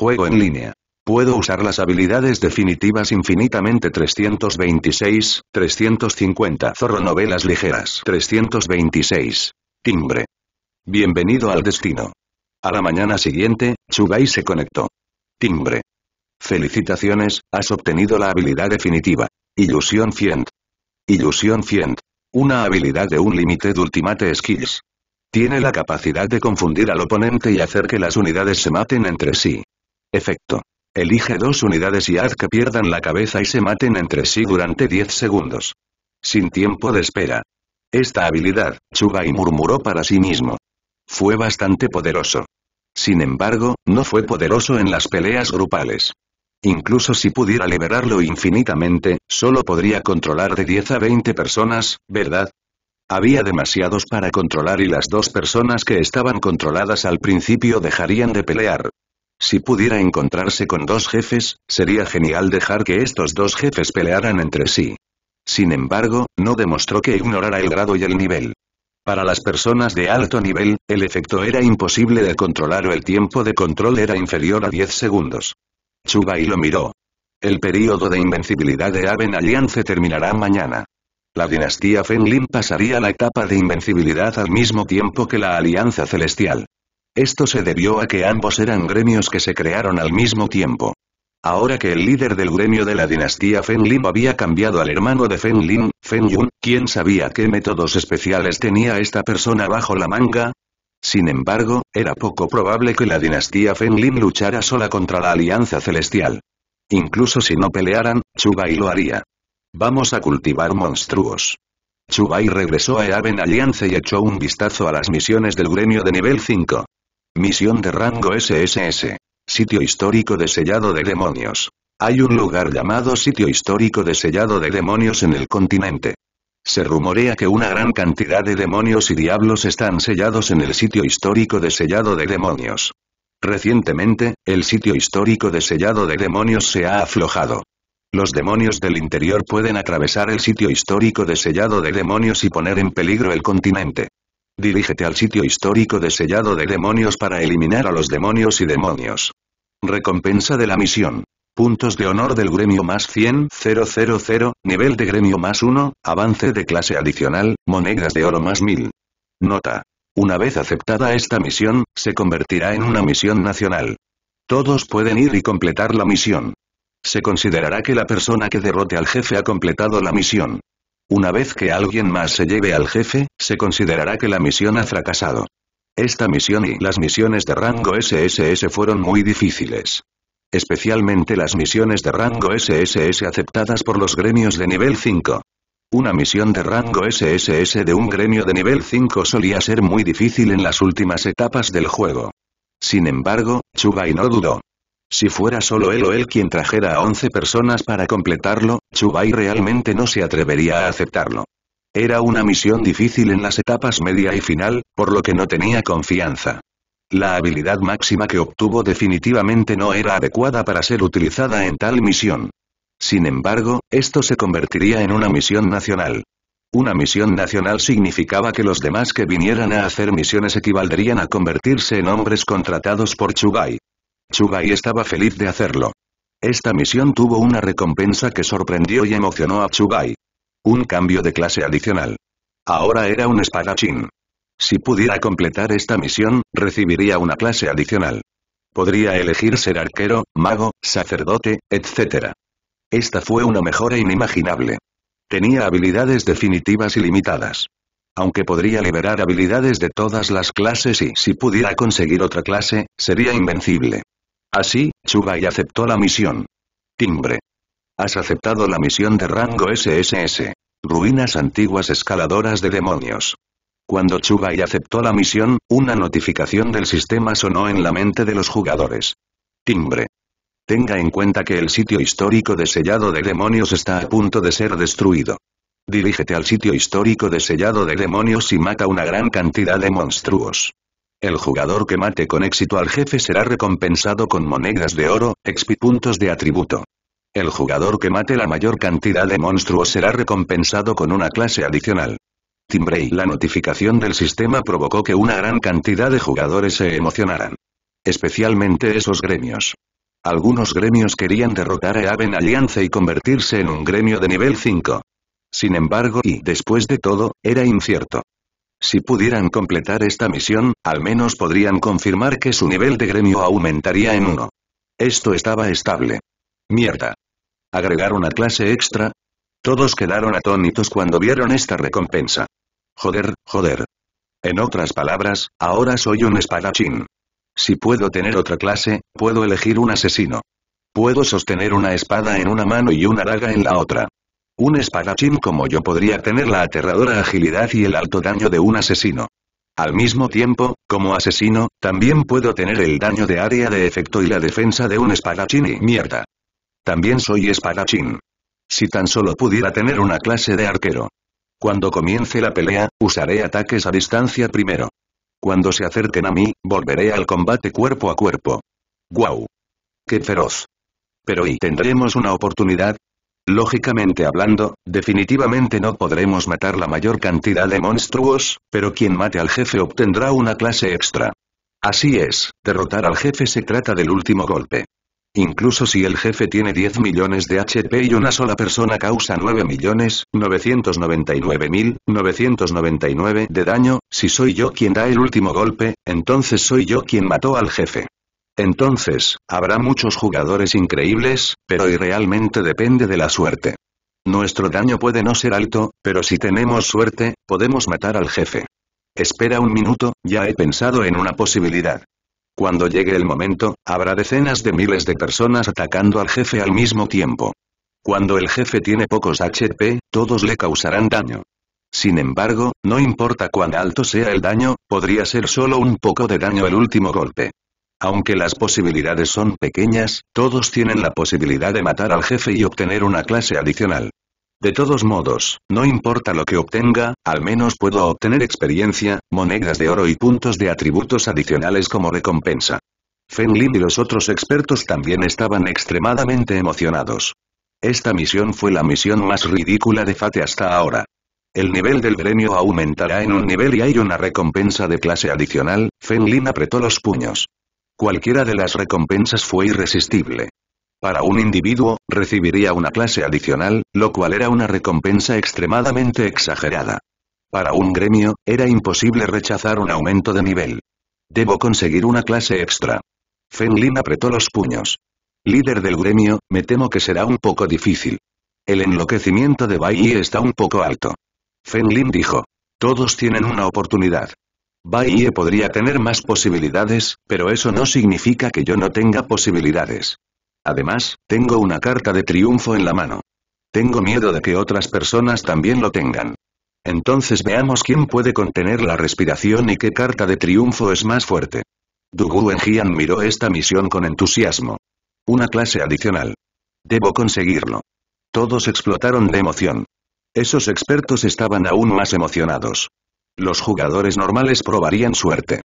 Juego en línea. Puedo usar las habilidades definitivas infinitamente 326, 350 Zorro Novelas Ligeras 326. Timbre. Bienvenido al destino. A la mañana siguiente, Chugai se conectó. Timbre. Felicitaciones, has obtenido la habilidad definitiva. Ilusión Fiend. Ilusión Fiend. Una habilidad de un límite de Ultimate Skills. Tiene la capacidad de confundir al oponente y hacer que las unidades se maten entre sí. Efecto. Elige dos unidades y haz que pierdan la cabeza y se maten entre sí durante 10 segundos. Sin tiempo de espera. Esta habilidad, y murmuró para sí mismo. Fue bastante poderoso. Sin embargo, no fue poderoso en las peleas grupales. Incluso si pudiera liberarlo infinitamente, solo podría controlar de 10 a 20 personas, ¿verdad? Había demasiados para controlar y las dos personas que estaban controladas al principio dejarían de pelear. Si pudiera encontrarse con dos jefes, sería genial dejar que estos dos jefes pelearan entre sí. Sin embargo, no demostró que ignorara el grado y el nivel. Para las personas de alto nivel, el efecto era imposible de controlar o el tiempo de control era inferior a 10 segundos. Chubai lo miró. El período de invencibilidad de Aven Alliance terminará mañana. La dinastía Fenlin pasaría la etapa de invencibilidad al mismo tiempo que la Alianza Celestial. Esto se debió a que ambos eran gremios que se crearon al mismo tiempo. Ahora que el líder del gremio de la dinastía Fenlin había cambiado al hermano de Fenlin, Fen ¿quién sabía qué métodos especiales tenía esta persona bajo la manga? Sin embargo, era poco probable que la dinastía Fenlin luchara sola contra la Alianza Celestial. Incluso si no pelearan, Chubai lo haría. Vamos a cultivar monstruos. Chubai regresó a Aven Alianza y echó un vistazo a las misiones del gremio de nivel 5. Misión de rango SSS. Sitio histórico de sellado de demonios. Hay un lugar llamado sitio histórico de sellado de demonios en el continente. Se rumorea que una gran cantidad de demonios y diablos están sellados en el sitio histórico de sellado de demonios. Recientemente, el sitio histórico de sellado de demonios se ha aflojado. Los demonios del interior pueden atravesar el sitio histórico de sellado de demonios y poner en peligro el continente. Dirígete al sitio histórico de sellado de demonios para eliminar a los demonios y demonios. Recompensa de la misión. Puntos de honor del gremio más 100, 000, nivel de gremio más 1, avance de clase adicional, monedas de oro más 1000. Nota. Una vez aceptada esta misión, se convertirá en una misión nacional. Todos pueden ir y completar la misión. Se considerará que la persona que derrote al jefe ha completado la misión. Una vez que alguien más se lleve al jefe, se considerará que la misión ha fracasado. Esta misión y las misiones de rango SSS fueron muy difíciles. Especialmente las misiones de rango SSS aceptadas por los gremios de nivel 5. Una misión de rango SSS de un gremio de nivel 5 solía ser muy difícil en las últimas etapas del juego. Sin embargo, Chugai no dudó. Si fuera solo él o él quien trajera a 11 personas para completarlo, Chubai realmente no se atrevería a aceptarlo. Era una misión difícil en las etapas media y final, por lo que no tenía confianza. La habilidad máxima que obtuvo definitivamente no era adecuada para ser utilizada en tal misión. Sin embargo, esto se convertiría en una misión nacional. Una misión nacional significaba que los demás que vinieran a hacer misiones equivaldrían a convertirse en hombres contratados por Chubai. Chugai estaba feliz de hacerlo. Esta misión tuvo una recompensa que sorprendió y emocionó a Chugai. Un cambio de clase adicional. Ahora era un espadachín. Si pudiera completar esta misión, recibiría una clase adicional. Podría elegir ser arquero, mago, sacerdote, etc. Esta fue una mejora inimaginable. Tenía habilidades definitivas y limitadas. Aunque podría liberar habilidades de todas las clases y si pudiera conseguir otra clase, sería invencible. Así, Chugai aceptó la misión. Timbre. Has aceptado la misión de rango SSS. Ruinas antiguas escaladoras de demonios. Cuando Chugai aceptó la misión, una notificación del sistema sonó en la mente de los jugadores. Timbre. Tenga en cuenta que el sitio histórico de sellado de demonios está a punto de ser destruido. Dirígete al sitio histórico de sellado de demonios y mata una gran cantidad de monstruos. El jugador que mate con éxito al jefe será recompensado con monedas de oro, exp puntos de atributo. El jugador que mate la mayor cantidad de monstruos será recompensado con una clase adicional. Timbrey La notificación del sistema provocó que una gran cantidad de jugadores se emocionaran. Especialmente esos gremios. Algunos gremios querían derrotar a Aven Alianza y convertirse en un gremio de nivel 5. Sin embargo y después de todo, era incierto. Si pudieran completar esta misión, al menos podrían confirmar que su nivel de gremio aumentaría en uno. Esto estaba estable. Mierda. ¿Agregar una clase extra? Todos quedaron atónitos cuando vieron esta recompensa. Joder, joder. En otras palabras, ahora soy un espadachín. Si puedo tener otra clase, puedo elegir un asesino. Puedo sostener una espada en una mano y una daga en la otra. Un espadachín como yo podría tener la aterradora agilidad y el alto daño de un asesino. Al mismo tiempo, como asesino, también puedo tener el daño de área de efecto y la defensa de un espadachín y mierda. También soy espadachín. Si tan solo pudiera tener una clase de arquero. Cuando comience la pelea, usaré ataques a distancia primero. Cuando se acerquen a mí, volveré al combate cuerpo a cuerpo. ¡Guau! ¡Qué feroz! Pero y tendremos una oportunidad, Lógicamente hablando, definitivamente no podremos matar la mayor cantidad de monstruos, pero quien mate al jefe obtendrá una clase extra. Así es, derrotar al jefe se trata del último golpe. Incluso si el jefe tiene 10 millones de HP y una sola persona causa 9.999.999 millones, de daño, si soy yo quien da el último golpe, entonces soy yo quien mató al jefe. Entonces, habrá muchos jugadores increíbles, pero y realmente depende de la suerte. Nuestro daño puede no ser alto, pero si tenemos suerte, podemos matar al jefe. Espera un minuto, ya he pensado en una posibilidad. Cuando llegue el momento, habrá decenas de miles de personas atacando al jefe al mismo tiempo. Cuando el jefe tiene pocos HP, todos le causarán daño. Sin embargo, no importa cuán alto sea el daño, podría ser solo un poco de daño el último golpe. Aunque las posibilidades son pequeñas, todos tienen la posibilidad de matar al jefe y obtener una clase adicional. De todos modos, no importa lo que obtenga, al menos puedo obtener experiencia, monedas de oro y puntos de atributos adicionales como recompensa. Fenlin y los otros expertos también estaban extremadamente emocionados. Esta misión fue la misión más ridícula de Fate hasta ahora. El nivel del gremio aumentará en un nivel y hay una recompensa de clase adicional, Fenlin apretó los puños. Cualquiera de las recompensas fue irresistible. Para un individuo, recibiría una clase adicional, lo cual era una recompensa extremadamente exagerada. Para un gremio, era imposible rechazar un aumento de nivel. Debo conseguir una clase extra. Fenlin apretó los puños. Líder del gremio, me temo que será un poco difícil. El enloquecimiento de Bai está un poco alto. Fenlin dijo. Todos tienen una oportunidad. Baie podría tener más posibilidades, pero eso no significa que yo no tenga posibilidades. Además, tengo una carta de triunfo en la mano. Tengo miedo de que otras personas también lo tengan. Entonces veamos quién puede contener la respiración y qué carta de triunfo es más fuerte. Dugu Enjian miró esta misión con entusiasmo. Una clase adicional. Debo conseguirlo. Todos explotaron de emoción. Esos expertos estaban aún más emocionados los jugadores normales probarían suerte.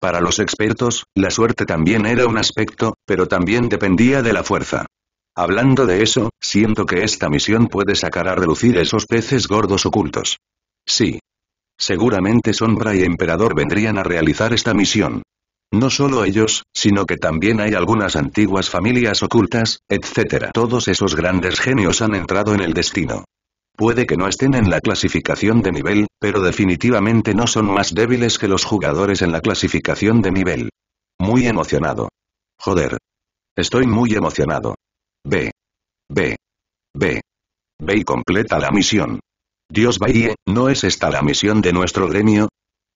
Para los expertos, la suerte también era un aspecto, pero también dependía de la fuerza. Hablando de eso, siento que esta misión puede sacar a relucir esos peces gordos ocultos. Sí. Seguramente Sombra y Emperador vendrían a realizar esta misión. No solo ellos, sino que también hay algunas antiguas familias ocultas, etc. Todos esos grandes genios han entrado en el destino. Puede que no estén en la clasificación de nivel, pero definitivamente no son más débiles que los jugadores en la clasificación de nivel. Muy emocionado. Joder. Estoy muy emocionado. Ve. Ve. B. Ve y completa la misión. Dios Bahía, ¿no es esta la misión de nuestro gremio?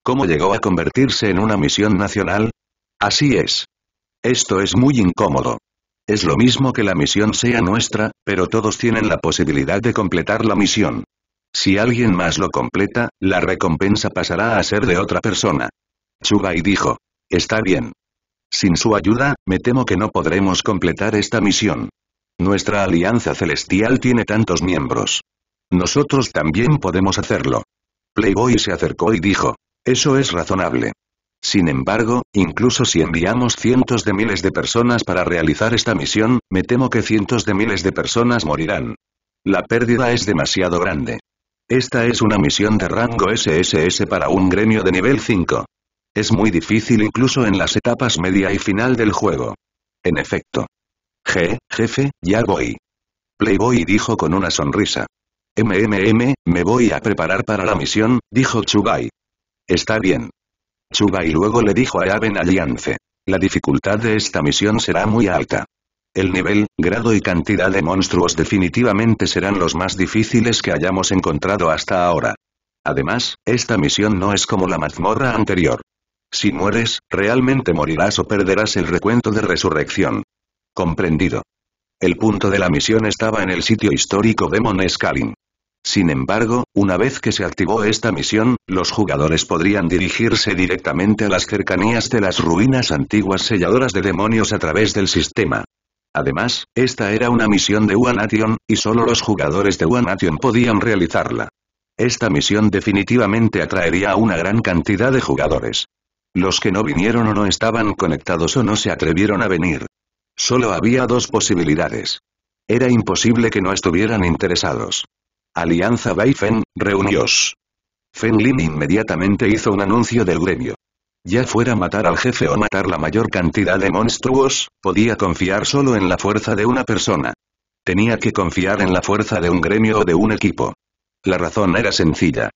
¿Cómo llegó a convertirse en una misión nacional? Así es. Esto es muy incómodo. Es lo mismo que la misión sea nuestra, pero todos tienen la posibilidad de completar la misión. Si alguien más lo completa, la recompensa pasará a ser de otra persona. Chugai dijo. Está bien. Sin su ayuda, me temo que no podremos completar esta misión. Nuestra alianza celestial tiene tantos miembros. Nosotros también podemos hacerlo. Playboy se acercó y dijo. Eso es razonable. Sin embargo, incluso si enviamos cientos de miles de personas para realizar esta misión, me temo que cientos de miles de personas morirán. La pérdida es demasiado grande. Esta es una misión de rango SSS para un gremio de nivel 5. Es muy difícil incluso en las etapas media y final del juego. En efecto. ¡G, jefe, ya voy. Playboy dijo con una sonrisa. MMM, me voy a preparar para la misión, dijo Chugai. Está bien. Chuba y luego le dijo a Aven aliance. La dificultad de esta misión será muy alta. El nivel, grado y cantidad de monstruos definitivamente serán los más difíciles que hayamos encontrado hasta ahora. Además, esta misión no es como la mazmorra anterior. Si mueres, realmente morirás o perderás el recuento de resurrección. Comprendido. El punto de la misión estaba en el sitio histórico de Moneskalin. Sin embargo, una vez que se activó esta misión, los jugadores podrían dirigirse directamente a las cercanías de las ruinas antiguas selladoras de demonios a través del sistema. Además, esta era una misión de One Nation, y solo los jugadores de One Nation podían realizarla. Esta misión definitivamente atraería a una gran cantidad de jugadores. Los que no vinieron o no estaban conectados o no se atrevieron a venir. Solo había dos posibilidades. Era imposible que no estuvieran interesados. Alianza Baifen, reunios. Feng Lin inmediatamente hizo un anuncio del gremio. Ya fuera matar al jefe o matar la mayor cantidad de monstruos, podía confiar solo en la fuerza de una persona. Tenía que confiar en la fuerza de un gremio o de un equipo. La razón era sencilla.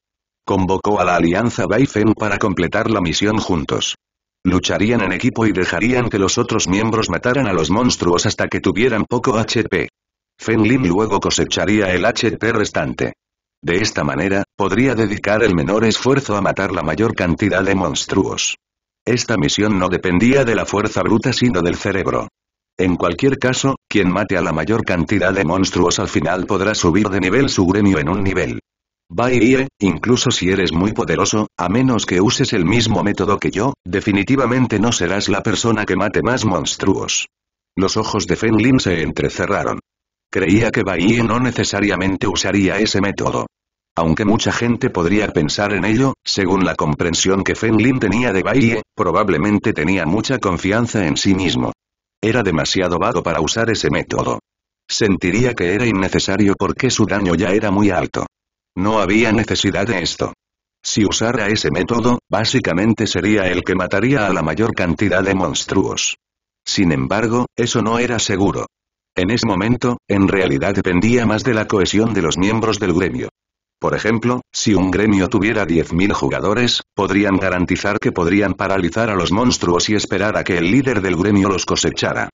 Convocó a la Alianza Baifen para completar la misión juntos. Lucharían en equipo y dejarían que los otros miembros mataran a los monstruos hasta que tuvieran poco HP. Fenlin luego cosecharía el HP restante. De esta manera, podría dedicar el menor esfuerzo a matar la mayor cantidad de monstruos. Esta misión no dependía de la fuerza bruta sino del cerebro. En cualquier caso, quien mate a la mayor cantidad de monstruos al final podrá subir de nivel su gremio en un nivel. Bairie, incluso si eres muy poderoso, a menos que uses el mismo método que yo, definitivamente no serás la persona que mate más monstruos. Los ojos de Fenlin se entrecerraron. Creía que Baiye no necesariamente usaría ese método. Aunque mucha gente podría pensar en ello, según la comprensión que Fenlin tenía de Baiye, probablemente tenía mucha confianza en sí mismo. Era demasiado vago para usar ese método. Sentiría que era innecesario porque su daño ya era muy alto. No había necesidad de esto. Si usara ese método, básicamente sería el que mataría a la mayor cantidad de monstruos. Sin embargo, eso no era seguro. En ese momento, en realidad dependía más de la cohesión de los miembros del gremio. Por ejemplo, si un gremio tuviera 10.000 jugadores, podrían garantizar que podrían paralizar a los monstruos y esperar a que el líder del gremio los cosechara.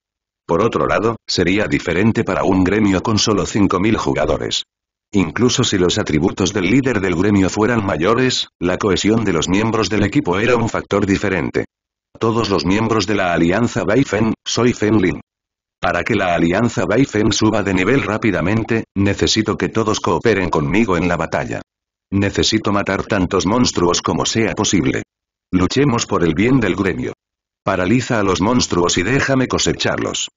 Por otro lado, sería diferente para un gremio con solo 5.000 jugadores. Incluso si los atributos del líder del gremio fueran mayores, la cohesión de los miembros del equipo era un factor diferente. Todos los miembros de la alianza Baifen, soy Fenlin. Para que la alianza Baifeng suba de nivel rápidamente, necesito que todos cooperen conmigo en la batalla. Necesito matar tantos monstruos como sea posible. Luchemos por el bien del gremio. Paraliza a los monstruos y déjame cosecharlos.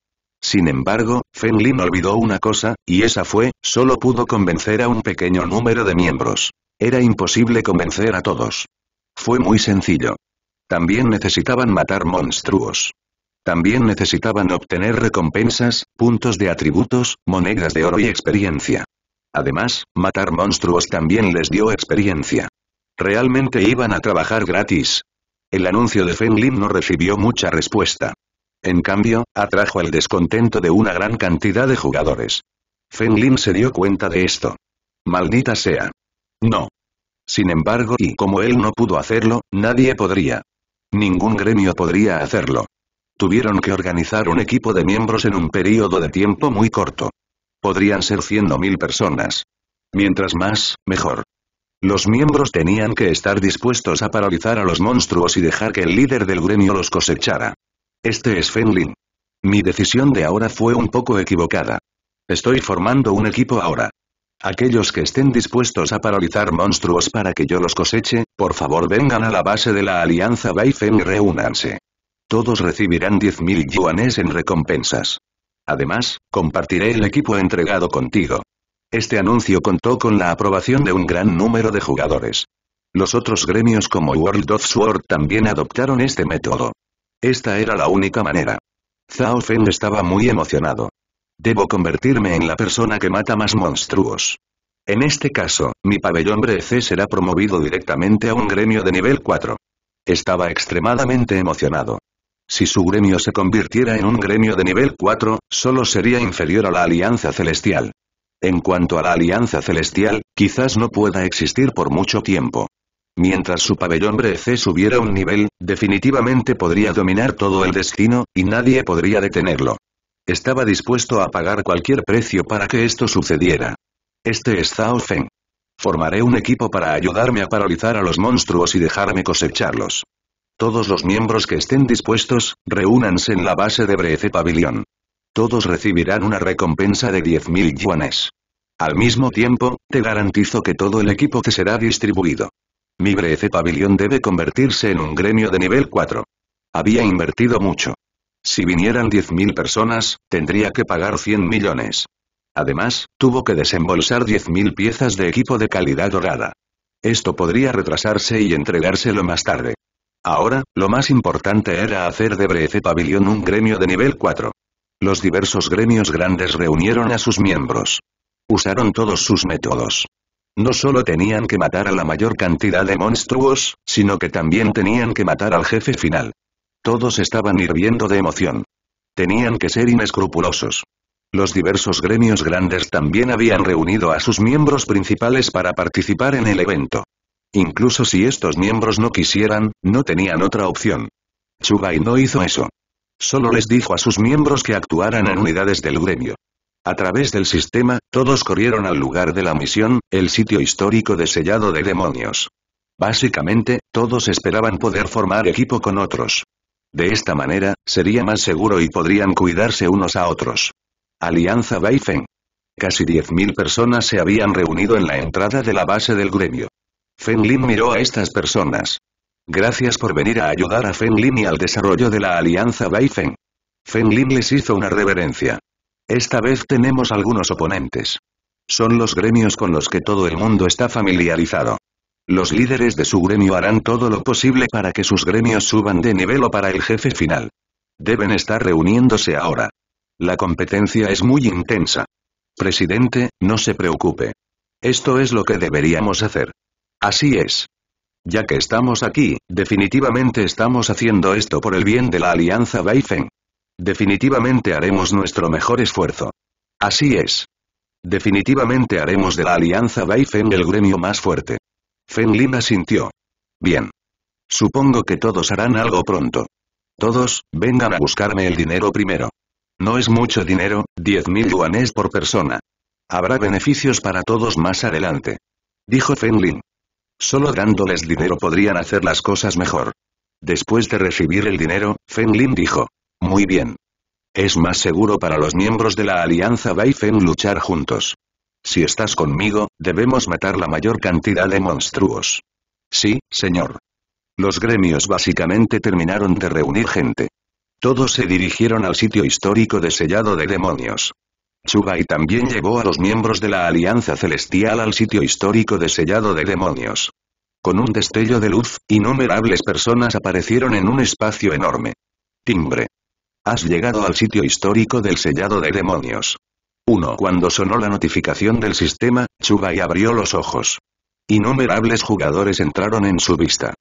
Sin embargo, Fenlin olvidó una cosa, y esa fue, solo pudo convencer a un pequeño número de miembros. Era imposible convencer a todos. Fue muy sencillo. También necesitaban matar monstruos. También necesitaban obtener recompensas, puntos de atributos, monedas de oro y experiencia. Además, matar monstruos también les dio experiencia. Realmente iban a trabajar gratis. El anuncio de Fenlin no recibió mucha respuesta. En cambio, atrajo el descontento de una gran cantidad de jugadores. Fenlin se dio cuenta de esto. Maldita sea. No. Sin embargo, y como él no pudo hacerlo, nadie podría. Ningún gremio podría hacerlo. Tuvieron que organizar un equipo de miembros en un periodo de tiempo muy corto. Podrían ser 100.000 personas. Mientras más, mejor. Los miembros tenían que estar dispuestos a paralizar a los monstruos y dejar que el líder del gremio los cosechara. Este es Fenlin. Mi decisión de ahora fue un poco equivocada. Estoy formando un equipo ahora. Aquellos que estén dispuestos a paralizar monstruos para que yo los coseche, por favor vengan a la base de la Alianza Baifen y reúnanse todos recibirán 10.000 yuanes en recompensas. Además, compartiré el equipo entregado contigo. Este anuncio contó con la aprobación de un gran número de jugadores. Los otros gremios como World of Sword también adoptaron este método. Esta era la única manera. Zhao Feng estaba muy emocionado. Debo convertirme en la persona que mata más monstruos. En este caso, mi pabellón BC e será promovido directamente a un gremio de nivel 4. Estaba extremadamente emocionado. Si su gremio se convirtiera en un gremio de nivel 4, solo sería inferior a la Alianza Celestial. En cuanto a la Alianza Celestial, quizás no pueda existir por mucho tiempo. Mientras su pabellón brece subiera un nivel, definitivamente podría dominar todo el destino, y nadie podría detenerlo. Estaba dispuesto a pagar cualquier precio para que esto sucediera. Este es Zhao Feng. Formaré un equipo para ayudarme a paralizar a los monstruos y dejarme cosecharlos. Todos los miembros que estén dispuestos, reúnanse en la base de Brece Pavilion. Todos recibirán una recompensa de 10.000 yuanes. Al mismo tiempo, te garantizo que todo el equipo te será distribuido. Mi Brece Pavilion debe convertirse en un gremio de nivel 4. Había invertido mucho. Si vinieran 10.000 personas, tendría que pagar 100 millones. Además, tuvo que desembolsar 10.000 piezas de equipo de calidad dorada. Esto podría retrasarse y entregárselo más tarde. Ahora, lo más importante era hacer de Brece Pavilion un gremio de nivel 4. Los diversos gremios grandes reunieron a sus miembros. Usaron todos sus métodos. No solo tenían que matar a la mayor cantidad de monstruos, sino que también tenían que matar al jefe final. Todos estaban hirviendo de emoción. Tenían que ser inescrupulosos. Los diversos gremios grandes también habían reunido a sus miembros principales para participar en el evento. Incluso si estos miembros no quisieran, no tenían otra opción. Chugai no hizo eso. Solo les dijo a sus miembros que actuaran en unidades del gremio. A través del sistema, todos corrieron al lugar de la misión, el sitio histórico de sellado de demonios. Básicamente, todos esperaban poder formar equipo con otros. De esta manera, sería más seguro y podrían cuidarse unos a otros. Alianza Baifeng. Casi 10.000 personas se habían reunido en la entrada de la base del gremio. Feng miró a estas personas. Gracias por venir a ayudar a Feng y al desarrollo de la alianza Baifeng. Feng les hizo una reverencia. Esta vez tenemos algunos oponentes. Son los gremios con los que todo el mundo está familiarizado. Los líderes de su gremio harán todo lo posible para que sus gremios suban de nivel o para el jefe final. Deben estar reuniéndose ahora. La competencia es muy intensa. Presidente, no se preocupe. Esto es lo que deberíamos hacer. Así es. Ya que estamos aquí, definitivamente estamos haciendo esto por el bien de la Alianza Baifeng. Definitivamente haremos nuestro mejor esfuerzo. Así es. Definitivamente haremos de la Alianza Baifeng el gremio más fuerte. Fenlin asintió. Bien. Supongo que todos harán algo pronto. Todos, vengan a buscarme el dinero primero. No es mucho dinero, 10.000 yuanes por persona. Habrá beneficios para todos más adelante. Dijo Fenlin. Solo dándoles dinero podrían hacer las cosas mejor. Después de recibir el dinero, Lin dijo. Muy bien. Es más seguro para los miembros de la Alianza Feng luchar juntos. Si estás conmigo, debemos matar la mayor cantidad de monstruos. Sí, señor. Los gremios básicamente terminaron de reunir gente. Todos se dirigieron al sitio histórico de sellado de demonios y también llevó a los miembros de la Alianza Celestial al sitio histórico de Sellado de Demonios. Con un destello de luz, innumerables personas aparecieron en un espacio enorme. Timbre. Has llegado al sitio histórico del Sellado de Demonios. 1. Cuando sonó la notificación del sistema, Chugai abrió los ojos. Innumerables jugadores entraron en su vista.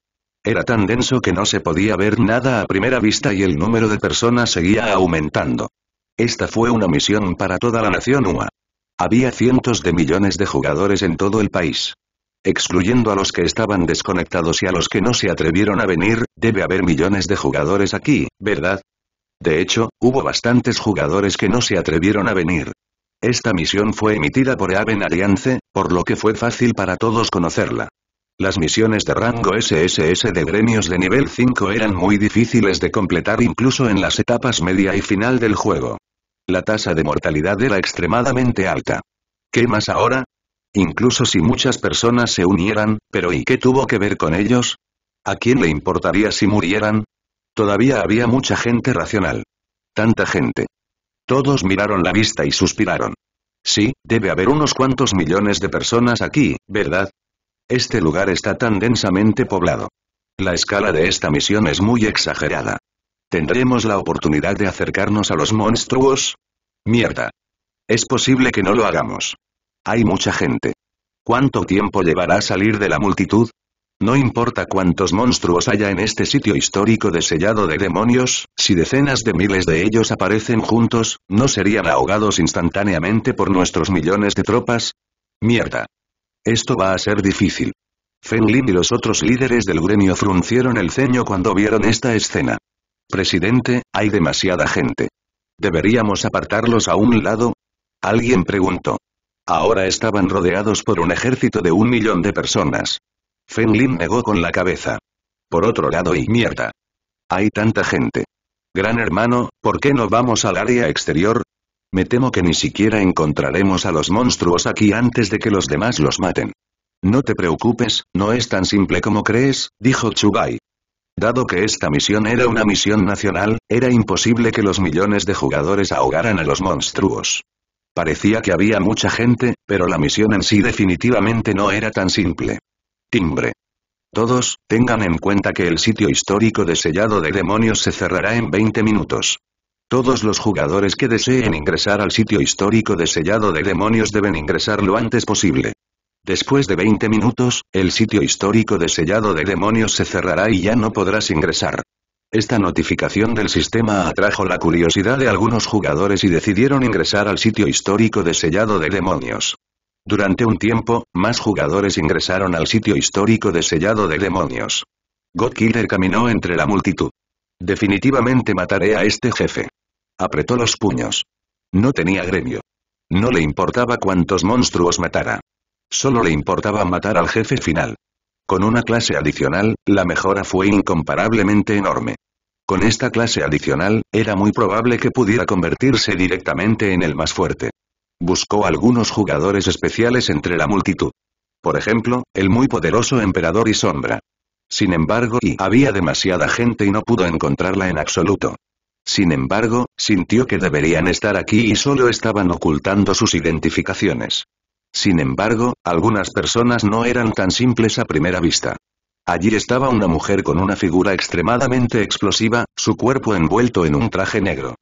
Era tan denso que no se podía ver nada a primera vista y el número de personas seguía aumentando. Esta fue una misión para toda la nación UA. Había cientos de millones de jugadores en todo el país. Excluyendo a los que estaban desconectados y a los que no se atrevieron a venir, debe haber millones de jugadores aquí, ¿verdad? De hecho, hubo bastantes jugadores que no se atrevieron a venir. Esta misión fue emitida por Aven Alliance, por lo que fue fácil para todos conocerla. Las misiones de rango SSS de gremios de nivel 5 eran muy difíciles de completar incluso en las etapas media y final del juego. La tasa de mortalidad era extremadamente alta. ¿Qué más ahora? Incluso si muchas personas se unieran, pero ¿y qué tuvo que ver con ellos? ¿A quién le importaría si murieran? Todavía había mucha gente racional. Tanta gente. Todos miraron la vista y suspiraron. Sí, debe haber unos cuantos millones de personas aquí, ¿verdad? Este lugar está tan densamente poblado. La escala de esta misión es muy exagerada. ¿Tendremos la oportunidad de acercarnos a los monstruos? Mierda. Es posible que no lo hagamos. Hay mucha gente. ¿Cuánto tiempo llevará salir de la multitud? No importa cuántos monstruos haya en este sitio histórico desellado de demonios, si decenas de miles de ellos aparecen juntos, ¿no serían ahogados instantáneamente por nuestros millones de tropas? Mierda. Esto va a ser difícil. Fenlin y los otros líderes del gremio fruncieron el ceño cuando vieron esta escena. Presidente, hay demasiada gente. ¿Deberíamos apartarlos a un lado? Alguien preguntó. Ahora estaban rodeados por un ejército de un millón de personas. Fenlin negó con la cabeza. Por otro lado y mierda. Hay tanta gente. Gran hermano, ¿por qué no vamos al área exterior? Me temo que ni siquiera encontraremos a los monstruos aquí antes de que los demás los maten. No te preocupes, no es tan simple como crees, dijo Chubai. Dado que esta misión era una misión nacional, era imposible que los millones de jugadores ahogaran a los monstruos. Parecía que había mucha gente, pero la misión en sí definitivamente no era tan simple. Timbre. Todos, tengan en cuenta que el sitio histórico de sellado de demonios se cerrará en 20 minutos. Todos los jugadores que deseen ingresar al sitio histórico de sellado de demonios deben ingresar lo antes posible. Después de 20 minutos, el sitio histórico de sellado de demonios se cerrará y ya no podrás ingresar. Esta notificación del sistema atrajo la curiosidad de algunos jugadores y decidieron ingresar al sitio histórico de sellado de demonios. Durante un tiempo, más jugadores ingresaron al sitio histórico de sellado de demonios. Godkiller caminó entre la multitud. Definitivamente mataré a este jefe. Apretó los puños. No tenía gremio. No le importaba cuántos monstruos matara. Solo le importaba matar al jefe final. Con una clase adicional, la mejora fue incomparablemente enorme. Con esta clase adicional, era muy probable que pudiera convertirse directamente en el más fuerte. Buscó algunos jugadores especiales entre la multitud. Por ejemplo, el muy poderoso Emperador y Sombra. Sin embargo, había demasiada gente y no pudo encontrarla en absoluto. Sin embargo, sintió que deberían estar aquí y solo estaban ocultando sus identificaciones. Sin embargo, algunas personas no eran tan simples a primera vista. Allí estaba una mujer con una figura extremadamente explosiva, su cuerpo envuelto en un traje negro.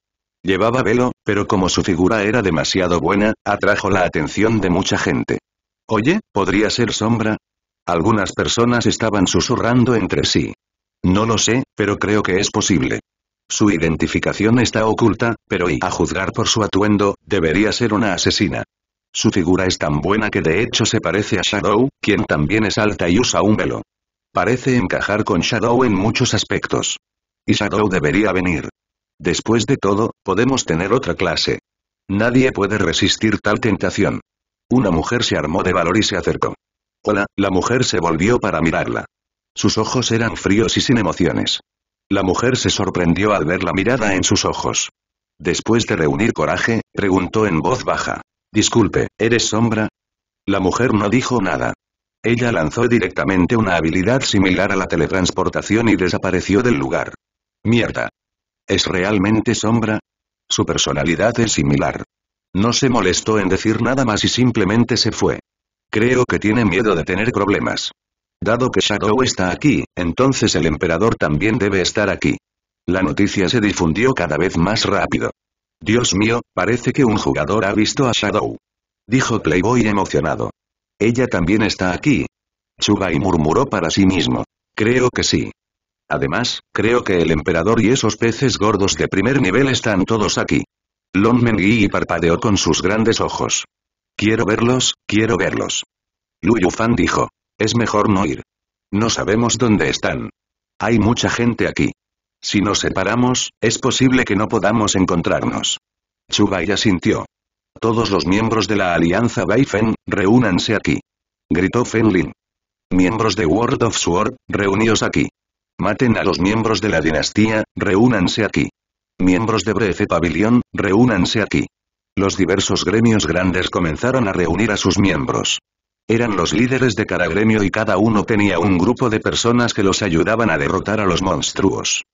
Llevaba velo, pero como su figura era demasiado buena, atrajo la atención de mucha gente. Oye, ¿podría ser sombra? Algunas personas estaban susurrando entre sí. No lo sé, pero creo que es posible. Su identificación está oculta, pero y a juzgar por su atuendo, debería ser una asesina. Su figura es tan buena que de hecho se parece a Shadow, quien también es alta y usa un velo. Parece encajar con Shadow en muchos aspectos. Y Shadow debería venir. Después de todo, podemos tener otra clase. Nadie puede resistir tal tentación. Una mujer se armó de valor y se acercó. Hola, la mujer se volvió para mirarla. Sus ojos eran fríos y sin emociones. La mujer se sorprendió al ver la mirada en sus ojos. Después de reunir coraje, preguntó en voz baja. Disculpe, ¿eres sombra? La mujer no dijo nada. Ella lanzó directamente una habilidad similar a la teletransportación y desapareció del lugar. Mierda. ¿Es realmente sombra? Su personalidad es similar. No se molestó en decir nada más y simplemente se fue. Creo que tiene miedo de tener problemas. Dado que Shadow está aquí, entonces el emperador también debe estar aquí. La noticia se difundió cada vez más rápido. Dios mío, parece que un jugador ha visto a Shadow. Dijo Playboy emocionado. Ella también está aquí. y murmuró para sí mismo. Creo que sí. Además, creo que el emperador y esos peces gordos de primer nivel están todos aquí. Lon y parpadeó con sus grandes ojos. Quiero verlos, quiero verlos. Lu Yufan dijo. Es mejor no ir. No sabemos dónde están. Hay mucha gente aquí. Si nos separamos, es posible que no podamos encontrarnos. ya sintió. Todos los miembros de la Alianza Baifen, reúnanse aquí. Gritó Fenlin. Miembros de World of Sword, reuníos aquí. Maten a los miembros de la dinastía, reúnanse aquí. Miembros de Brefe Pavilion, reúnanse aquí. Los diversos gremios grandes comenzaron a reunir a sus miembros. Eran los líderes de cada gremio y cada uno tenía un grupo de personas que los ayudaban a derrotar a los monstruos.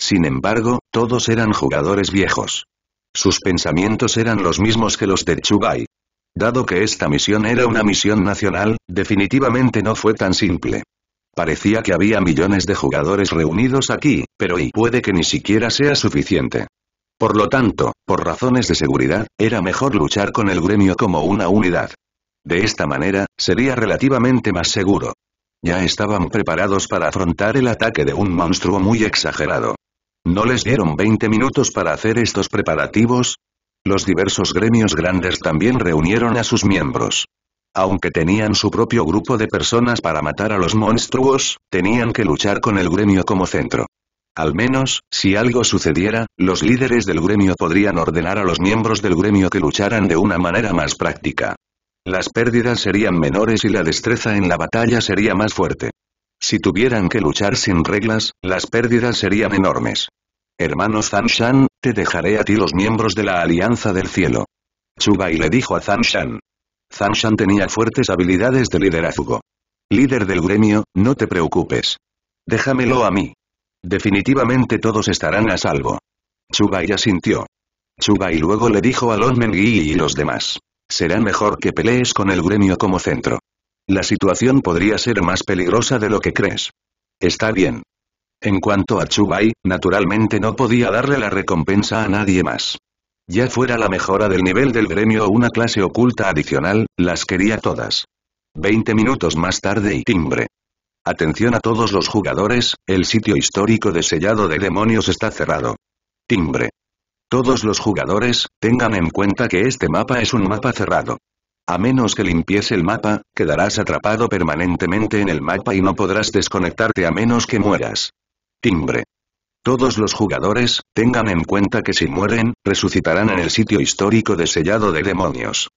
Sin embargo, todos eran jugadores viejos. Sus pensamientos eran los mismos que los de Chubai. Dado que esta misión era una misión nacional, definitivamente no fue tan simple. Parecía que había millones de jugadores reunidos aquí, pero y puede que ni siquiera sea suficiente. Por lo tanto, por razones de seguridad, era mejor luchar con el gremio como una unidad. De esta manera, sería relativamente más seguro. Ya estaban preparados para afrontar el ataque de un monstruo muy exagerado. ¿No les dieron 20 minutos para hacer estos preparativos? Los diversos gremios grandes también reunieron a sus miembros. Aunque tenían su propio grupo de personas para matar a los monstruos, tenían que luchar con el gremio como centro. Al menos, si algo sucediera, los líderes del gremio podrían ordenar a los miembros del gremio que lucharan de una manera más práctica. Las pérdidas serían menores y la destreza en la batalla sería más fuerte. Si tuvieran que luchar sin reglas, las pérdidas serían enormes. Hermano Zanshan, te dejaré a ti los miembros de la Alianza del Cielo. Chubai le dijo a Zanshan. Zanshan tenía fuertes habilidades de liderazgo. Líder del gremio, no te preocupes. Déjamelo a mí. Definitivamente todos estarán a salvo. Chubai asintió. Chubai luego le dijo a Los Mengi y los demás. Será mejor que pelees con el gremio como centro. La situación podría ser más peligrosa de lo que crees. Está bien. En cuanto a Chubai, naturalmente no podía darle la recompensa a nadie más. Ya fuera la mejora del nivel del gremio o una clase oculta adicional, las quería todas. Veinte minutos más tarde y timbre. Atención a todos los jugadores, el sitio histórico de sellado de demonios está cerrado. Timbre. Todos los jugadores, tengan en cuenta que este mapa es un mapa cerrado. A menos que limpies el mapa, quedarás atrapado permanentemente en el mapa y no podrás desconectarte a menos que mueras. Timbre. Todos los jugadores, tengan en cuenta que si mueren, resucitarán en el sitio histórico de sellado de demonios.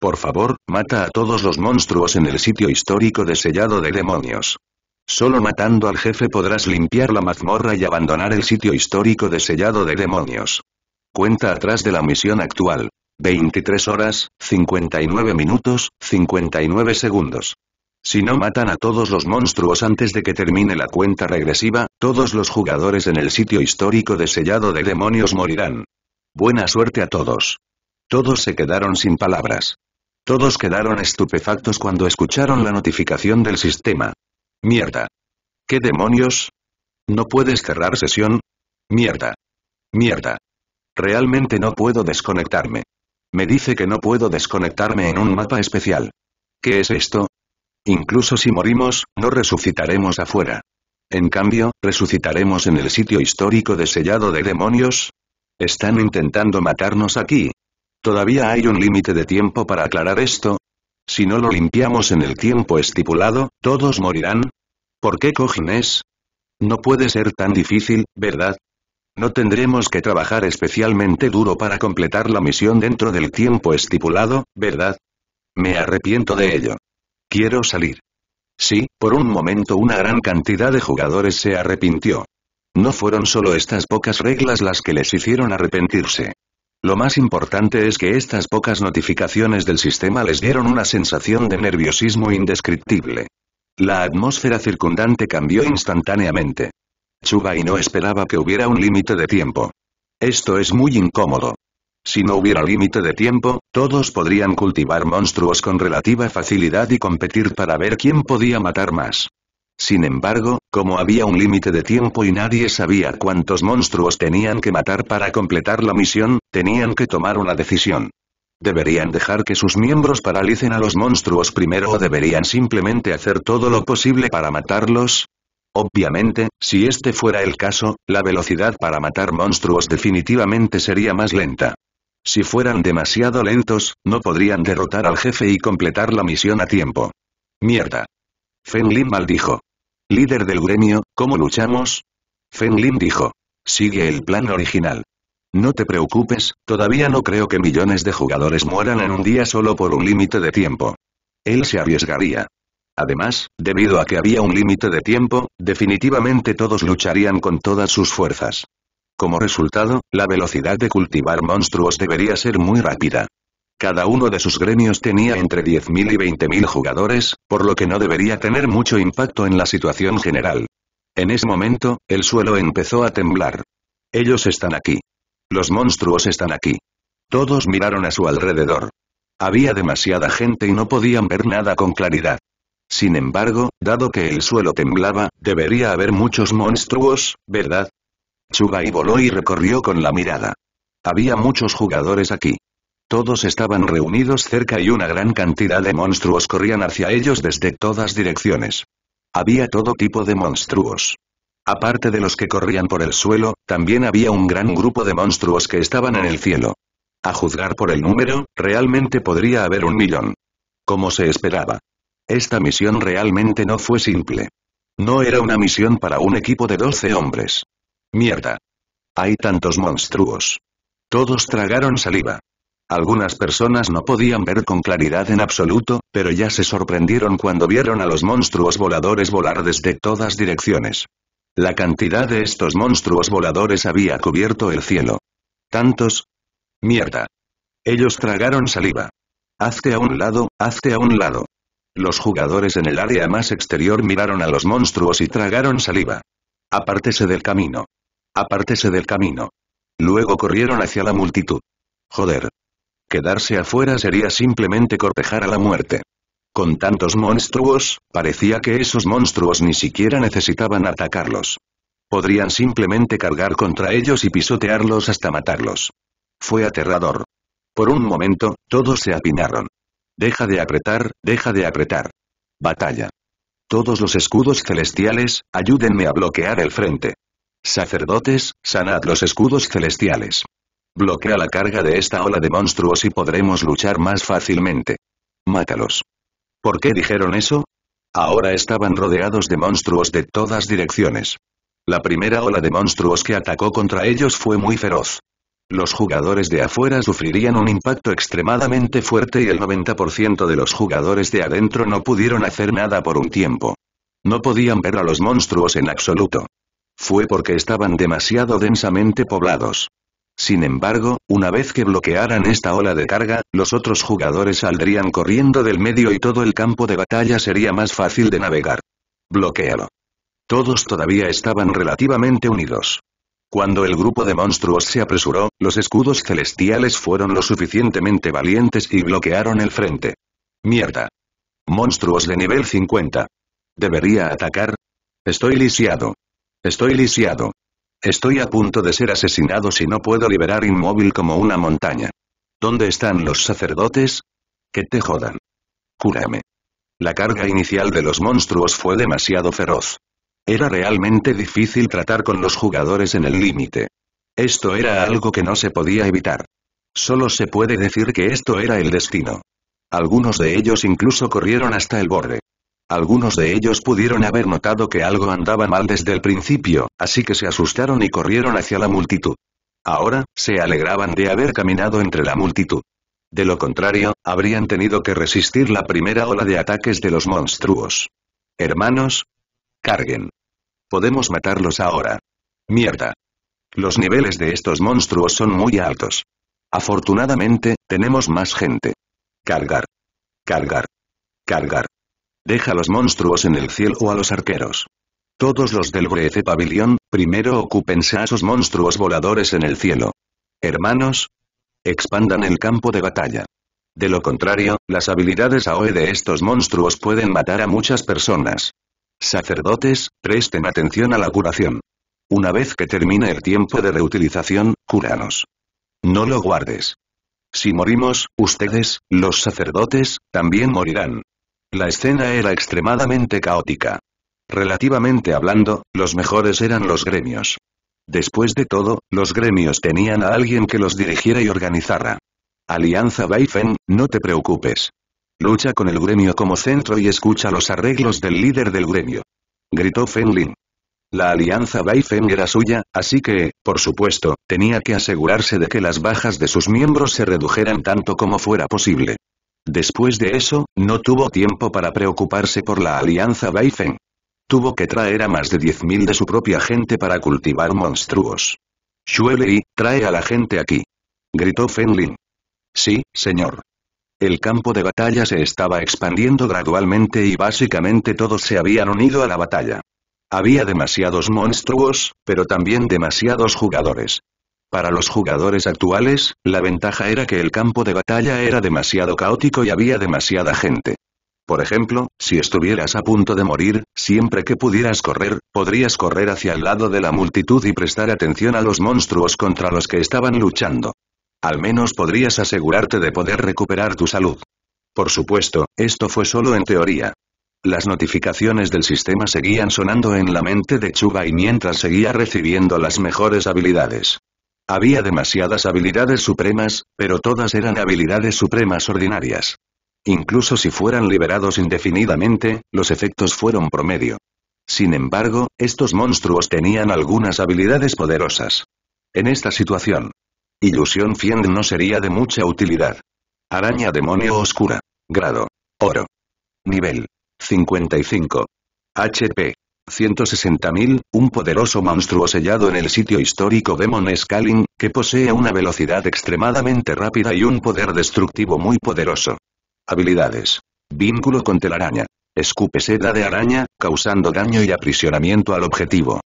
Por favor, mata a todos los monstruos en el sitio histórico de sellado de demonios. Solo matando al jefe podrás limpiar la mazmorra y abandonar el sitio histórico de sellado de demonios. Cuenta atrás de la misión actual. 23 horas, 59 minutos, 59 segundos. Si no matan a todos los monstruos antes de que termine la cuenta regresiva, todos los jugadores en el sitio histórico de sellado de demonios morirán. Buena suerte a todos. Todos se quedaron sin palabras. Todos quedaron estupefactos cuando escucharon la notificación del sistema. Mierda. ¿Qué demonios? ¿No puedes cerrar sesión? Mierda. Mierda. Realmente no puedo desconectarme. Me dice que no puedo desconectarme en un mapa especial. ¿Qué es esto? Incluso si morimos, no resucitaremos afuera. En cambio, resucitaremos en el sitio histórico de sellado de demonios. ¿Están intentando matarnos aquí? ¿Todavía hay un límite de tiempo para aclarar esto? Si no lo limpiamos en el tiempo estipulado, ¿todos morirán? ¿Por qué Cojines? No puede ser tan difícil, ¿verdad? No tendremos que trabajar especialmente duro para completar la misión dentro del tiempo estipulado, ¿verdad? Me arrepiento de ello. Quiero salir. Sí, por un momento una gran cantidad de jugadores se arrepintió. No fueron solo estas pocas reglas las que les hicieron arrepentirse. Lo más importante es que estas pocas notificaciones del sistema les dieron una sensación de nerviosismo indescriptible. La atmósfera circundante cambió instantáneamente y no esperaba que hubiera un límite de tiempo. Esto es muy incómodo. Si no hubiera límite de tiempo, todos podrían cultivar monstruos con relativa facilidad y competir para ver quién podía matar más. Sin embargo, como había un límite de tiempo y nadie sabía cuántos monstruos tenían que matar para completar la misión, tenían que tomar una decisión. ¿Deberían dejar que sus miembros paralicen a los monstruos primero o deberían simplemente hacer todo lo posible para matarlos? Obviamente, si este fuera el caso, la velocidad para matar monstruos definitivamente sería más lenta. Si fueran demasiado lentos, no podrían derrotar al jefe y completar la misión a tiempo. Mierda. Fenlin maldijo. Líder del gremio, ¿cómo luchamos? Fenlin dijo. Sigue el plan original. No te preocupes, todavía no creo que millones de jugadores mueran en un día solo por un límite de tiempo. Él se arriesgaría. Además, debido a que había un límite de tiempo, definitivamente todos lucharían con todas sus fuerzas. Como resultado, la velocidad de cultivar monstruos debería ser muy rápida. Cada uno de sus gremios tenía entre 10.000 y 20.000 jugadores, por lo que no debería tener mucho impacto en la situación general. En ese momento, el suelo empezó a temblar. Ellos están aquí. Los monstruos están aquí. Todos miraron a su alrededor. Había demasiada gente y no podían ver nada con claridad. Sin embargo, dado que el suelo temblaba, debería haber muchos monstruos, ¿verdad? Chugai voló y recorrió con la mirada. Había muchos jugadores aquí. Todos estaban reunidos cerca y una gran cantidad de monstruos corrían hacia ellos desde todas direcciones. Había todo tipo de monstruos. Aparte de los que corrían por el suelo, también había un gran grupo de monstruos que estaban en el cielo. A juzgar por el número, realmente podría haber un millón. Como se esperaba. Esta misión realmente no fue simple. No era una misión para un equipo de 12 hombres. Mierda. Hay tantos monstruos. Todos tragaron saliva. Algunas personas no podían ver con claridad en absoluto, pero ya se sorprendieron cuando vieron a los monstruos voladores volar desde todas direcciones. La cantidad de estos monstruos voladores había cubierto el cielo. ¿Tantos? Mierda. Ellos tragaron saliva. Hazte a un lado, hazte a un lado. Los jugadores en el área más exterior miraron a los monstruos y tragaron saliva. Apártese del camino. Apártese del camino. Luego corrieron hacia la multitud. Joder. Quedarse afuera sería simplemente cortejar a la muerte. Con tantos monstruos, parecía que esos monstruos ni siquiera necesitaban atacarlos. Podrían simplemente cargar contra ellos y pisotearlos hasta matarlos. Fue aterrador. Por un momento, todos se apinaron. Deja de apretar, deja de apretar. Batalla. Todos los escudos celestiales, ayúdenme a bloquear el frente. Sacerdotes, sanad los escudos celestiales. Bloquea la carga de esta ola de monstruos y podremos luchar más fácilmente. Mátalos. ¿Por qué dijeron eso? Ahora estaban rodeados de monstruos de todas direcciones. La primera ola de monstruos que atacó contra ellos fue muy feroz. Los jugadores de afuera sufrirían un impacto extremadamente fuerte y el 90% de los jugadores de adentro no pudieron hacer nada por un tiempo. No podían ver a los monstruos en absoluto. Fue porque estaban demasiado densamente poblados. Sin embargo, una vez que bloquearan esta ola de carga, los otros jugadores saldrían corriendo del medio y todo el campo de batalla sería más fácil de navegar. Bloquéalo. Todos todavía estaban relativamente unidos. Cuando el grupo de monstruos se apresuró, los escudos celestiales fueron lo suficientemente valientes y bloquearon el frente. Mierda. Monstruos de nivel 50. ¿Debería atacar? Estoy lisiado. Estoy lisiado. Estoy a punto de ser asesinado si no puedo liberar inmóvil como una montaña. ¿Dónde están los sacerdotes? Que te jodan. Cúrame. La carga inicial de los monstruos fue demasiado feroz. Era realmente difícil tratar con los jugadores en el límite. Esto era algo que no se podía evitar. Solo se puede decir que esto era el destino. Algunos de ellos incluso corrieron hasta el borde. Algunos de ellos pudieron haber notado que algo andaba mal desde el principio, así que se asustaron y corrieron hacia la multitud. Ahora, se alegraban de haber caminado entre la multitud. De lo contrario, habrían tenido que resistir la primera ola de ataques de los monstruos. Hermanos, Carguen. Podemos matarlos ahora. Mierda. Los niveles de estos monstruos son muy altos. Afortunadamente, tenemos más gente. Cargar. Cargar. Cargar. Deja a los monstruos en el cielo o a los arqueros. Todos los del Brece Pabellón, primero ocúpense a esos monstruos voladores en el cielo. Hermanos. Expandan el campo de batalla. De lo contrario, las habilidades AOE de estos monstruos pueden matar a muchas personas. Sacerdotes, presten atención a la curación. Una vez que termine el tiempo de reutilización, cúranos. No lo guardes. Si morimos, ustedes, los sacerdotes, también morirán. La escena era extremadamente caótica. Relativamente hablando, los mejores eran los gremios. Después de todo, los gremios tenían a alguien que los dirigiera y organizara. Alianza Baifen, no te preocupes. Lucha con el gremio como centro y escucha los arreglos del líder del gremio. Gritó Fenlin. La alianza Baifeng era suya, así que, por supuesto, tenía que asegurarse de que las bajas de sus miembros se redujeran tanto como fuera posible. Después de eso, no tuvo tiempo para preocuparse por la alianza Baifeng. Tuvo que traer a más de 10.000 de su propia gente para cultivar monstruos. y, trae a la gente aquí. Gritó Fenlin. Sí, señor. El campo de batalla se estaba expandiendo gradualmente y básicamente todos se habían unido a la batalla. Había demasiados monstruos, pero también demasiados jugadores. Para los jugadores actuales, la ventaja era que el campo de batalla era demasiado caótico y había demasiada gente. Por ejemplo, si estuvieras a punto de morir, siempre que pudieras correr, podrías correr hacia el lado de la multitud y prestar atención a los monstruos contra los que estaban luchando. Al menos podrías asegurarte de poder recuperar tu salud. Por supuesto, esto fue solo en teoría. Las notificaciones del sistema seguían sonando en la mente de Chuba y mientras seguía recibiendo las mejores habilidades. Había demasiadas habilidades supremas, pero todas eran habilidades supremas ordinarias. Incluso si fueran liberados indefinidamente, los efectos fueron promedio. Sin embargo, estos monstruos tenían algunas habilidades poderosas. En esta situación, Ilusión Fiend no sería de mucha utilidad. Araña Demonio Oscura. Grado. Oro. Nivel. 55. HP. 160.000, un poderoso monstruo sellado en el sitio histórico Demon Scaling, que posee una velocidad extremadamente rápida y un poder destructivo muy poderoso. Habilidades. Vínculo con telaraña. Escupe seda de araña, causando daño y aprisionamiento al objetivo.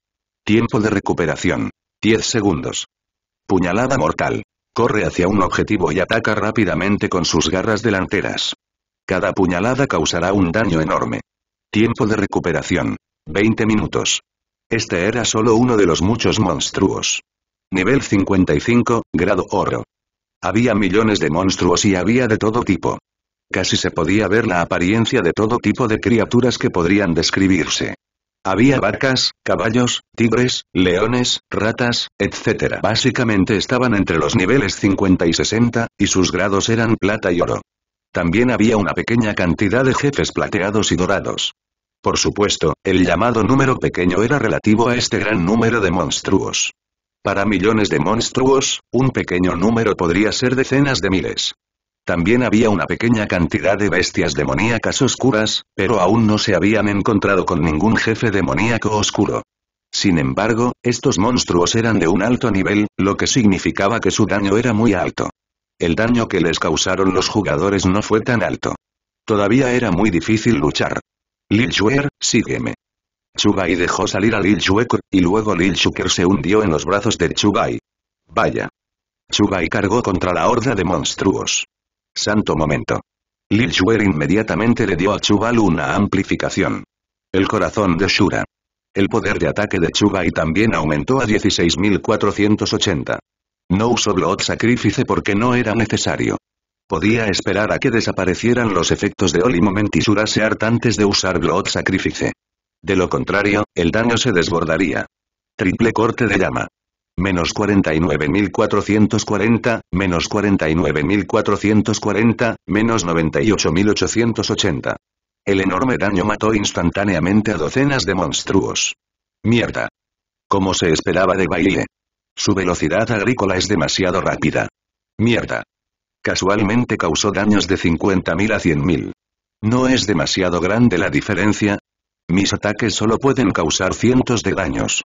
Tiempo de recuperación. 10 segundos. Puñalada mortal. Corre hacia un objetivo y ataca rápidamente con sus garras delanteras. Cada puñalada causará un daño enorme. Tiempo de recuperación. 20 minutos. Este era solo uno de los muchos monstruos. Nivel 55, grado oro. Había millones de monstruos y había de todo tipo. Casi se podía ver la apariencia de todo tipo de criaturas que podrían describirse. Había barcas, caballos, tigres, leones, ratas, etc. Básicamente estaban entre los niveles 50 y 60, y sus grados eran plata y oro. También había una pequeña cantidad de jefes plateados y dorados. Por supuesto, el llamado número pequeño era relativo a este gran número de monstruos. Para millones de monstruos, un pequeño número podría ser decenas de miles. También había una pequeña cantidad de bestias demoníacas oscuras, pero aún no se habían encontrado con ningún jefe demoníaco oscuro. Sin embargo, estos monstruos eran de un alto nivel, lo que significaba que su daño era muy alto. El daño que les causaron los jugadores no fue tan alto. Todavía era muy difícil luchar. Lil sígueme. Chugai dejó salir a Lil y luego Lil Shuker se hundió en los brazos de Chugai. Vaya. Chugai cargó contra la horda de monstruos. ¡Santo momento! Lil Shuer inmediatamente le dio a Chubal una amplificación. El corazón de Shura. El poder de ataque de Chubai también aumentó a 16.480. No usó Blood Sacrifice porque no era necesario. Podía esperar a que desaparecieran los efectos de Oli Moment y Shura Seart antes de usar Blood Sacrifice. De lo contrario, el daño se desbordaría. Triple corte de llama menos 49.440, menos 49.440, menos 98.880. El enorme daño mató instantáneamente a docenas de monstruos. Mierda. Como se esperaba de baile. Su velocidad agrícola es demasiado rápida. Mierda. Casualmente causó daños de 50.000 a 100.000. ¿No es demasiado grande la diferencia? Mis ataques solo pueden causar cientos de daños.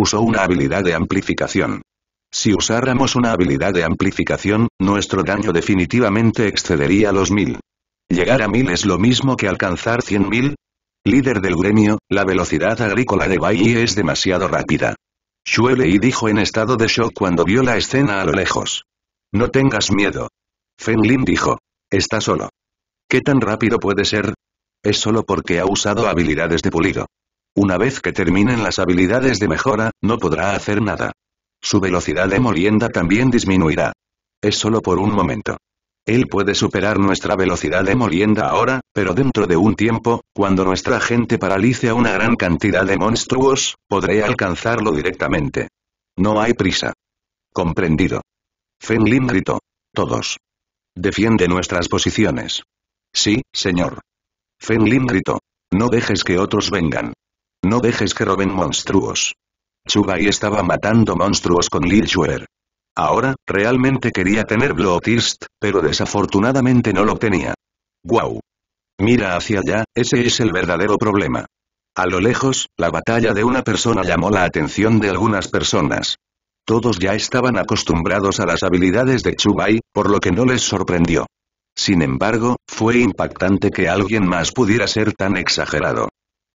Usó una habilidad de amplificación. Si usáramos una habilidad de amplificación, nuestro daño definitivamente excedería los mil. ¿Llegar a mil es lo mismo que alcanzar cien mil? Líder del gremio, la velocidad agrícola de Bai es demasiado rápida. Shuelei y dijo en estado de shock cuando vio la escena a lo lejos. No tengas miedo. Fen dijo. Está solo. ¿Qué tan rápido puede ser? Es solo porque ha usado habilidades de pulido. Una vez que terminen las habilidades de mejora, no podrá hacer nada. Su velocidad de molienda también disminuirá. Es solo por un momento. Él puede superar nuestra velocidad de molienda ahora, pero dentro de un tiempo, cuando nuestra gente paralice a una gran cantidad de monstruos, podré alcanzarlo directamente. No hay prisa. Comprendido. Fenlin gritó. Todos. Defiende nuestras posiciones. Sí, señor. Fenlin gritó. No dejes que otros vengan. No dejes que roben monstruos. Chubai estaba matando monstruos con Shuer. Ahora, realmente quería tener Bloodthirst, pero desafortunadamente no lo tenía. Guau. Mira hacia allá, ese es el verdadero problema. A lo lejos, la batalla de una persona llamó la atención de algunas personas. Todos ya estaban acostumbrados a las habilidades de Chubai, por lo que no les sorprendió. Sin embargo, fue impactante que alguien más pudiera ser tan exagerado.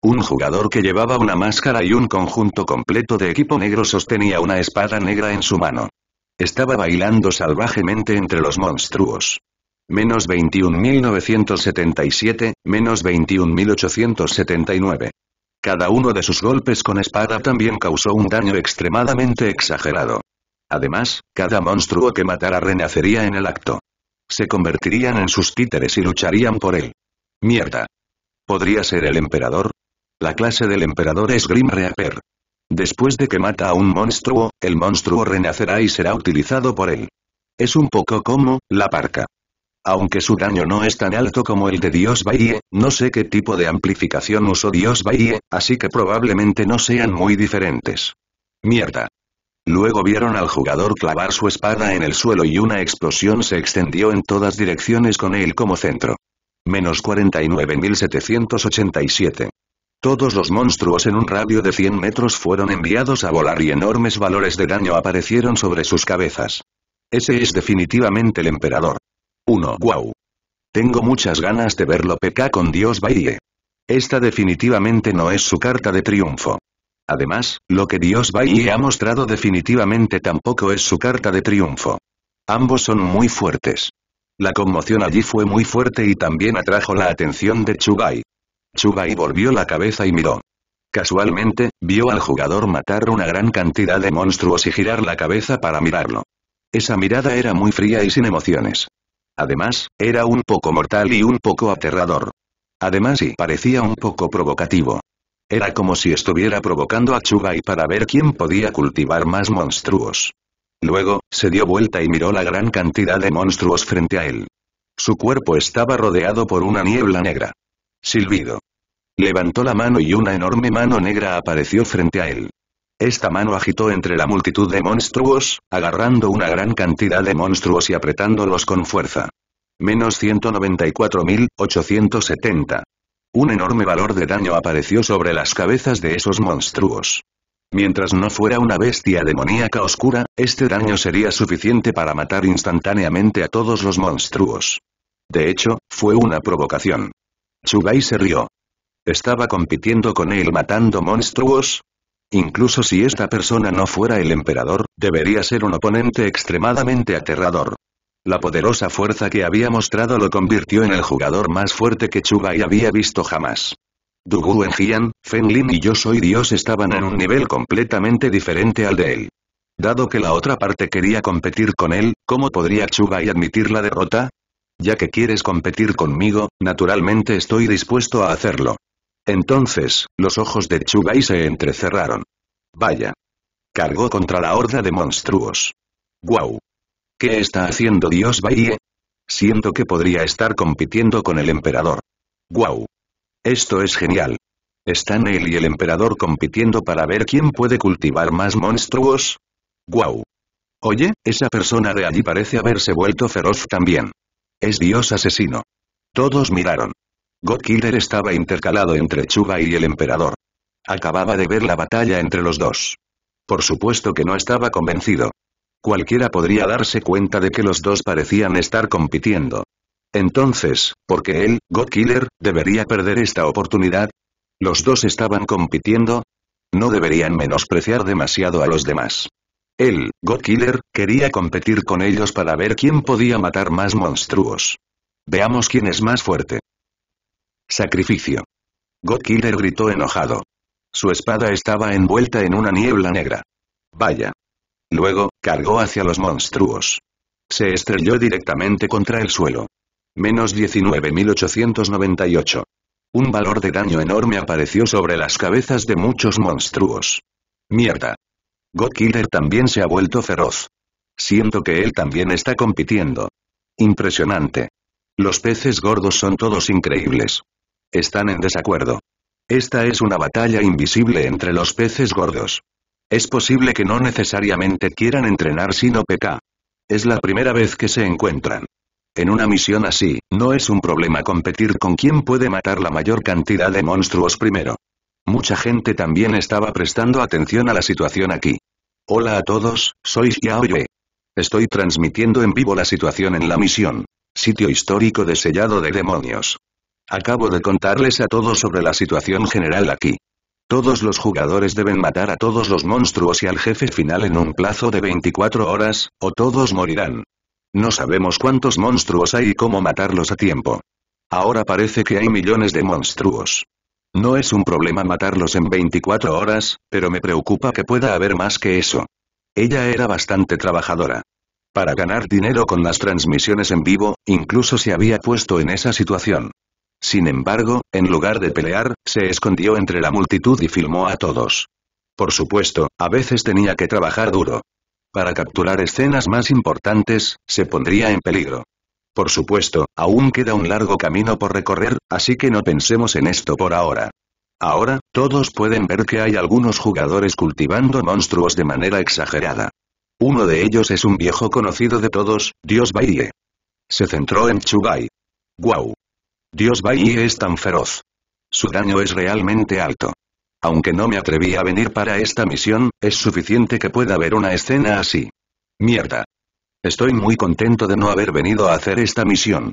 Un jugador que llevaba una máscara y un conjunto completo de equipo negro sostenía una espada negra en su mano. Estaba bailando salvajemente entre los monstruos. Menos 21.977, menos 21.879. Cada uno de sus golpes con espada también causó un daño extremadamente exagerado. Además, cada monstruo que matara renacería en el acto. Se convertirían en sus títeres y lucharían por él. Mierda. ¿Podría ser el emperador? La clase del emperador es Grim Reaper. Después de que mata a un monstruo, el monstruo renacerá y será utilizado por él. Es un poco como, la parca. Aunque su daño no es tan alto como el de Dios Bahie, no sé qué tipo de amplificación usó Dios Bahie, así que probablemente no sean muy diferentes. Mierda. Luego vieron al jugador clavar su espada en el suelo y una explosión se extendió en todas direcciones con él como centro. Menos 49.787. Todos los monstruos en un radio de 100 metros fueron enviados a volar y enormes valores de daño aparecieron sobre sus cabezas. Ese es definitivamente el emperador. 1. Wow. Tengo muchas ganas de verlo Pk con Dios Baiye. Esta definitivamente no es su carta de triunfo. Además, lo que Dios Baiye ha mostrado definitivamente tampoco es su carta de triunfo. Ambos son muy fuertes. La conmoción allí fue muy fuerte y también atrajo la atención de Chugai. Chugai volvió la cabeza y miró. Casualmente, vio al jugador matar una gran cantidad de monstruos y girar la cabeza para mirarlo. Esa mirada era muy fría y sin emociones. Además, era un poco mortal y un poco aterrador. Además y parecía un poco provocativo. Era como si estuviera provocando a Chugai para ver quién podía cultivar más monstruos. Luego, se dio vuelta y miró la gran cantidad de monstruos frente a él. Su cuerpo estaba rodeado por una niebla negra. Silbido. Levantó la mano y una enorme mano negra apareció frente a él. Esta mano agitó entre la multitud de monstruos, agarrando una gran cantidad de monstruos y apretándolos con fuerza. Menos 194.870. Un enorme valor de daño apareció sobre las cabezas de esos monstruos. Mientras no fuera una bestia demoníaca oscura, este daño sería suficiente para matar instantáneamente a todos los monstruos. De hecho, fue una provocación. Chugai se rió. ¿Estaba compitiendo con él matando monstruos? Incluso si esta persona no fuera el emperador, debería ser un oponente extremadamente aterrador. La poderosa fuerza que había mostrado lo convirtió en el jugador más fuerte que Chugai había visto jamás. Dugu Jian, Fenlin y yo soy Dios estaban en un nivel completamente diferente al de él. Dado que la otra parte quería competir con él, ¿cómo podría Chugai admitir la derrota? Ya que quieres competir conmigo, naturalmente estoy dispuesto a hacerlo. Entonces, los ojos de Chugai se entrecerraron. Vaya. Cargó contra la horda de monstruos. ¡Guau! ¿Qué está haciendo Dios Baie? Siento que podría estar compitiendo con el emperador. ¡Guau! Esto es genial. ¿Están él y el emperador compitiendo para ver quién puede cultivar más monstruos? ¡Guau! Oye, esa persona de allí parece haberse vuelto feroz también. Es Dios asesino. Todos miraron. Godkiller estaba intercalado entre Chuba y el emperador. Acababa de ver la batalla entre los dos. Por supuesto que no estaba convencido. Cualquiera podría darse cuenta de que los dos parecían estar compitiendo. Entonces, ¿por qué él, Godkiller, debería perder esta oportunidad? ¿Los dos estaban compitiendo? No deberían menospreciar demasiado a los demás. Él, Godkiller, Killer, quería competir con ellos para ver quién podía matar más monstruos. Veamos quién es más fuerte. Sacrificio. Godkiller Killer gritó enojado. Su espada estaba envuelta en una niebla negra. Vaya. Luego, cargó hacia los monstruos. Se estrelló directamente contra el suelo. Menos 19.898. Un valor de daño enorme apareció sobre las cabezas de muchos monstruos. Mierda. Godkiller Killer también se ha vuelto feroz. Siento que él también está compitiendo. Impresionante. Los peces gordos son todos increíbles. Están en desacuerdo. Esta es una batalla invisible entre los peces gordos. Es posible que no necesariamente quieran entrenar sino PK. Es la primera vez que se encuentran. En una misión así, no es un problema competir con quien puede matar la mayor cantidad de monstruos primero. Mucha gente también estaba prestando atención a la situación aquí. Hola a todos, soy Xiaoyue. Estoy transmitiendo en vivo la situación en la misión. Sitio histórico de sellado de demonios. Acabo de contarles a todos sobre la situación general aquí. Todos los jugadores deben matar a todos los monstruos y al jefe final en un plazo de 24 horas, o todos morirán. No sabemos cuántos monstruos hay y cómo matarlos a tiempo. Ahora parece que hay millones de monstruos. No es un problema matarlos en 24 horas, pero me preocupa que pueda haber más que eso. Ella era bastante trabajadora. Para ganar dinero con las transmisiones en vivo, incluso se había puesto en esa situación. Sin embargo, en lugar de pelear, se escondió entre la multitud y filmó a todos. Por supuesto, a veces tenía que trabajar duro. Para capturar escenas más importantes, se pondría en peligro. Por supuesto, aún queda un largo camino por recorrer, así que no pensemos en esto por ahora. Ahora, todos pueden ver que hay algunos jugadores cultivando monstruos de manera exagerada. Uno de ellos es un viejo conocido de todos, Dios Baie. Se centró en Chubai. ¡Guau! Dios Baie es tan feroz. Su daño es realmente alto. Aunque no me atreví a venir para esta misión, es suficiente que pueda ver una escena así. Mierda. Estoy muy contento de no haber venido a hacer esta misión.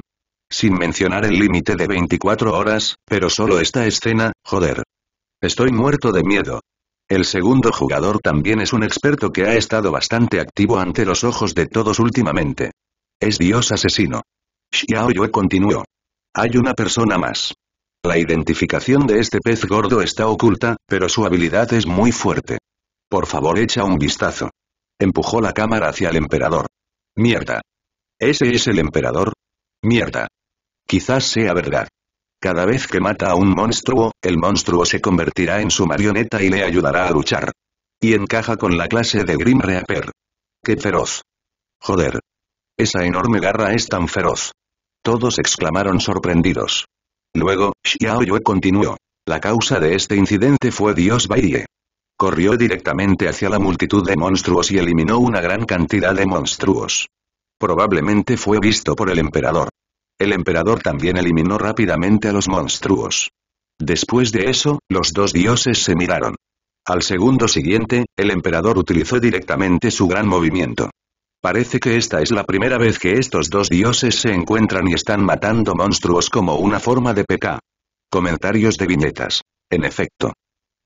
Sin mencionar el límite de 24 horas, pero solo esta escena, joder. Estoy muerto de miedo. El segundo jugador también es un experto que ha estado bastante activo ante los ojos de todos últimamente. Es Dios asesino. Xiao Yue continuó. Hay una persona más. La identificación de este pez gordo está oculta, pero su habilidad es muy fuerte. Por favor echa un vistazo. Empujó la cámara hacia el emperador. Mierda. ¿Ese es el emperador? Mierda. Quizás sea verdad. Cada vez que mata a un monstruo, el monstruo se convertirá en su marioneta y le ayudará a luchar. Y encaja con la clase de Grim Reaper. ¡Qué feroz! Joder. Esa enorme garra es tan feroz. Todos exclamaron sorprendidos. Luego, Xiao Yue continuó. La causa de este incidente fue Dios Baiye. Corrió directamente hacia la multitud de monstruos y eliminó una gran cantidad de monstruos. Probablemente fue visto por el emperador. El emperador también eliminó rápidamente a los monstruos. Después de eso, los dos dioses se miraron. Al segundo siguiente, el emperador utilizó directamente su gran movimiento. Parece que esta es la primera vez que estos dos dioses se encuentran y están matando monstruos como una forma de PK. Comentarios de viñetas. En efecto.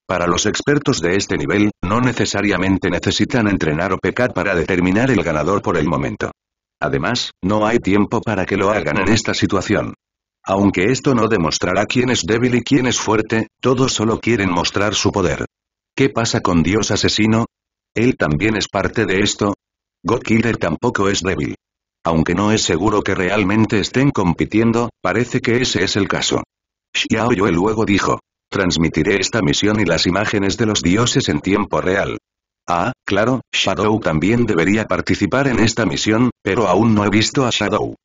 Para los expertos de este nivel, no necesariamente necesitan entrenar o pecar para determinar el ganador por el momento. Además, no hay tiempo para que lo hagan en esta situación. Aunque esto no demostrará quién es débil y quién es fuerte, todos solo quieren mostrar su poder. ¿Qué pasa con Dios asesino? Él también es parte de esto. Godkiller tampoco es débil. Aunque no es seguro que realmente estén compitiendo, parece que ese es el caso. Xiao luego dijo. Transmitiré esta misión y las imágenes de los dioses en tiempo real. Ah, claro, Shadow también debería participar en esta misión, pero aún no he visto a Shadow.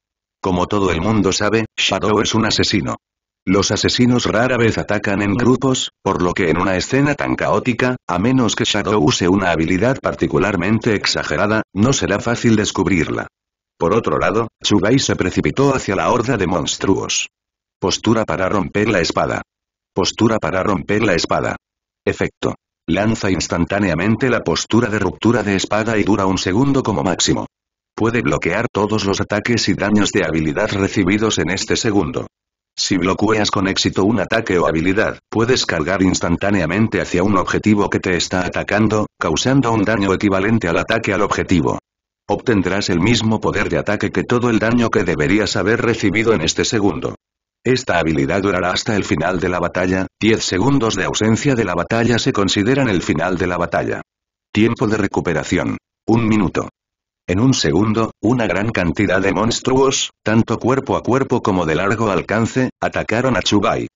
Como todo el mundo sabe, Shadow es un asesino. Los asesinos rara vez atacan en grupos, por lo que en una escena tan caótica, a menos que Shadow use una habilidad particularmente exagerada, no será fácil descubrirla. Por otro lado, Shugai se precipitó hacia la horda de monstruos. Postura para romper la espada. Postura para romper la espada. Efecto. Lanza instantáneamente la postura de ruptura de espada y dura un segundo como máximo. Puede bloquear todos los ataques y daños de habilidad recibidos en este segundo. Si bloqueas con éxito un ataque o habilidad, puedes cargar instantáneamente hacia un objetivo que te está atacando, causando un daño equivalente al ataque al objetivo. Obtendrás el mismo poder de ataque que todo el daño que deberías haber recibido en este segundo. Esta habilidad durará hasta el final de la batalla, 10 segundos de ausencia de la batalla se consideran el final de la batalla. Tiempo de recuperación. Un minuto. En un segundo, una gran cantidad de monstruos, tanto cuerpo a cuerpo como de largo alcance, atacaron a Chubai.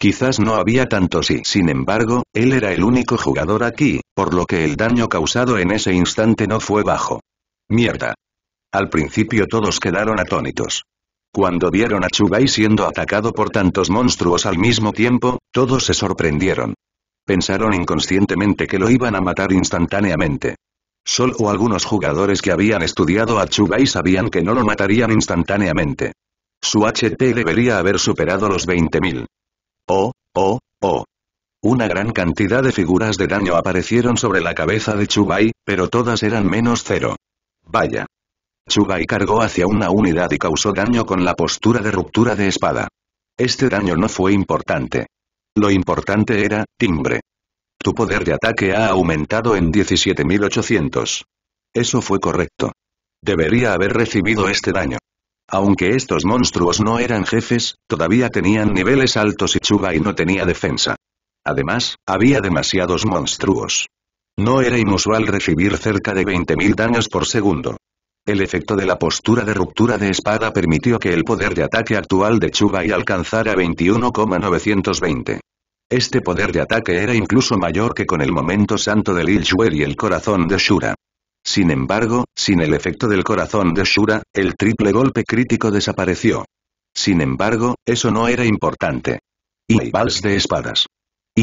Quizás no había tantos y, sin embargo, él era el único jugador aquí, por lo que el daño causado en ese instante no fue bajo. Mierda. Al principio todos quedaron atónitos. Cuando vieron a Chubai siendo atacado por tantos monstruos al mismo tiempo, todos se sorprendieron. Pensaron inconscientemente que lo iban a matar instantáneamente. Solo algunos jugadores que habían estudiado a Chubai sabían que no lo matarían instantáneamente. Su HT debería haber superado los 20.000. Oh, oh, oh. Una gran cantidad de figuras de daño aparecieron sobre la cabeza de Chubai, pero todas eran menos cero. Vaya y cargó hacia una unidad y causó daño con la postura de ruptura de espada. Este daño no fue importante. Lo importante era, timbre. Tu poder de ataque ha aumentado en 17.800. Eso fue correcto. Debería haber recibido este daño. Aunque estos monstruos no eran jefes, todavía tenían niveles altos y Chugai no tenía defensa. Además, había demasiados monstruos. No era inusual recibir cerca de 20.000 daños por segundo. El efecto de la postura de ruptura de espada permitió que el poder de ataque actual de Chubai alcanzara 21,920. Este poder de ataque era incluso mayor que con el momento santo del Lil y el corazón de Shura. Sin embargo, sin el efecto del corazón de Shura, el triple golpe crítico desapareció. Sin embargo, eso no era importante. Y vals de espadas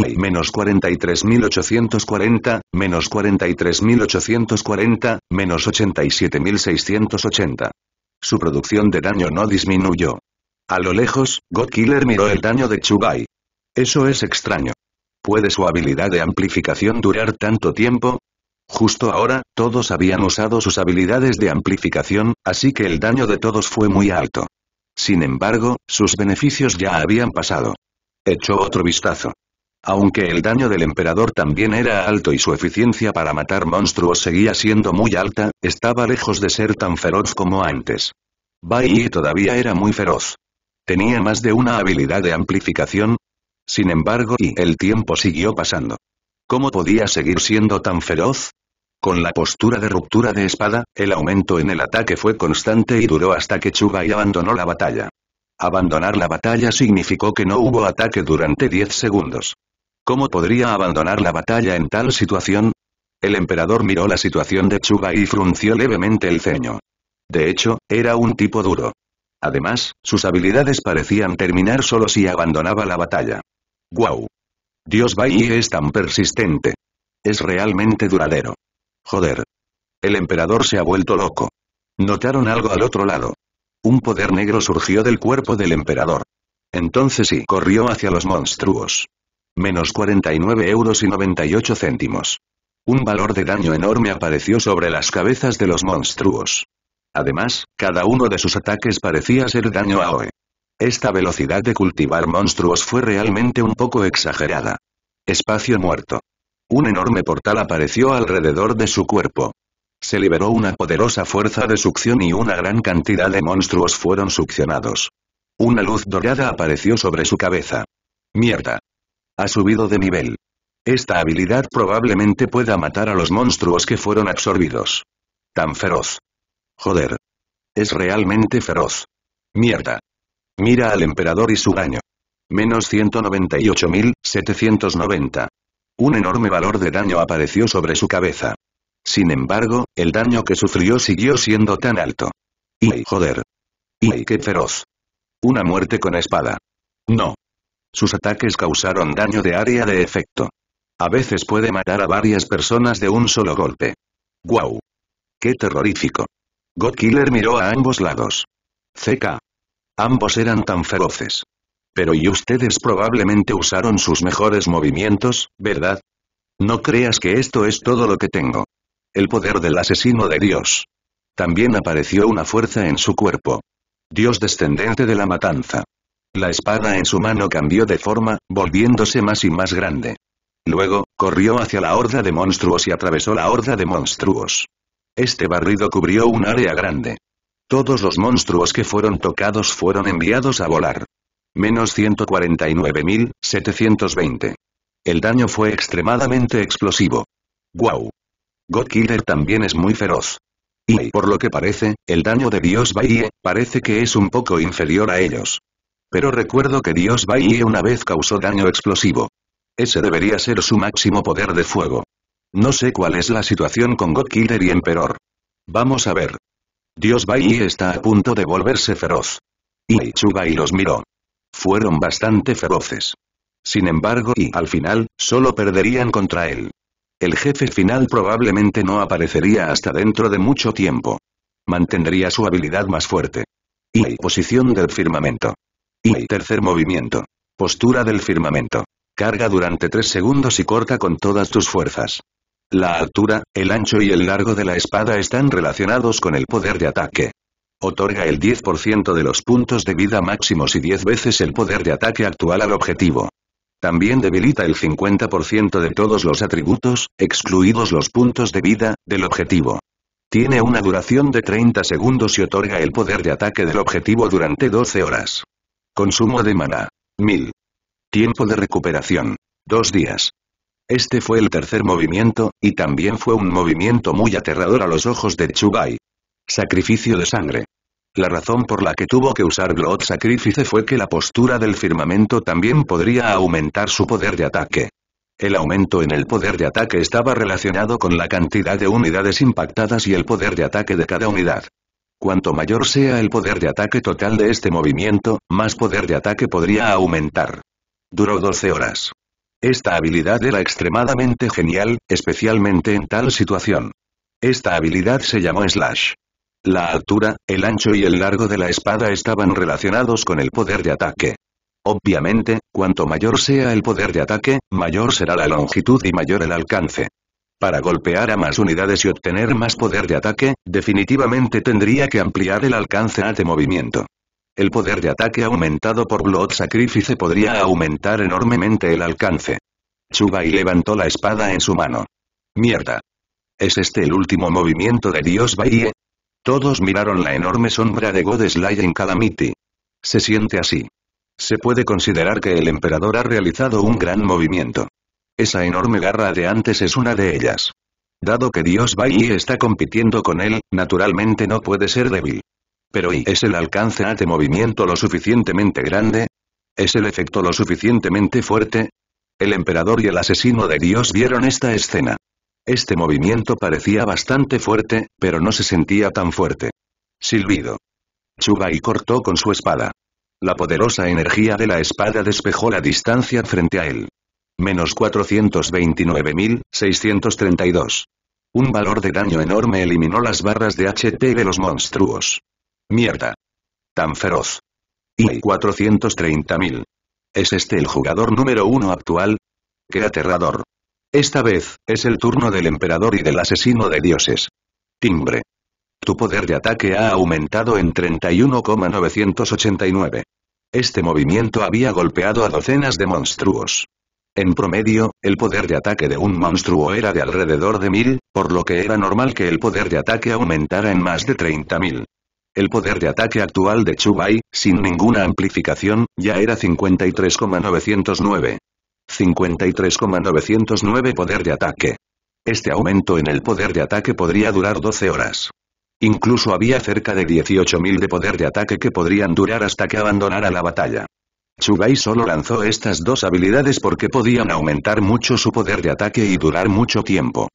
y menos 43.840, menos 43.840, menos 87.680. Su producción de daño no disminuyó. A lo lejos, God Killer miró el daño de Chubai. Eso es extraño. ¿Puede su habilidad de amplificación durar tanto tiempo? Justo ahora, todos habían usado sus habilidades de amplificación, así que el daño de todos fue muy alto. Sin embargo, sus beneficios ya habían pasado. Echó otro vistazo. Aunque el daño del emperador también era alto y su eficiencia para matar monstruos seguía siendo muy alta, estaba lejos de ser tan feroz como antes. Bai todavía era muy feroz. Tenía más de una habilidad de amplificación. Sin embargo, y el tiempo siguió pasando. ¿Cómo podía seguir siendo tan feroz? Con la postura de ruptura de espada, el aumento en el ataque fue constante y duró hasta que Bai abandonó la batalla. Abandonar la batalla significó que no hubo ataque durante 10 segundos. ¿Cómo podría abandonar la batalla en tal situación? El emperador miró la situación de Chuba y frunció levemente el ceño. De hecho, era un tipo duro. Además, sus habilidades parecían terminar solo si abandonaba la batalla. ¡Guau! ¡Wow! Dios Bai es tan persistente. Es realmente duradero. Joder. El emperador se ha vuelto loco. Notaron algo al otro lado. Un poder negro surgió del cuerpo del emperador. Entonces sí corrió hacia los monstruos. Menos 49 euros y 98 céntimos. Un valor de daño enorme apareció sobre las cabezas de los monstruos. Además, cada uno de sus ataques parecía ser daño a Oe. Esta velocidad de cultivar monstruos fue realmente un poco exagerada. Espacio muerto. Un enorme portal apareció alrededor de su cuerpo. Se liberó una poderosa fuerza de succión y una gran cantidad de monstruos fueron succionados. Una luz dorada apareció sobre su cabeza. Mierda. Ha subido de nivel. Esta habilidad probablemente pueda matar a los monstruos que fueron absorbidos. Tan feroz. Joder. Es realmente feroz. Mierda. Mira al emperador y su daño. Menos 198.790. Un enorme valor de daño apareció sobre su cabeza. Sin embargo, el daño que sufrió siguió siendo tan alto. ¡Y joder! ¡Y qué feroz! Una muerte con espada. No. Sus ataques causaron daño de área de efecto. A veces puede matar a varias personas de un solo golpe. ¡Guau! ¡Qué terrorífico! God Killer miró a ambos lados. CK. Ambos eran tan feroces. Pero y ustedes probablemente usaron sus mejores movimientos, ¿verdad? No creas que esto es todo lo que tengo. El poder del asesino de Dios. También apareció una fuerza en su cuerpo. Dios descendente de la matanza. La espada en su mano cambió de forma, volviéndose más y más grande. Luego, corrió hacia la horda de monstruos y atravesó la horda de monstruos. Este barrido cubrió un área grande. Todos los monstruos que fueron tocados fueron enviados a volar. Menos 149.720. El daño fue extremadamente explosivo. ¡Guau! God Killer también es muy feroz. Y, por lo que parece, el daño de Dios Bahie, parece que es un poco inferior a ellos. Pero recuerdo que Dios Baie una vez causó daño explosivo. Ese debería ser su máximo poder de fuego. No sé cuál es la situación con God y Emperor. Vamos a ver. Dios Bai está a punto de volverse feroz. Y Chubai los miró. Fueron bastante feroces. Sin embargo y al final, solo perderían contra él. El jefe final probablemente no aparecería hasta dentro de mucho tiempo. Mantendría su habilidad más fuerte. Y posición del firmamento. Y tercer movimiento. Postura del firmamento. Carga durante 3 segundos y corta con todas tus fuerzas. La altura, el ancho y el largo de la espada están relacionados con el poder de ataque. Otorga el 10% de los puntos de vida máximos y 10 veces el poder de ataque actual al objetivo. También debilita el 50% de todos los atributos, excluidos los puntos de vida, del objetivo. Tiene una duración de 30 segundos y otorga el poder de ataque del objetivo durante 12 horas. Consumo de mana, 1000. Tiempo de recuperación. Dos días. Este fue el tercer movimiento, y también fue un movimiento muy aterrador a los ojos de Chubai. Sacrificio de sangre. La razón por la que tuvo que usar Blood Sacrifice fue que la postura del firmamento también podría aumentar su poder de ataque. El aumento en el poder de ataque estaba relacionado con la cantidad de unidades impactadas y el poder de ataque de cada unidad. Cuanto mayor sea el poder de ataque total de este movimiento, más poder de ataque podría aumentar. Duró 12 horas. Esta habilidad era extremadamente genial, especialmente en tal situación. Esta habilidad se llamó Slash. La altura, el ancho y el largo de la espada estaban relacionados con el poder de ataque. Obviamente, cuanto mayor sea el poder de ataque, mayor será la longitud y mayor el alcance. Para golpear a más unidades y obtener más poder de ataque, definitivamente tendría que ampliar el alcance de movimiento. El poder de ataque aumentado por Blood Sacrifice podría aumentar enormemente el alcance. Chubai levantó la espada en su mano. Mierda. ¿Es este el último movimiento de Dios Baie? Todos miraron la enorme sombra de Godeslay en Kalamiti. Se siente así. Se puede considerar que el emperador ha realizado un gran movimiento. Esa enorme garra de antes es una de ellas. Dado que Dios va y está compitiendo con él, naturalmente no puede ser débil. Pero ¿y es el alcance a movimiento lo suficientemente grande? ¿Es el efecto lo suficientemente fuerte? El emperador y el asesino de Dios vieron esta escena. Este movimiento parecía bastante fuerte, pero no se sentía tan fuerte. Silbido. y cortó con su espada. La poderosa energía de la espada despejó la distancia frente a él. Menos 429.632. Un valor de daño enorme eliminó las barras de HP de los monstruos. Mierda. Tan feroz. Y 430.000. ¿Es este el jugador número uno actual? ¡Qué aterrador! Esta vez, es el turno del emperador y del asesino de dioses. Timbre. Tu poder de ataque ha aumentado en 31,989. Este movimiento había golpeado a docenas de monstruos. En promedio, el poder de ataque de un monstruo era de alrededor de 1000, por lo que era normal que el poder de ataque aumentara en más de 30.000. El poder de ataque actual de Chubai, sin ninguna amplificación, ya era 53,909. 53,909 poder de ataque. Este aumento en el poder de ataque podría durar 12 horas. Incluso había cerca de 18.000 de poder de ataque que podrían durar hasta que abandonara la batalla. Chugai solo lanzó estas dos habilidades porque podían aumentar mucho su poder de ataque y durar mucho tiempo.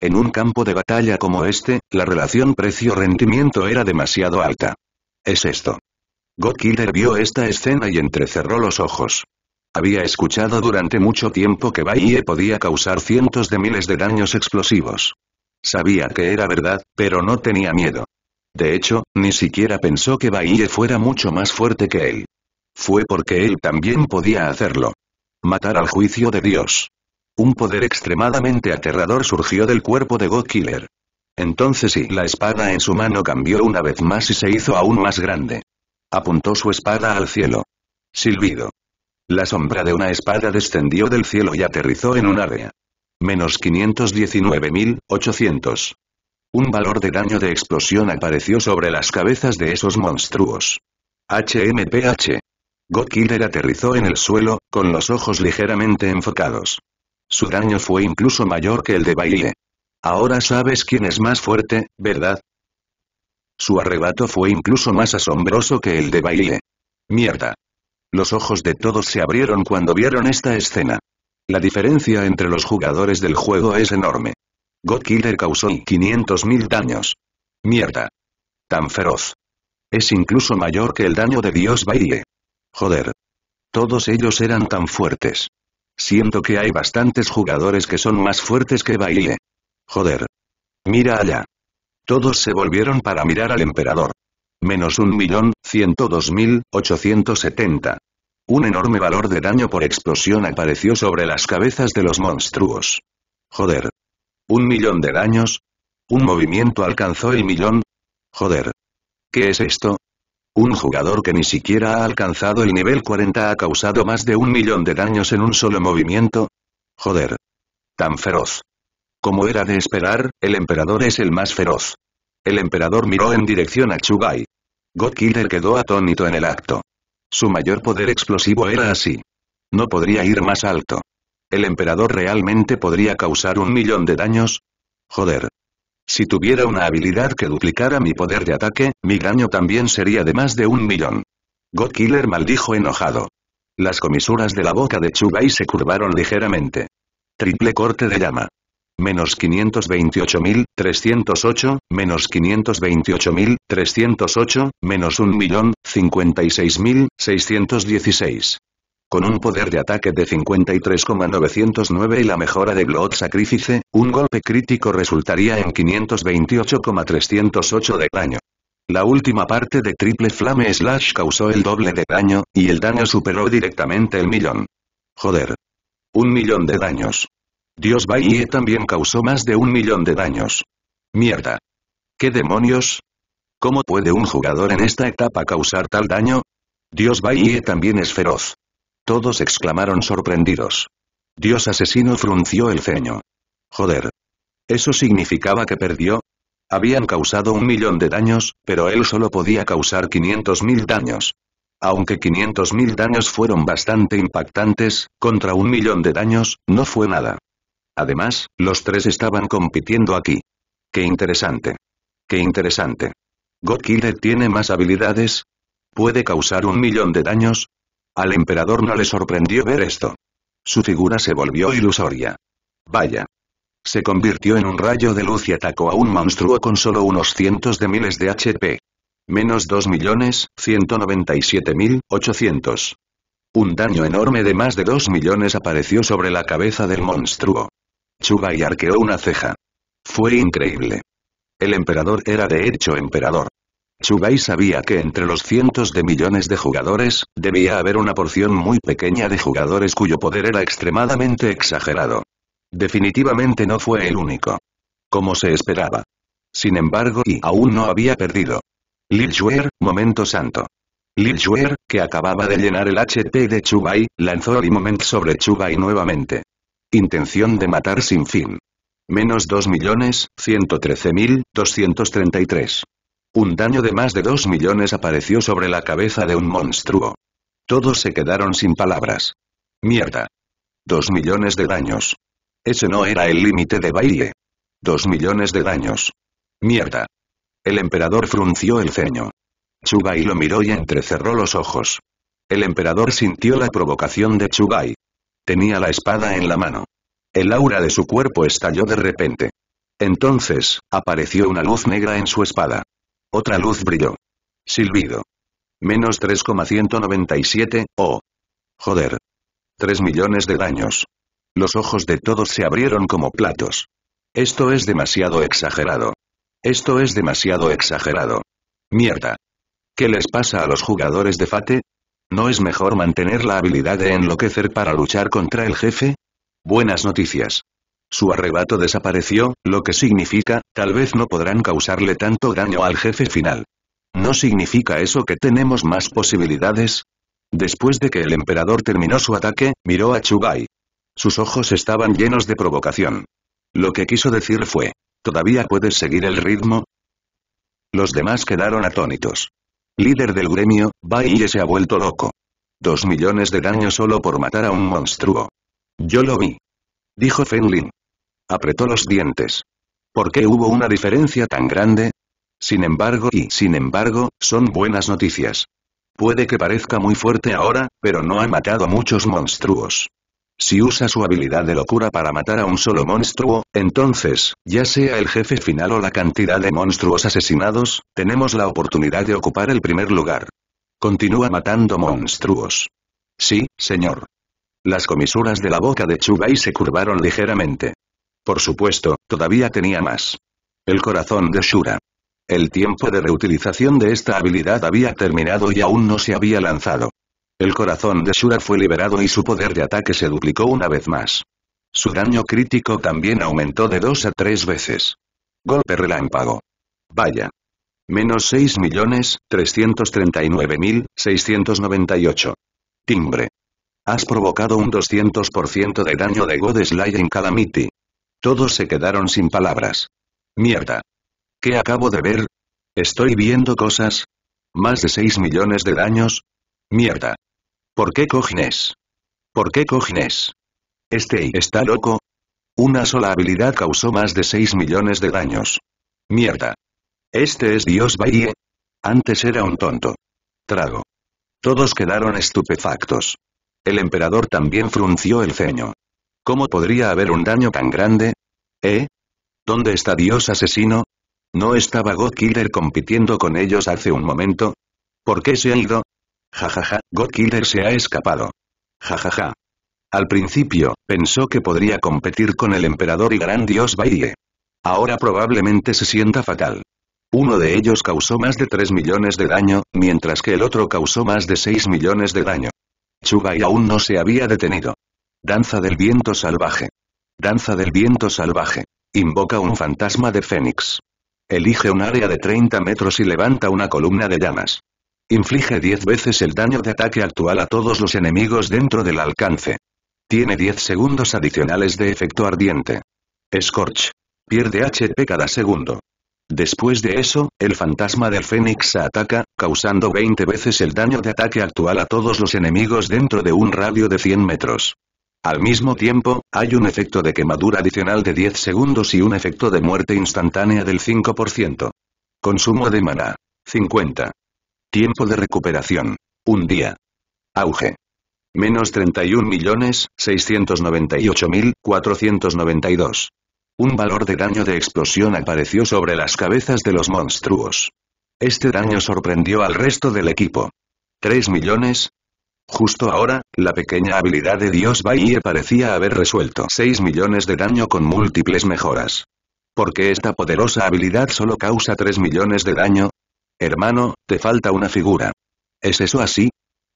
En un campo de batalla como este, la relación precio-rendimiento era demasiado alta. Es esto. Godkiller vio esta escena y entrecerró los ojos. Había escuchado durante mucho tiempo que Baie podía causar cientos de miles de daños explosivos. Sabía que era verdad, pero no tenía miedo. De hecho, ni siquiera pensó que Baie fuera mucho más fuerte que él fue porque él también podía hacerlo. Matar al juicio de Dios. Un poder extremadamente aterrador surgió del cuerpo de God Killer. Entonces sí, la espada en su mano cambió una vez más y se hizo aún más grande. Apuntó su espada al cielo. Silbido. La sombra de una espada descendió del cielo y aterrizó en un área. Menos 519.800. Un valor de daño de explosión apareció sobre las cabezas de esos monstruos. HMPH. Godkiller aterrizó en el suelo, con los ojos ligeramente enfocados. Su daño fue incluso mayor que el de Baile. Ahora sabes quién es más fuerte, ¿verdad? Su arrebato fue incluso más asombroso que el de Baile. Mierda. Los ojos de todos se abrieron cuando vieron esta escena. La diferencia entre los jugadores del juego es enorme. Godkiller causó 500.000 daños. Mierda. Tan feroz. Es incluso mayor que el daño de Dios Baile. Joder. Todos ellos eran tan fuertes. Siento que hay bastantes jugadores que son más fuertes que Baile. Joder. Mira allá. Todos se volvieron para mirar al emperador. Menos un millón, ciento dos mil, ochocientos setenta. Un enorme valor de daño por explosión apareció sobre las cabezas de los monstruos. Joder. ¿Un millón de daños? ¿Un movimiento alcanzó el millón? Joder. ¿Qué es esto? Un jugador que ni siquiera ha alcanzado el nivel 40 ha causado más de un millón de daños en un solo movimiento. Joder. Tan feroz. Como era de esperar, el emperador es el más feroz. El emperador miró en dirección a Chubai. Godkiller quedó atónito en el acto. Su mayor poder explosivo era así. No podría ir más alto. ¿El emperador realmente podría causar un millón de daños? Joder. Si tuviera una habilidad que duplicara mi poder de ataque, mi daño también sería de más de un millón. Godkiller maldijo enojado. Las comisuras de la boca de Chugai se curvaron ligeramente. Triple corte de llama. Menos 528.308, menos 528.308, menos 1.056.616. Con un poder de ataque de 53,909 y la mejora de Blood Sacrifice, un golpe crítico resultaría en 528,308 de daño. La última parte de Triple Flame Slash causó el doble de daño, y el daño superó directamente el millón. Joder. Un millón de daños. Dios Bahie también causó más de un millón de daños. Mierda. ¿Qué demonios? ¿Cómo puede un jugador en esta etapa causar tal daño? Dios Bahie también es feroz. Todos exclamaron sorprendidos. Dios asesino frunció el ceño. Joder. ¿Eso significaba que perdió? Habían causado un millón de daños, pero él solo podía causar 500.000 daños. Aunque 500.000 daños fueron bastante impactantes, contra un millón de daños, no fue nada. Además, los tres estaban compitiendo aquí. ¡Qué interesante! ¡Qué interesante! ¿Godkiller tiene más habilidades? ¿Puede causar un millón de daños? Al emperador no le sorprendió ver esto. Su figura se volvió ilusoria. Vaya. Se convirtió en un rayo de luz y atacó a un monstruo con solo unos cientos de miles de HP. Menos 2.197.800. Un daño enorme de más de 2 millones apareció sobre la cabeza del monstruo. Chuba y arqueó una ceja. Fue increíble. El emperador era de hecho emperador. Chubai sabía que entre los cientos de millones de jugadores, debía haber una porción muy pequeña de jugadores cuyo poder era extremadamente exagerado. Definitivamente no fue el único. Como se esperaba. Sin embargo, y aún no había perdido. Lil momento santo. Lil que acababa de llenar el HP de Chubai, lanzó el momento sobre Chubai nuevamente. Intención de matar sin fin. Menos 2.113.233. Un daño de más de dos millones apareció sobre la cabeza de un monstruo. Todos se quedaron sin palabras. Mierda. Dos millones de daños. Ese no era el límite de baile. Dos millones de daños. Mierda. El emperador frunció el ceño. Chubai lo miró y entrecerró los ojos. El emperador sintió la provocación de Chugai. Tenía la espada en la mano. El aura de su cuerpo estalló de repente. Entonces, apareció una luz negra en su espada. Otra luz brilló. Silbido. Menos 3,197, oh. Joder. 3 millones de daños. Los ojos de todos se abrieron como platos. Esto es demasiado exagerado. Esto es demasiado exagerado. Mierda. ¿Qué les pasa a los jugadores de Fate? ¿No es mejor mantener la habilidad de enloquecer para luchar contra el jefe? Buenas noticias. Su arrebato desapareció, lo que significa, tal vez no podrán causarle tanto daño al jefe final. ¿No significa eso que tenemos más posibilidades? Después de que el emperador terminó su ataque, miró a Chubai. Sus ojos estaban llenos de provocación. Lo que quiso decir fue, ¿todavía puedes seguir el ritmo? Los demás quedaron atónitos. Líder del gremio, Baiye se ha vuelto loco. Dos millones de daño solo por matar a un monstruo. Yo lo vi. Dijo Fenlin. Apretó los dientes. ¿Por qué hubo una diferencia tan grande? Sin embargo y sin embargo, son buenas noticias. Puede que parezca muy fuerte ahora, pero no ha matado a muchos monstruos. Si usa su habilidad de locura para matar a un solo monstruo, entonces, ya sea el jefe final o la cantidad de monstruos asesinados, tenemos la oportunidad de ocupar el primer lugar. Continúa matando monstruos. Sí, señor. Las comisuras de la boca de Chubai se curvaron ligeramente. Por supuesto, todavía tenía más. El corazón de Shura. El tiempo de reutilización de esta habilidad había terminado y aún no se había lanzado. El corazón de Shura fue liberado y su poder de ataque se duplicó una vez más. Su daño crítico también aumentó de dos a tres veces. Golpe relámpago. Vaya. Menos 6.339.698. Timbre. Has provocado un 200% de daño de God cada Calamity. Todos se quedaron sin palabras. Mierda. ¿Qué acabo de ver? ¿Estoy viendo cosas? ¿Más de 6 millones de daños? Mierda. ¿Por qué Cojines? ¿Por qué Cojines? Este está loco. Una sola habilidad causó más de 6 millones de daños. Mierda. Este es Dios Baye. Antes era un tonto. Trago. Todos quedaron estupefactos. El emperador también frunció el ceño. ¿Cómo podría haber un daño tan grande? ¿Eh? ¿Dónde está Dios asesino? ¿No estaba Godkiller compitiendo con ellos hace un momento? ¿Por qué se ha ido? Jajaja, ja, God Killer se ha escapado. Jajaja. Al principio, pensó que podría competir con el emperador y gran dios baile Ahora probablemente se sienta fatal. Uno de ellos causó más de 3 millones de daño, mientras que el otro causó más de 6 millones de daño. y aún no se había detenido. Danza del viento salvaje. Danza del viento salvaje. Invoca un fantasma de Fénix. Elige un área de 30 metros y levanta una columna de llamas. Inflige 10 veces el daño de ataque actual a todos los enemigos dentro del alcance. Tiene 10 segundos adicionales de efecto ardiente. Scorch. Pierde HP cada segundo. Después de eso, el fantasma del Fénix ataca, causando 20 veces el daño de ataque actual a todos los enemigos dentro de un radio de 100 metros. Al mismo tiempo, hay un efecto de quemadura adicional de 10 segundos y un efecto de muerte instantánea del 5%. Consumo de maná. 50. Tiempo de recuperación. Un día. Auge. Menos 31.698.492. Un valor de daño de explosión apareció sobre las cabezas de los monstruos. Este daño sorprendió al resto del equipo. 3 millones, Justo ahora, la pequeña habilidad de Dios Bayer parecía haber resuelto 6 millones de daño con múltiples mejoras. ¿Por qué esta poderosa habilidad solo causa 3 millones de daño? Hermano, te falta una figura. ¿Es eso así?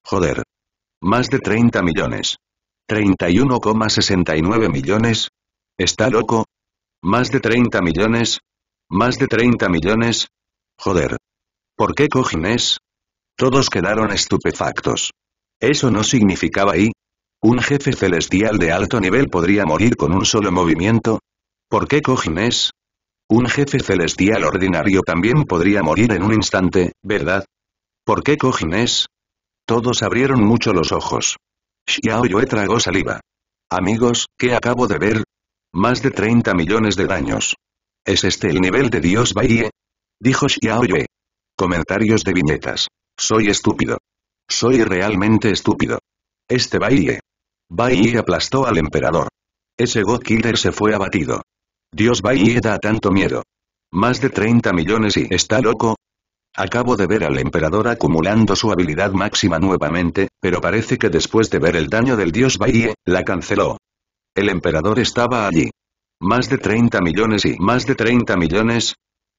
Joder. Más de 30 millones. 31,69 millones. ¿Está loco? Más de 30 millones. Más de 30 millones. Joder. ¿Por qué cojines? Todos quedaron estupefactos. Eso no significaba y... ¿Un jefe celestial de alto nivel podría morir con un solo movimiento? ¿Por qué Cojines? Un jefe celestial ordinario también podría morir en un instante, ¿verdad? ¿Por qué Cojines? Todos abrieron mucho los ojos. Xiao Yue tragó saliva. Amigos, ¿qué acabo de ver? Más de 30 millones de daños. ¿Es este el nivel de Dios Baiye? Dijo Xiao Yue. Comentarios de viñetas. Soy estúpido. Soy realmente estúpido. Este Baie, Baie aplastó al emperador. Ese God Killer se fue abatido. Dios Baie da tanto miedo. Más de 30 millones y está loco. Acabo de ver al emperador acumulando su habilidad máxima nuevamente, pero parece que después de ver el daño del dios Baille, la canceló. El emperador estaba allí. Más de 30 millones y más de 30 millones.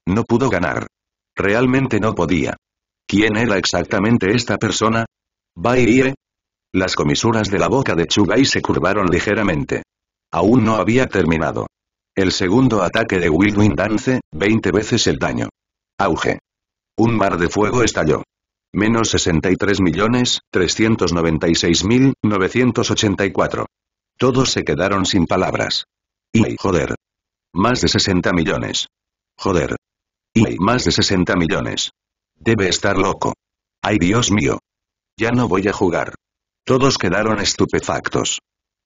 No pudo ganar. Realmente no podía. ¿Quién era exactamente esta persona? ¿Bairie? Las comisuras de la boca de Chugai se curvaron ligeramente. Aún no había terminado. El segundo ataque de Wildwin Dance, 20 veces el daño. Auge. Un mar de fuego estalló. Menos 63.396.984. millones, mil, Todos se quedaron sin palabras. Y joder. Más de 60 millones. Joder. Y más de 60 millones. Debe estar loco. ¡Ay Dios mío! Ya no voy a jugar. Todos quedaron estupefactos.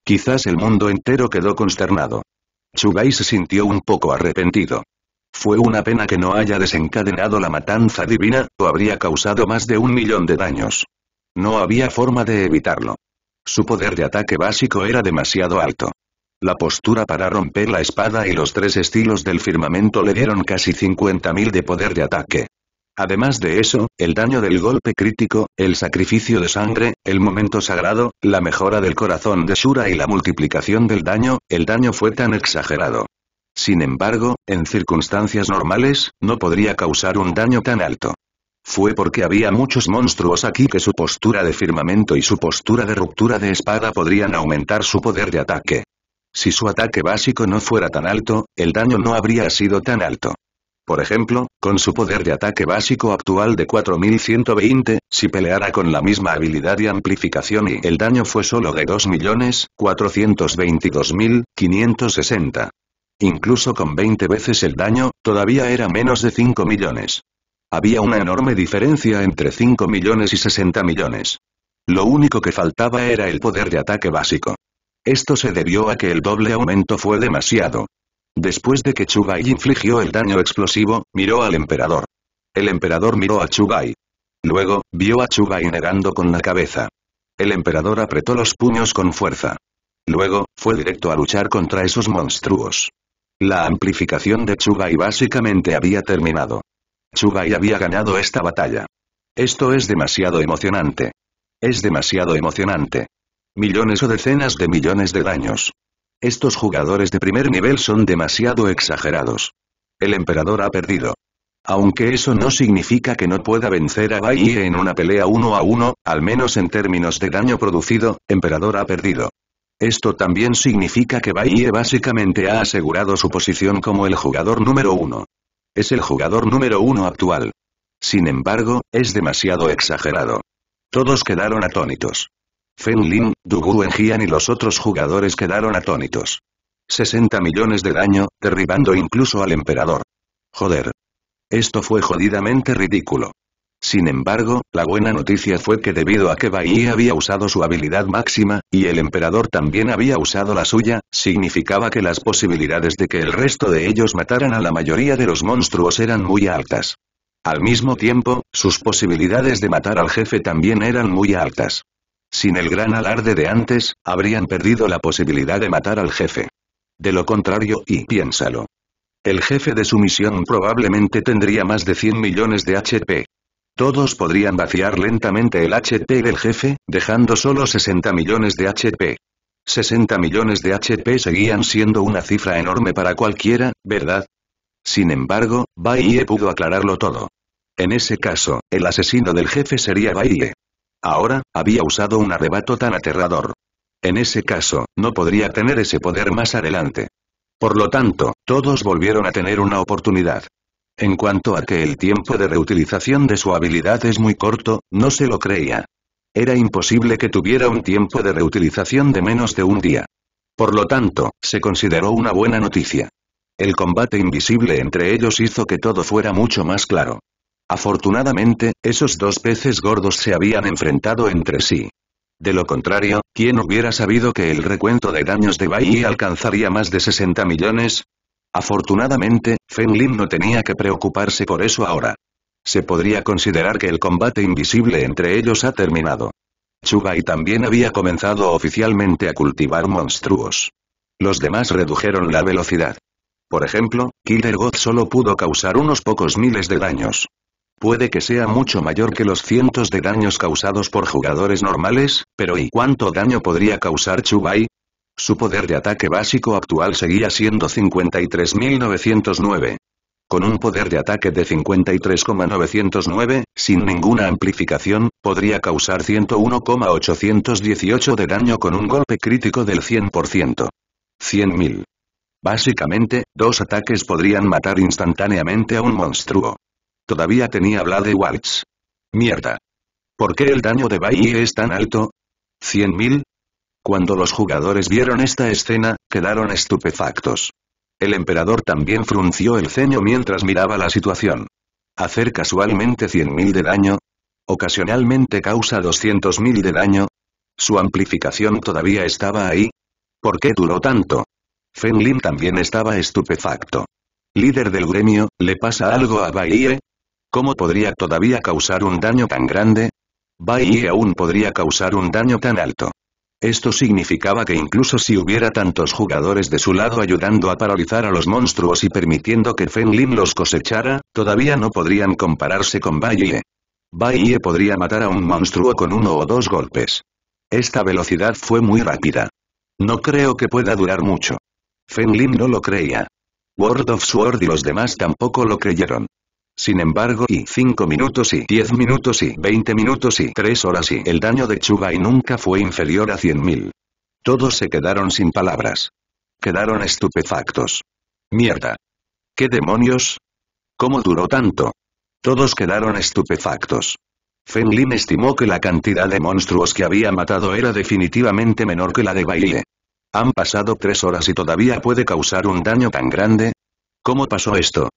Quizás el mundo entero quedó consternado. Chugai se sintió un poco arrepentido. Fue una pena que no haya desencadenado la matanza divina, o habría causado más de un millón de daños. No había forma de evitarlo. Su poder de ataque básico era demasiado alto. La postura para romper la espada y los tres estilos del firmamento le dieron casi 50.000 de poder de ataque. Además de eso, el daño del golpe crítico, el sacrificio de sangre, el momento sagrado, la mejora del corazón de Shura y la multiplicación del daño, el daño fue tan exagerado. Sin embargo, en circunstancias normales, no podría causar un daño tan alto. Fue porque había muchos monstruos aquí que su postura de firmamento y su postura de ruptura de espada podrían aumentar su poder de ataque. Si su ataque básico no fuera tan alto, el daño no habría sido tan alto. Por ejemplo, con su poder de ataque básico actual de 4120, si peleara con la misma habilidad y amplificación y el daño fue solo de 2.422.560. Incluso con 20 veces el daño, todavía era menos de 5 millones. Había una enorme diferencia entre 5 millones y 60 millones. Lo único que faltaba era el poder de ataque básico. Esto se debió a que el doble aumento fue demasiado. Después de que Chugai infligió el daño explosivo, miró al emperador. El emperador miró a Chugai. Luego, vio a Chugai negando con la cabeza. El emperador apretó los puños con fuerza. Luego, fue directo a luchar contra esos monstruos. La amplificación de Chugai básicamente había terminado. Chugai había ganado esta batalla. Esto es demasiado emocionante. Es demasiado emocionante. Millones o decenas de millones de daños. Estos jugadores de primer nivel son demasiado exagerados. El emperador ha perdido. Aunque eso no significa que no pueda vencer a Bai en una pelea uno a uno, al menos en términos de daño producido, emperador ha perdido. Esto también significa que Baie básicamente ha asegurado su posición como el jugador número uno. Es el jugador número uno actual. Sin embargo, es demasiado exagerado. Todos quedaron atónitos. Fen Lin, Dugu Gian y los otros jugadores quedaron atónitos. 60 millones de daño, derribando incluso al emperador. Joder. Esto fue jodidamente ridículo. Sin embargo, la buena noticia fue que debido a que Bai había usado su habilidad máxima, y el emperador también había usado la suya, significaba que las posibilidades de que el resto de ellos mataran a la mayoría de los monstruos eran muy altas. Al mismo tiempo, sus posibilidades de matar al jefe también eran muy altas. Sin el gran alarde de antes, habrían perdido la posibilidad de matar al jefe. De lo contrario y piénsalo. El jefe de su misión probablemente tendría más de 100 millones de HP. Todos podrían vaciar lentamente el HP del jefe, dejando solo 60 millones de HP. 60 millones de HP seguían siendo una cifra enorme para cualquiera, ¿verdad? Sin embargo, Baie pudo aclararlo todo. En ese caso, el asesino del jefe sería Baie. Ahora, había usado un arrebato tan aterrador. En ese caso, no podría tener ese poder más adelante. Por lo tanto, todos volvieron a tener una oportunidad. En cuanto a que el tiempo de reutilización de su habilidad es muy corto, no se lo creía. Era imposible que tuviera un tiempo de reutilización de menos de un día. Por lo tanto, se consideró una buena noticia. El combate invisible entre ellos hizo que todo fuera mucho más claro. Afortunadamente, esos dos peces gordos se habían enfrentado entre sí. De lo contrario, ¿quién hubiera sabido que el recuento de daños de Bai alcanzaría más de 60 millones? Afortunadamente, Fenlin no tenía que preocuparse por eso ahora. Se podría considerar que el combate invisible entre ellos ha terminado. Chugai también había comenzado oficialmente a cultivar monstruos. Los demás redujeron la velocidad. Por ejemplo, Killer God solo pudo causar unos pocos miles de daños. Puede que sea mucho mayor que los cientos de daños causados por jugadores normales, pero ¿y cuánto daño podría causar Chubai? Su poder de ataque básico actual seguía siendo 53.909. Con un poder de ataque de 53,909, sin ninguna amplificación, podría causar 101,818 de daño con un golpe crítico del 100%. 100.000. Básicamente, dos ataques podrían matar instantáneamente a un monstruo. Todavía tenía Blade Waltz. Mierda. ¿Por qué el daño de Bai es tan alto? ¿Cien mil? Cuando los jugadores vieron esta escena, quedaron estupefactos. El emperador también frunció el ceño mientras miraba la situación. ¿Hacer casualmente 100.000 de daño? ¿Ocasionalmente causa 200.000 de daño? ¿Su amplificación todavía estaba ahí? ¿Por qué duró tanto? Fenlin también estaba estupefacto. Líder del gremio, ¿le pasa algo a Baie? ¿Cómo podría todavía causar un daño tan grande? Bai aún podría causar un daño tan alto. Esto significaba que incluso si hubiera tantos jugadores de su lado ayudando a paralizar a los monstruos y permitiendo que Fenlin los cosechara, todavía no podrían compararse con Baiye. Baiye podría matar a un monstruo con uno o dos golpes. Esta velocidad fue muy rápida. No creo que pueda durar mucho. Fenlin no lo creía. World of Sword y los demás tampoco lo creyeron. Sin embargo y 5 minutos y 10 minutos y 20 minutos y 3 horas y el daño de Chubai nunca fue inferior a 100.000. Todos se quedaron sin palabras. Quedaron estupefactos. Mierda. ¿Qué demonios? ¿Cómo duró tanto? Todos quedaron estupefactos. Lin estimó que la cantidad de monstruos que había matado era definitivamente menor que la de Baile. ¿Han pasado tres horas y todavía puede causar un daño tan grande? ¿Cómo pasó esto?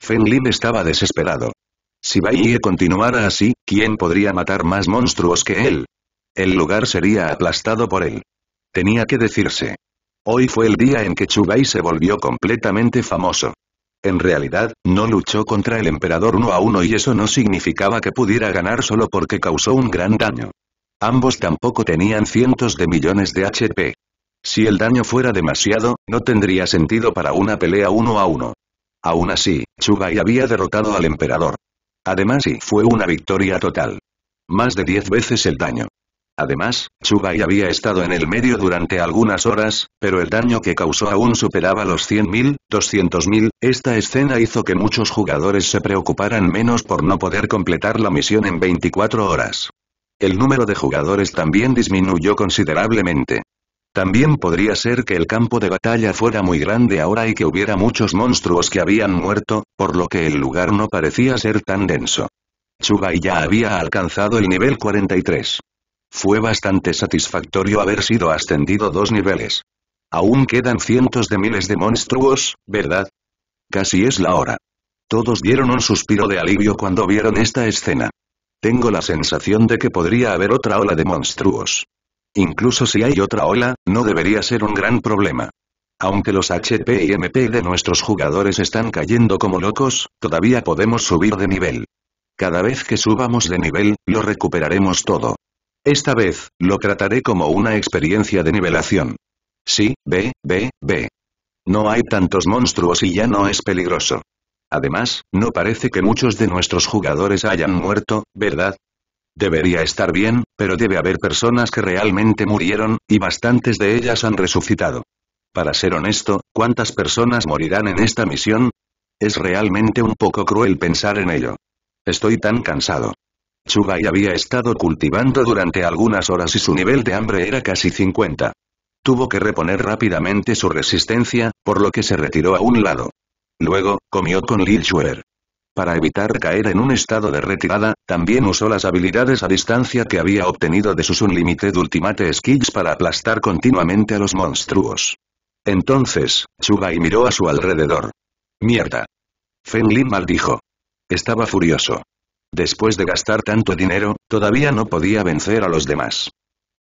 Fenlin estaba desesperado. Si Baiye continuara así, ¿quién podría matar más monstruos que él? El lugar sería aplastado por él. Tenía que decirse. Hoy fue el día en que Chubai se volvió completamente famoso. En realidad, no luchó contra el emperador uno a uno y eso no significaba que pudiera ganar solo porque causó un gran daño. Ambos tampoco tenían cientos de millones de HP. Si el daño fuera demasiado, no tendría sentido para una pelea uno a uno. Aún así, Chugai había derrotado al emperador. Además y fue una victoria total. Más de 10 veces el daño. Además, Chugai había estado en el medio durante algunas horas, pero el daño que causó aún superaba los 100.000, 200.000, esta escena hizo que muchos jugadores se preocuparan menos por no poder completar la misión en 24 horas. El número de jugadores también disminuyó considerablemente. También podría ser que el campo de batalla fuera muy grande ahora y que hubiera muchos monstruos que habían muerto, por lo que el lugar no parecía ser tan denso. Chugai ya había alcanzado el nivel 43. Fue bastante satisfactorio haber sido ascendido dos niveles. Aún quedan cientos de miles de monstruos, ¿verdad? Casi es la hora. Todos dieron un suspiro de alivio cuando vieron esta escena. Tengo la sensación de que podría haber otra ola de monstruos. Incluso si hay otra ola, no debería ser un gran problema. Aunque los HP y MP de nuestros jugadores están cayendo como locos, todavía podemos subir de nivel. Cada vez que subamos de nivel, lo recuperaremos todo. Esta vez, lo trataré como una experiencia de nivelación. Sí, ve, ve, ve. No hay tantos monstruos y ya no es peligroso. Además, no parece que muchos de nuestros jugadores hayan muerto, ¿verdad? Debería estar bien, pero debe haber personas que realmente murieron, y bastantes de ellas han resucitado. Para ser honesto, ¿cuántas personas morirán en esta misión? Es realmente un poco cruel pensar en ello. Estoy tan cansado. Chugai había estado cultivando durante algunas horas y su nivel de hambre era casi 50. Tuvo que reponer rápidamente su resistencia, por lo que se retiró a un lado. Luego, comió con Lil para evitar caer en un estado de retirada, también usó las habilidades a distancia que había obtenido de sus Unlimited Ultimate Skills para aplastar continuamente a los monstruos. Entonces, Shugai miró a su alrededor. ¡Mierda! Fenlin maldijo. Estaba furioso. Después de gastar tanto dinero, todavía no podía vencer a los demás.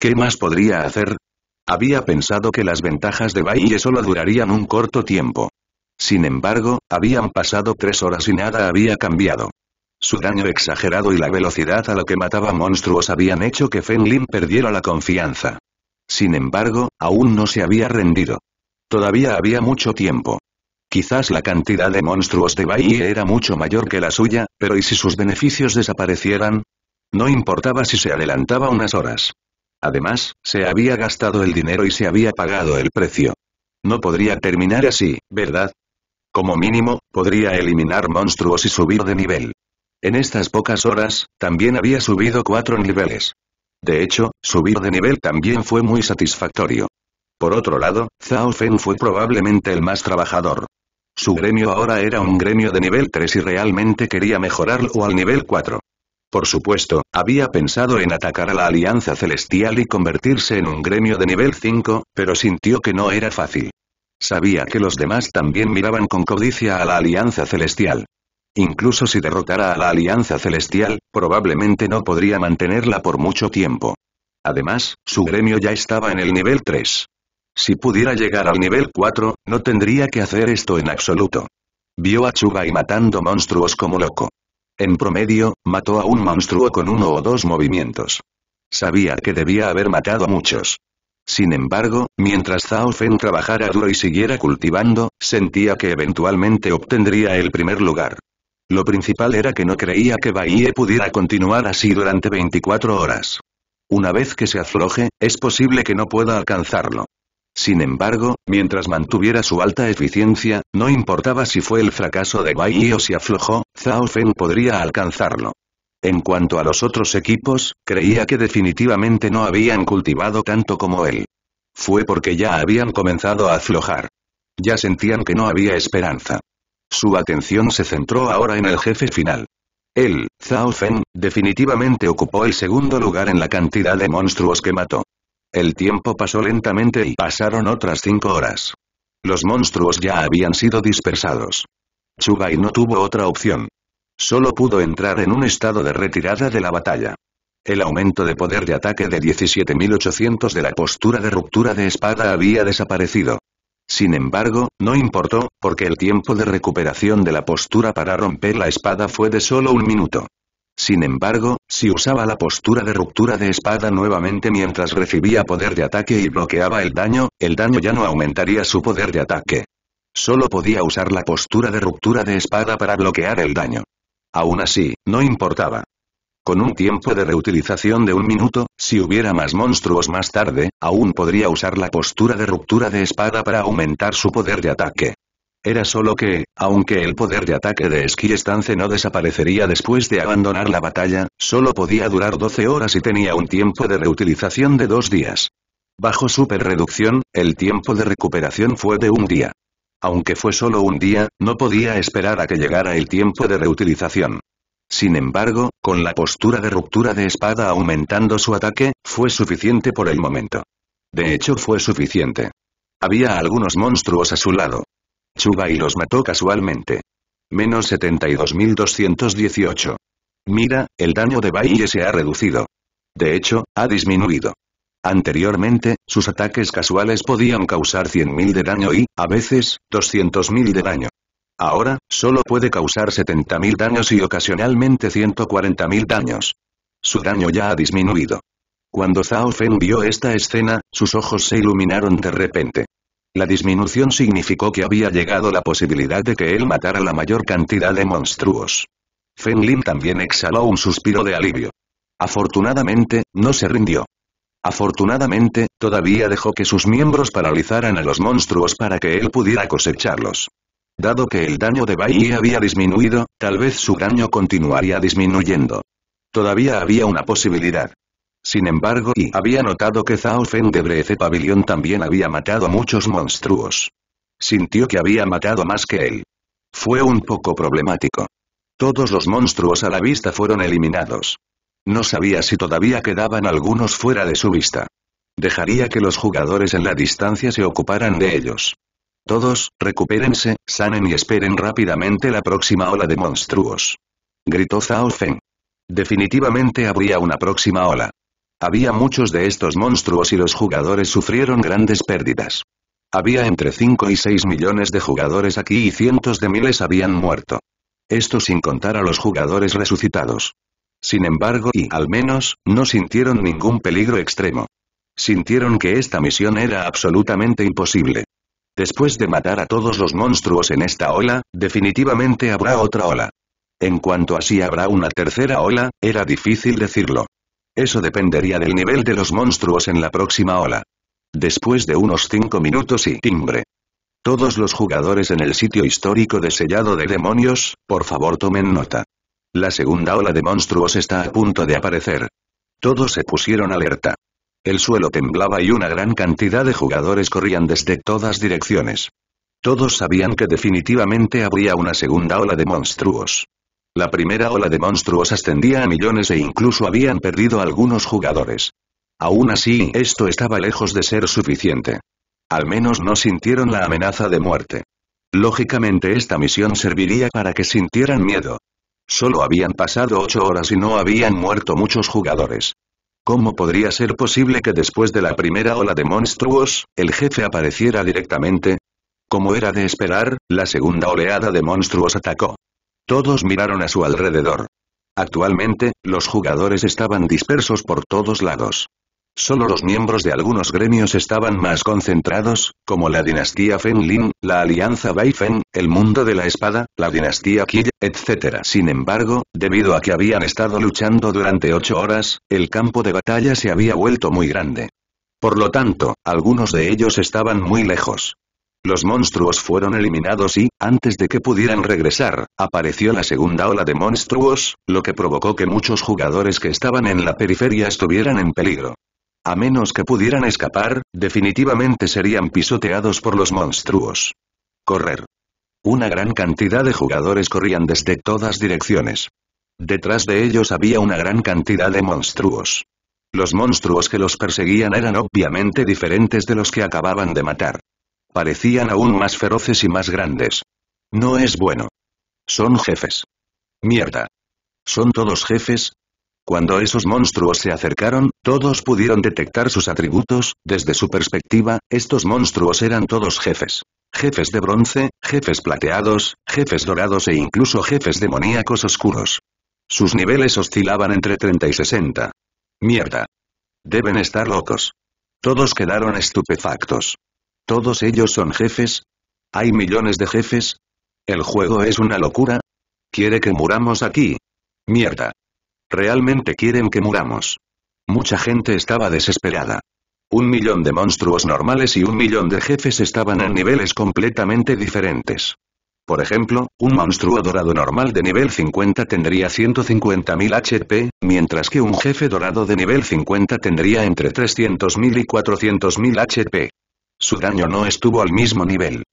¿Qué más podría hacer? Había pensado que las ventajas de Baiye solo durarían un corto tiempo. Sin embargo, habían pasado tres horas y nada había cambiado. Su daño exagerado y la velocidad a la que mataba monstruos habían hecho que Fenlin perdiera la confianza. Sin embargo, aún no se había rendido. Todavía había mucho tiempo. Quizás la cantidad de monstruos de Bahía era mucho mayor que la suya, pero ¿y si sus beneficios desaparecieran? No importaba si se adelantaba unas horas. Además, se había gastado el dinero y se había pagado el precio. No podría terminar así, ¿verdad? como mínimo, podría eliminar monstruos y subir de nivel. En estas pocas horas, también había subido cuatro niveles. De hecho, subir de nivel también fue muy satisfactorio. Por otro lado, Zhao Fen fue probablemente el más trabajador. Su gremio ahora era un gremio de nivel 3 y realmente quería mejorarlo al nivel 4. Por supuesto, había pensado en atacar a la Alianza Celestial y convertirse en un gremio de nivel 5, pero sintió que no era fácil. Sabía que los demás también miraban con codicia a la Alianza Celestial. Incluso si derrotara a la Alianza Celestial, probablemente no podría mantenerla por mucho tiempo. Además, su gremio ya estaba en el nivel 3. Si pudiera llegar al nivel 4, no tendría que hacer esto en absoluto. Vio a y matando monstruos como loco. En promedio, mató a un monstruo con uno o dos movimientos. Sabía que debía haber matado a muchos. Sin embargo, mientras Zhao Feng trabajara duro y siguiera cultivando, sentía que eventualmente obtendría el primer lugar. Lo principal era que no creía que Baiye pudiera continuar así durante 24 horas. Una vez que se afloje, es posible que no pueda alcanzarlo. Sin embargo, mientras mantuviera su alta eficiencia, no importaba si fue el fracaso de Bai o si aflojó, Zhao Feng podría alcanzarlo. En cuanto a los otros equipos, creía que definitivamente no habían cultivado tanto como él. Fue porque ya habían comenzado a aflojar. Ya sentían que no había esperanza. Su atención se centró ahora en el jefe final. Él, Zhao Fen, definitivamente ocupó el segundo lugar en la cantidad de monstruos que mató. El tiempo pasó lentamente y pasaron otras cinco horas. Los monstruos ya habían sido dispersados. Chugai no tuvo otra opción. Solo pudo entrar en un estado de retirada de la batalla. El aumento de poder de ataque de 17.800 de la postura de ruptura de espada había desaparecido. Sin embargo, no importó, porque el tiempo de recuperación de la postura para romper la espada fue de solo un minuto. Sin embargo, si usaba la postura de ruptura de espada nuevamente mientras recibía poder de ataque y bloqueaba el daño, el daño ya no aumentaría su poder de ataque. Solo podía usar la postura de ruptura de espada para bloquear el daño. Aún así, no importaba. Con un tiempo de reutilización de un minuto, si hubiera más monstruos más tarde, aún podría usar la postura de ruptura de espada para aumentar su poder de ataque. Era solo que, aunque el poder de ataque de Esquí Stance no desaparecería después de abandonar la batalla, solo podía durar 12 horas y tenía un tiempo de reutilización de dos días. Bajo super reducción, el tiempo de recuperación fue de un día. Aunque fue solo un día, no podía esperar a que llegara el tiempo de reutilización. Sin embargo, con la postura de ruptura de espada aumentando su ataque, fue suficiente por el momento. De hecho fue suficiente. Había algunos monstruos a su lado. Chuba y los mató casualmente. Menos 72.218. Mira, el daño de Baile se ha reducido. De hecho, ha disminuido. Anteriormente, sus ataques casuales podían causar 100.000 de daño y, a veces, 200.000 de daño. Ahora, solo puede causar 70.000 daños y ocasionalmente 140.000 daños. Su daño ya ha disminuido. Cuando Zhao Fen vio esta escena, sus ojos se iluminaron de repente. La disminución significó que había llegado la posibilidad de que él matara la mayor cantidad de monstruos. Fen Lin también exhaló un suspiro de alivio. Afortunadamente, no se rindió. Afortunadamente, todavía dejó que sus miembros paralizaran a los monstruos para que él pudiera cosecharlos. Dado que el daño de Bai había disminuido, tal vez su daño continuaría disminuyendo. Todavía había una posibilidad. Sin embargo, y había notado que Zhao Fen de Breze Pavilion también había matado a muchos monstruos. Sintió que había matado más que él. Fue un poco problemático. Todos los monstruos a la vista fueron eliminados. No sabía si todavía quedaban algunos fuera de su vista. Dejaría que los jugadores en la distancia se ocuparan de ellos. Todos, recupérense, sanen y esperen rápidamente la próxima ola de monstruos. Gritó Zhao Feng. Definitivamente habría una próxima ola. Había muchos de estos monstruos y los jugadores sufrieron grandes pérdidas. Había entre 5 y 6 millones de jugadores aquí y cientos de miles habían muerto. Esto sin contar a los jugadores resucitados. Sin embargo y, al menos, no sintieron ningún peligro extremo. Sintieron que esta misión era absolutamente imposible. Después de matar a todos los monstruos en esta ola, definitivamente habrá otra ola. En cuanto así habrá una tercera ola, era difícil decirlo. Eso dependería del nivel de los monstruos en la próxima ola. Después de unos 5 minutos y timbre. Todos los jugadores en el sitio histórico de sellado de demonios, por favor tomen nota. La segunda ola de monstruos está a punto de aparecer. Todos se pusieron alerta. El suelo temblaba y una gran cantidad de jugadores corrían desde todas direcciones. Todos sabían que definitivamente habría una segunda ola de monstruos. La primera ola de monstruos ascendía a millones e incluso habían perdido algunos jugadores. Aún así, esto estaba lejos de ser suficiente. Al menos no sintieron la amenaza de muerte. Lógicamente esta misión serviría para que sintieran miedo. Solo habían pasado ocho horas y no habían muerto muchos jugadores. ¿Cómo podría ser posible que después de la primera ola de monstruos, el jefe apareciera directamente? Como era de esperar, la segunda oleada de monstruos atacó. Todos miraron a su alrededor. Actualmente, los jugadores estaban dispersos por todos lados. Solo los miembros de algunos gremios estaban más concentrados, como la dinastía Fenlin, la alianza Baifen, el mundo de la espada, la dinastía Kill, etc. Sin embargo, debido a que habían estado luchando durante ocho horas, el campo de batalla se había vuelto muy grande. Por lo tanto, algunos de ellos estaban muy lejos. Los monstruos fueron eliminados y, antes de que pudieran regresar, apareció la segunda ola de monstruos, lo que provocó que muchos jugadores que estaban en la periferia estuvieran en peligro. A menos que pudieran escapar, definitivamente serían pisoteados por los monstruos. Correr. Una gran cantidad de jugadores corrían desde todas direcciones. Detrás de ellos había una gran cantidad de monstruos. Los monstruos que los perseguían eran obviamente diferentes de los que acababan de matar. Parecían aún más feroces y más grandes. No es bueno. Son jefes. Mierda. Son todos jefes, cuando esos monstruos se acercaron, todos pudieron detectar sus atributos, desde su perspectiva, estos monstruos eran todos jefes. Jefes de bronce, jefes plateados, jefes dorados e incluso jefes demoníacos oscuros. Sus niveles oscilaban entre 30 y 60. Mierda. Deben estar locos. Todos quedaron estupefactos. ¿Todos ellos son jefes? ¿Hay millones de jefes? ¿El juego es una locura? ¿Quiere que muramos aquí? Mierda. Realmente quieren que muramos. Mucha gente estaba desesperada. Un millón de monstruos normales y un millón de jefes estaban en niveles completamente diferentes. Por ejemplo, un monstruo dorado normal de nivel 50 tendría 150.000 HP, mientras que un jefe dorado de nivel 50 tendría entre 300.000 y 400.000 HP. Su daño no estuvo al mismo nivel.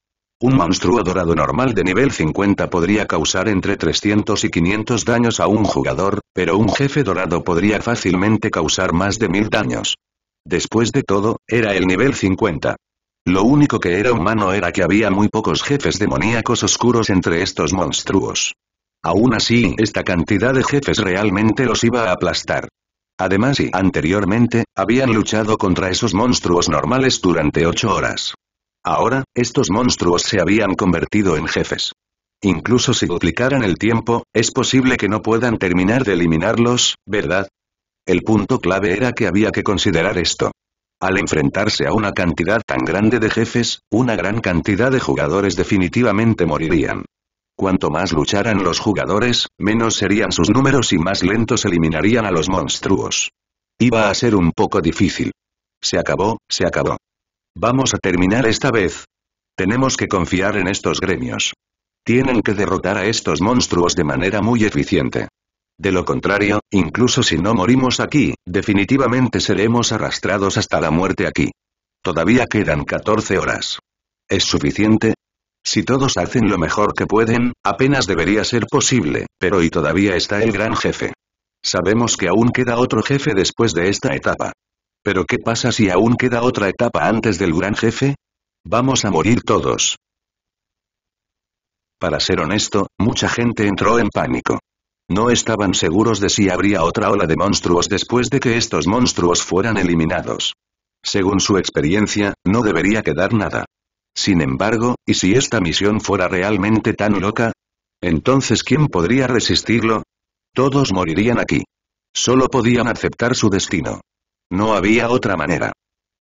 Un monstruo dorado normal de nivel 50 podría causar entre 300 y 500 daños a un jugador, pero un jefe dorado podría fácilmente causar más de 1000 daños. Después de todo, era el nivel 50. Lo único que era humano era que había muy pocos jefes demoníacos oscuros entre estos monstruos. Aún así, esta cantidad de jefes realmente los iba a aplastar. Además y anteriormente, habían luchado contra esos monstruos normales durante 8 horas. Ahora, estos monstruos se habían convertido en jefes. Incluso si duplicaran el tiempo, es posible que no puedan terminar de eliminarlos, ¿verdad? El punto clave era que había que considerar esto. Al enfrentarse a una cantidad tan grande de jefes, una gran cantidad de jugadores definitivamente morirían. Cuanto más lucharan los jugadores, menos serían sus números y más lentos eliminarían a los monstruos. Iba a ser un poco difícil. Se acabó, se acabó. Vamos a terminar esta vez. Tenemos que confiar en estos gremios. Tienen que derrotar a estos monstruos de manera muy eficiente. De lo contrario, incluso si no morimos aquí, definitivamente seremos arrastrados hasta la muerte aquí. Todavía quedan 14 horas. ¿Es suficiente? Si todos hacen lo mejor que pueden, apenas debería ser posible, pero y todavía está el gran jefe. Sabemos que aún queda otro jefe después de esta etapa. ¿Pero qué pasa si aún queda otra etapa antes del gran jefe? Vamos a morir todos. Para ser honesto, mucha gente entró en pánico. No estaban seguros de si habría otra ola de monstruos después de que estos monstruos fueran eliminados. Según su experiencia, no debería quedar nada. Sin embargo, ¿y si esta misión fuera realmente tan loca? Entonces ¿quién podría resistirlo? Todos morirían aquí. Solo podían aceptar su destino. No había otra manera.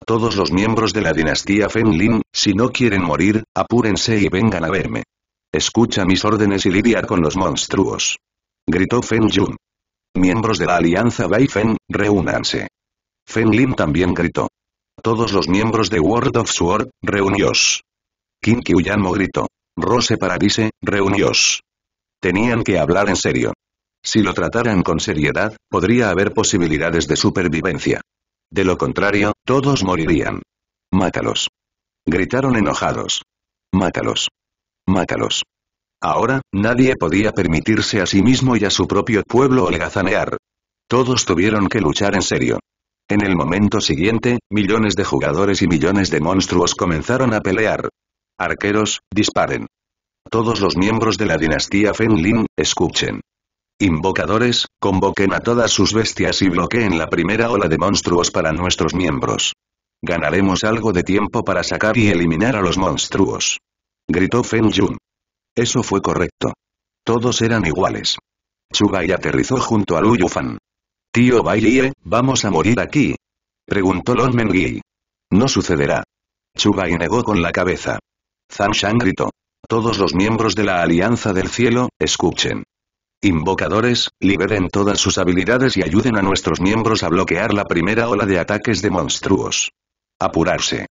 Todos los miembros de la dinastía Fenlin, si no quieren morir, apúrense y vengan a verme. Escucha mis órdenes y lidiar con los monstruos. Gritó Fen Jun. Miembros de la alianza Bai Fen, reúnanse. Fen Lin también gritó. Todos los miembros de World of Sword, reunios. Qin Kyuyamo gritó. Rose Paradise, reunios. Tenían que hablar en serio. Si lo trataran con seriedad, podría haber posibilidades de supervivencia. De lo contrario, todos morirían. Mátalos. Gritaron enojados. Mátalos. Mátalos. Ahora, nadie podía permitirse a sí mismo y a su propio pueblo holgazanear. Todos tuvieron que luchar en serio. En el momento siguiente, millones de jugadores y millones de monstruos comenzaron a pelear. Arqueros, disparen. Todos los miembros de la dinastía Lin, escuchen. Invocadores, convoquen a todas sus bestias y bloqueen la primera ola de monstruos para nuestros miembros. Ganaremos algo de tiempo para sacar y eliminar a los monstruos. Gritó Feng Jun. Eso fue correcto. Todos eran iguales. Chugai aterrizó junto a Lu Yufan. Tío Bai ¿vamos a morir aquí? Preguntó Lon Mengui. No sucederá. Chugai negó con la cabeza. Zhang Shang gritó. Todos los miembros de la Alianza del Cielo, escuchen. Invocadores, liberen todas sus habilidades y ayuden a nuestros miembros a bloquear la primera ola de ataques de monstruos. Apurarse.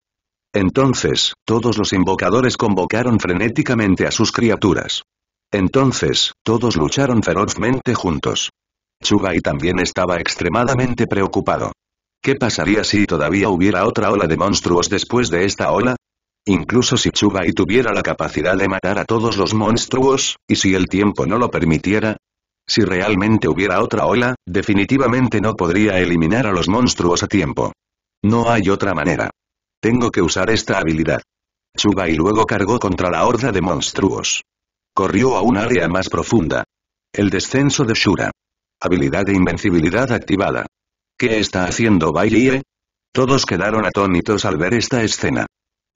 Entonces, todos los invocadores convocaron frenéticamente a sus criaturas. Entonces, todos lucharon ferozmente juntos. Chugai también estaba extremadamente preocupado. ¿Qué pasaría si todavía hubiera otra ola de monstruos después de esta ola? Incluso si Chugai tuviera la capacidad de matar a todos los monstruos, y si el tiempo no lo permitiera, si realmente hubiera otra ola, definitivamente no podría eliminar a los monstruos a tiempo. No hay otra manera. Tengo que usar esta habilidad. y luego cargó contra la horda de monstruos. Corrió a un área más profunda. El descenso de Shura. Habilidad de invencibilidad activada. ¿Qué está haciendo Bailie? Todos quedaron atónitos al ver esta escena.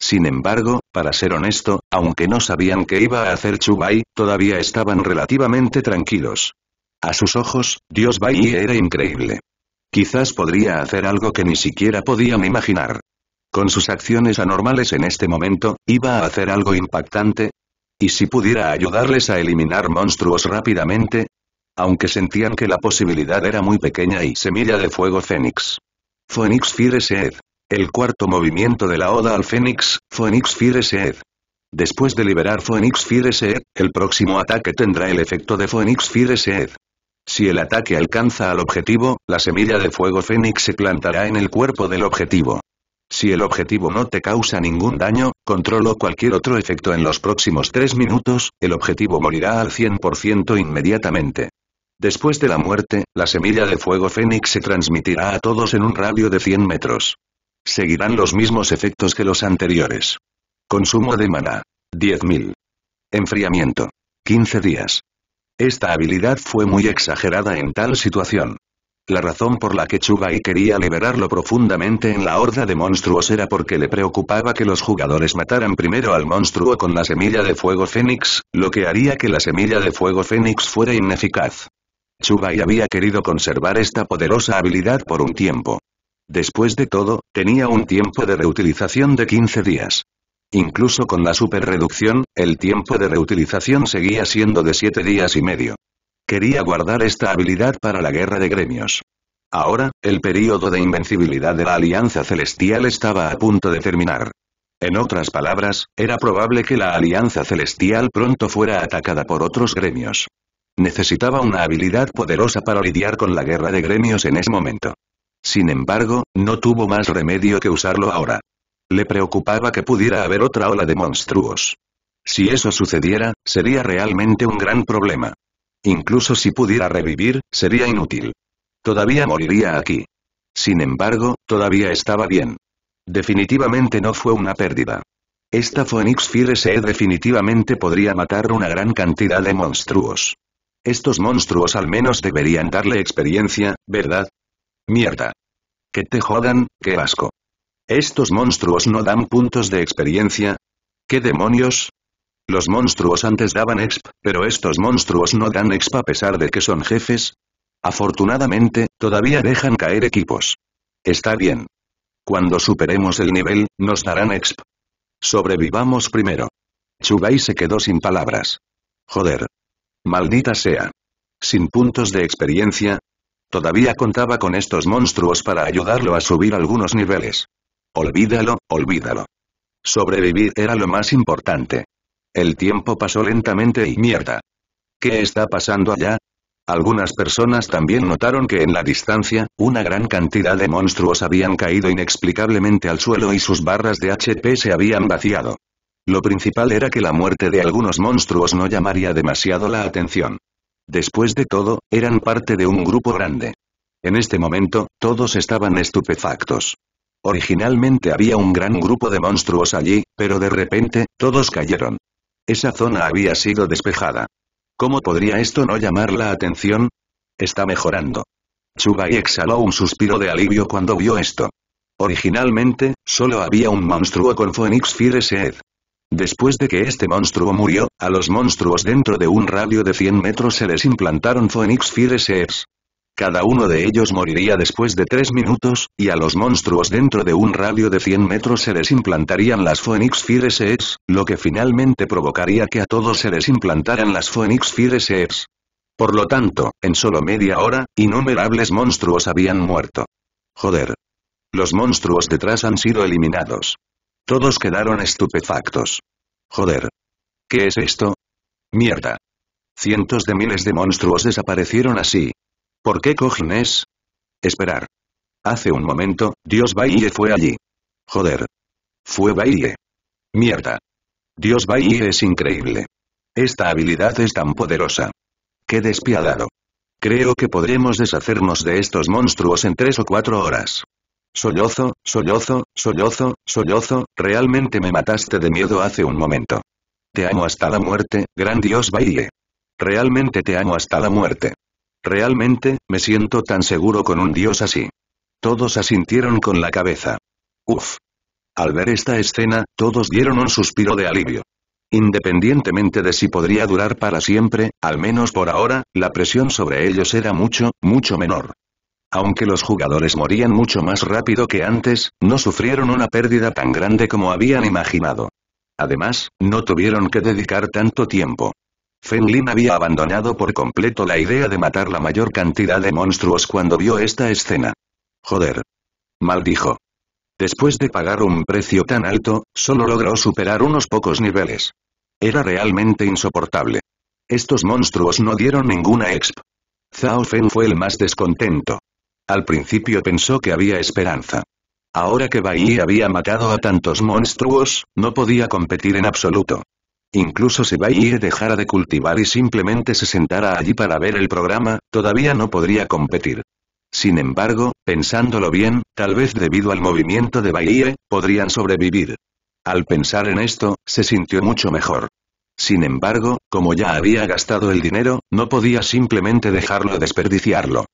Sin embargo, para ser honesto, aunque no sabían qué iba a hacer Chubai, todavía estaban relativamente tranquilos. A sus ojos, Dios Bai era increíble. Quizás podría hacer algo que ni siquiera podían imaginar. Con sus acciones anormales en este momento, iba a hacer algo impactante. ¿Y si pudiera ayudarles a eliminar monstruos rápidamente? Aunque sentían que la posibilidad era muy pequeña y semilla de fuego Fénix. Phoenix Fire Seed. El cuarto movimiento de la Oda al Fénix, Phoenix Fire Seed. Después de liberar Phoenix Fire Seed, el próximo ataque tendrá el efecto de Phoenix Fire Seed. Si el ataque alcanza al objetivo, la semilla de fuego Fénix se plantará en el cuerpo del objetivo. Si el objetivo no te causa ningún daño, controlo cualquier otro efecto en los próximos 3 minutos, el objetivo morirá al 100% inmediatamente. Después de la muerte, la semilla de fuego fénix se transmitirá a todos en un radio de 100 metros seguirán los mismos efectos que los anteriores. Consumo de mana. 10.000. Enfriamiento. 15 días. Esta habilidad fue muy exagerada en tal situación. La razón por la que Chugai quería liberarlo profundamente en la horda de monstruos era porque le preocupaba que los jugadores mataran primero al monstruo con la semilla de fuego fénix, lo que haría que la semilla de fuego fénix fuera ineficaz. Chugai había querido conservar esta poderosa habilidad por un tiempo. Después de todo, tenía un tiempo de reutilización de 15 días. Incluso con la superreducción, el tiempo de reutilización seguía siendo de 7 días y medio. Quería guardar esta habilidad para la guerra de gremios. Ahora, el período de invencibilidad de la Alianza Celestial estaba a punto de terminar. En otras palabras, era probable que la Alianza Celestial pronto fuera atacada por otros gremios. Necesitaba una habilidad poderosa para lidiar con la guerra de gremios en ese momento. Sin embargo, no tuvo más remedio que usarlo ahora. Le preocupaba que pudiera haber otra ola de monstruos. Si eso sucediera, sería realmente un gran problema. Incluso si pudiera revivir, sería inútil. Todavía moriría aquí. Sin embargo, todavía estaba bien. Definitivamente no fue una pérdida. Esta Phoenix Fire SE definitivamente podría matar una gran cantidad de monstruos. Estos monstruos al menos deberían darle experiencia, ¿verdad? Mierda. Que te jodan, qué asco. Estos monstruos no dan puntos de experiencia. ¿Qué demonios? Los monstruos antes daban exp, pero estos monstruos no dan exp a pesar de que son jefes. Afortunadamente, todavía dejan caer equipos. Está bien. Cuando superemos el nivel, nos darán exp. Sobrevivamos primero. Chugai se quedó sin palabras. Joder. Maldita sea. Sin puntos de experiencia, Todavía contaba con estos monstruos para ayudarlo a subir algunos niveles. Olvídalo, olvídalo. Sobrevivir era lo más importante. El tiempo pasó lentamente y mierda. ¿Qué está pasando allá? Algunas personas también notaron que en la distancia, una gran cantidad de monstruos habían caído inexplicablemente al suelo y sus barras de HP se habían vaciado. Lo principal era que la muerte de algunos monstruos no llamaría demasiado la atención. Después de todo, eran parte de un grupo grande. En este momento, todos estaban estupefactos. Originalmente había un gran grupo de monstruos allí, pero de repente, todos cayeron. Esa zona había sido despejada. ¿Cómo podría esto no llamar la atención? Está mejorando. Chubai exhaló un suspiro de alivio cuando vio esto. Originalmente, solo había un monstruo con Phoenix Fire Seed. Después de que este monstruo murió, a los monstruos dentro de un radio de 100 metros se les implantaron Phoenix Fire Cada uno de ellos moriría después de 3 minutos, y a los monstruos dentro de un radio de 100 metros se les implantarían las Phoenix Fireseers, lo que finalmente provocaría que a todos se les implantaran las Phoenix Fireseers. Por lo tanto, en solo media hora, innumerables monstruos habían muerto. Joder. Los monstruos detrás han sido eliminados. Todos quedaron estupefactos. Joder. ¿Qué es esto? Mierda. Cientos de miles de monstruos desaparecieron así. ¿Por qué cojines? Esperar. Hace un momento, Dios Baille fue allí. Joder. Fue Baille. Mierda. Dios Baille es increíble. Esta habilidad es tan poderosa. ¡Qué despiadado! Creo que podremos deshacernos de estos monstruos en tres o cuatro horas. Sollozo, sollozo, sollozo, sollozo, realmente me mataste de miedo hace un momento. Te amo hasta la muerte, gran dios baile. Realmente te amo hasta la muerte. Realmente, me siento tan seguro con un dios así. Todos asintieron con la cabeza. Uf. Al ver esta escena, todos dieron un suspiro de alivio. Independientemente de si podría durar para siempre, al menos por ahora, la presión sobre ellos era mucho, mucho menor. Aunque los jugadores morían mucho más rápido que antes, no sufrieron una pérdida tan grande como habían imaginado. Además, no tuvieron que dedicar tanto tiempo. Fenlin había abandonado por completo la idea de matar la mayor cantidad de monstruos cuando vio esta escena. Joder. Maldijo. Después de pagar un precio tan alto, solo logró superar unos pocos niveles. Era realmente insoportable. Estos monstruos no dieron ninguna exp. Zhao Fen fue el más descontento. Al principio pensó que había esperanza. Ahora que Bai había matado a tantos monstruos, no podía competir en absoluto. Incluso si Bai dejara de cultivar y simplemente se sentara allí para ver el programa, todavía no podría competir. Sin embargo, pensándolo bien, tal vez debido al movimiento de Bailey podrían sobrevivir. Al pensar en esto, se sintió mucho mejor. Sin embargo, como ya había gastado el dinero, no podía simplemente dejarlo desperdiciarlo.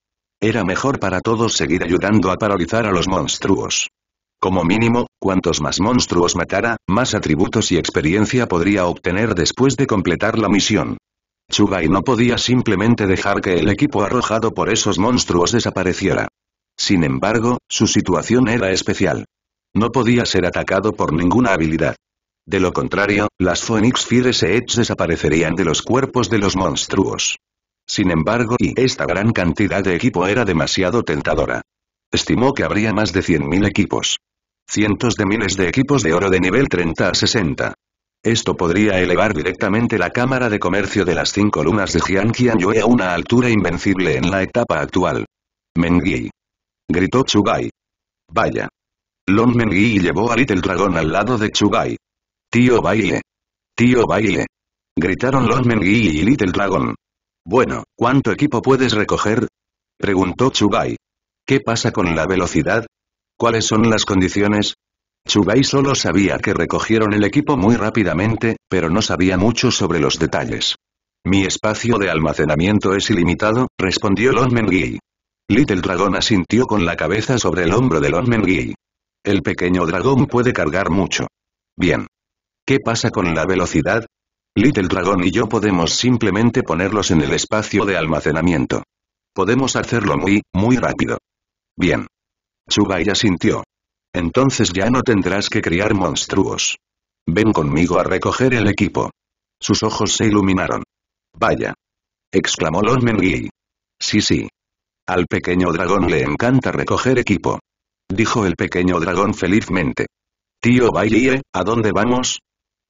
Era mejor para todos seguir ayudando a paralizar a los monstruos. Como mínimo, cuantos más monstruos matara, más atributos y experiencia podría obtener después de completar la misión. Chugai no podía simplemente dejar que el equipo arrojado por esos monstruos desapareciera. Sin embargo, su situación era especial. No podía ser atacado por ninguna habilidad. De lo contrario, las Phoenix Fire Edge desaparecerían de los cuerpos de los monstruos. Sin embargo y esta gran cantidad de equipo era demasiado tentadora. Estimó que habría más de 100.000 equipos. Cientos de miles de equipos de oro de nivel 30 a 60. Esto podría elevar directamente la Cámara de Comercio de las cinco lunas de Yue a una altura invencible en la etapa actual. Yi. Gritó Chugai. Vaya. Lon Yi llevó a Little Dragon al lado de Chugai. Tío baile. Tío baile. Gritaron Lon Yi y Little Dragon. Bueno, ¿cuánto equipo puedes recoger? Preguntó Chubai. ¿Qué pasa con la velocidad? ¿Cuáles son las condiciones? Chubai solo sabía que recogieron el equipo muy rápidamente, pero no sabía mucho sobre los detalles. Mi espacio de almacenamiento es ilimitado, respondió Lon Mengui. Little Dragon asintió con la cabeza sobre el hombro de Lon Mengui. El pequeño dragón puede cargar mucho. Bien. ¿Qué pasa con la velocidad? Little Dragon y yo podemos simplemente ponerlos en el espacio de almacenamiento. Podemos hacerlo muy, muy rápido. Bien. ya sintió. Entonces ya no tendrás que criar monstruos. Ven conmigo a recoger el equipo. Sus ojos se iluminaron. Vaya. Exclamó Lord Mengui. Sí, sí. Al pequeño dragón le encanta recoger equipo. Dijo el pequeño dragón felizmente. Tío Baiye, ¿a dónde vamos?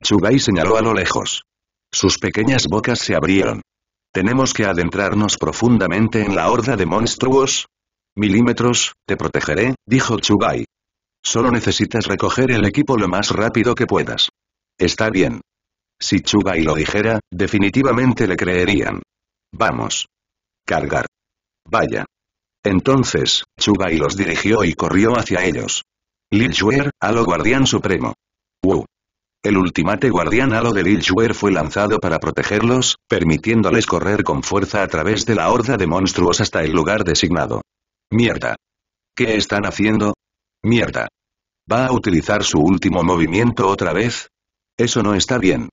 Chugai señaló a lo lejos. Sus pequeñas bocas se abrieron. Tenemos que adentrarnos profundamente en la horda de monstruos. Milímetros, te protegeré, dijo Chubai. Solo necesitas recoger el equipo lo más rápido que puedas. Está bien. Si Chubai lo dijera, definitivamente le creerían. Vamos. Cargar. Vaya. Entonces, Chubai los dirigió y corrió hacia ellos. Lil a lo Guardián Supremo. Wu». El Ultimate guardián Halo de Lichware fue lanzado para protegerlos, permitiéndoles correr con fuerza a través de la horda de monstruos hasta el lugar designado. Mierda. ¿Qué están haciendo? Mierda. ¿Va a utilizar su último movimiento otra vez? Eso no está bien.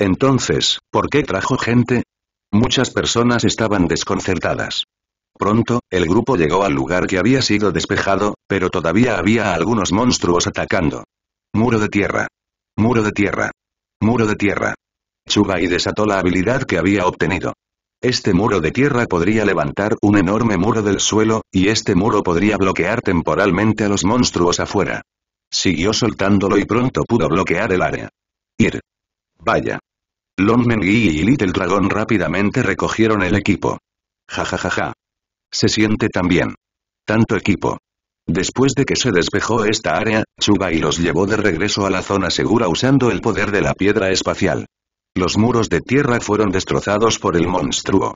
Entonces, ¿por qué trajo gente? Muchas personas estaban desconcertadas. Pronto, el grupo llegó al lugar que había sido despejado, pero todavía había algunos monstruos atacando. Muro de tierra. Muro de tierra. Muro de tierra. y desató la habilidad que había obtenido. Este muro de tierra podría levantar un enorme muro del suelo, y este muro podría bloquear temporalmente a los monstruos afuera. Siguió soltándolo y pronto pudo bloquear el área. Ir. Vaya. Long y y Little dragón rápidamente recogieron el equipo. Ja ja ja ja. Se siente tan bien. Tanto equipo. Después de que se despejó esta área, Chubai los llevó de regreso a la zona segura usando el poder de la piedra espacial. Los muros de tierra fueron destrozados por el monstruo.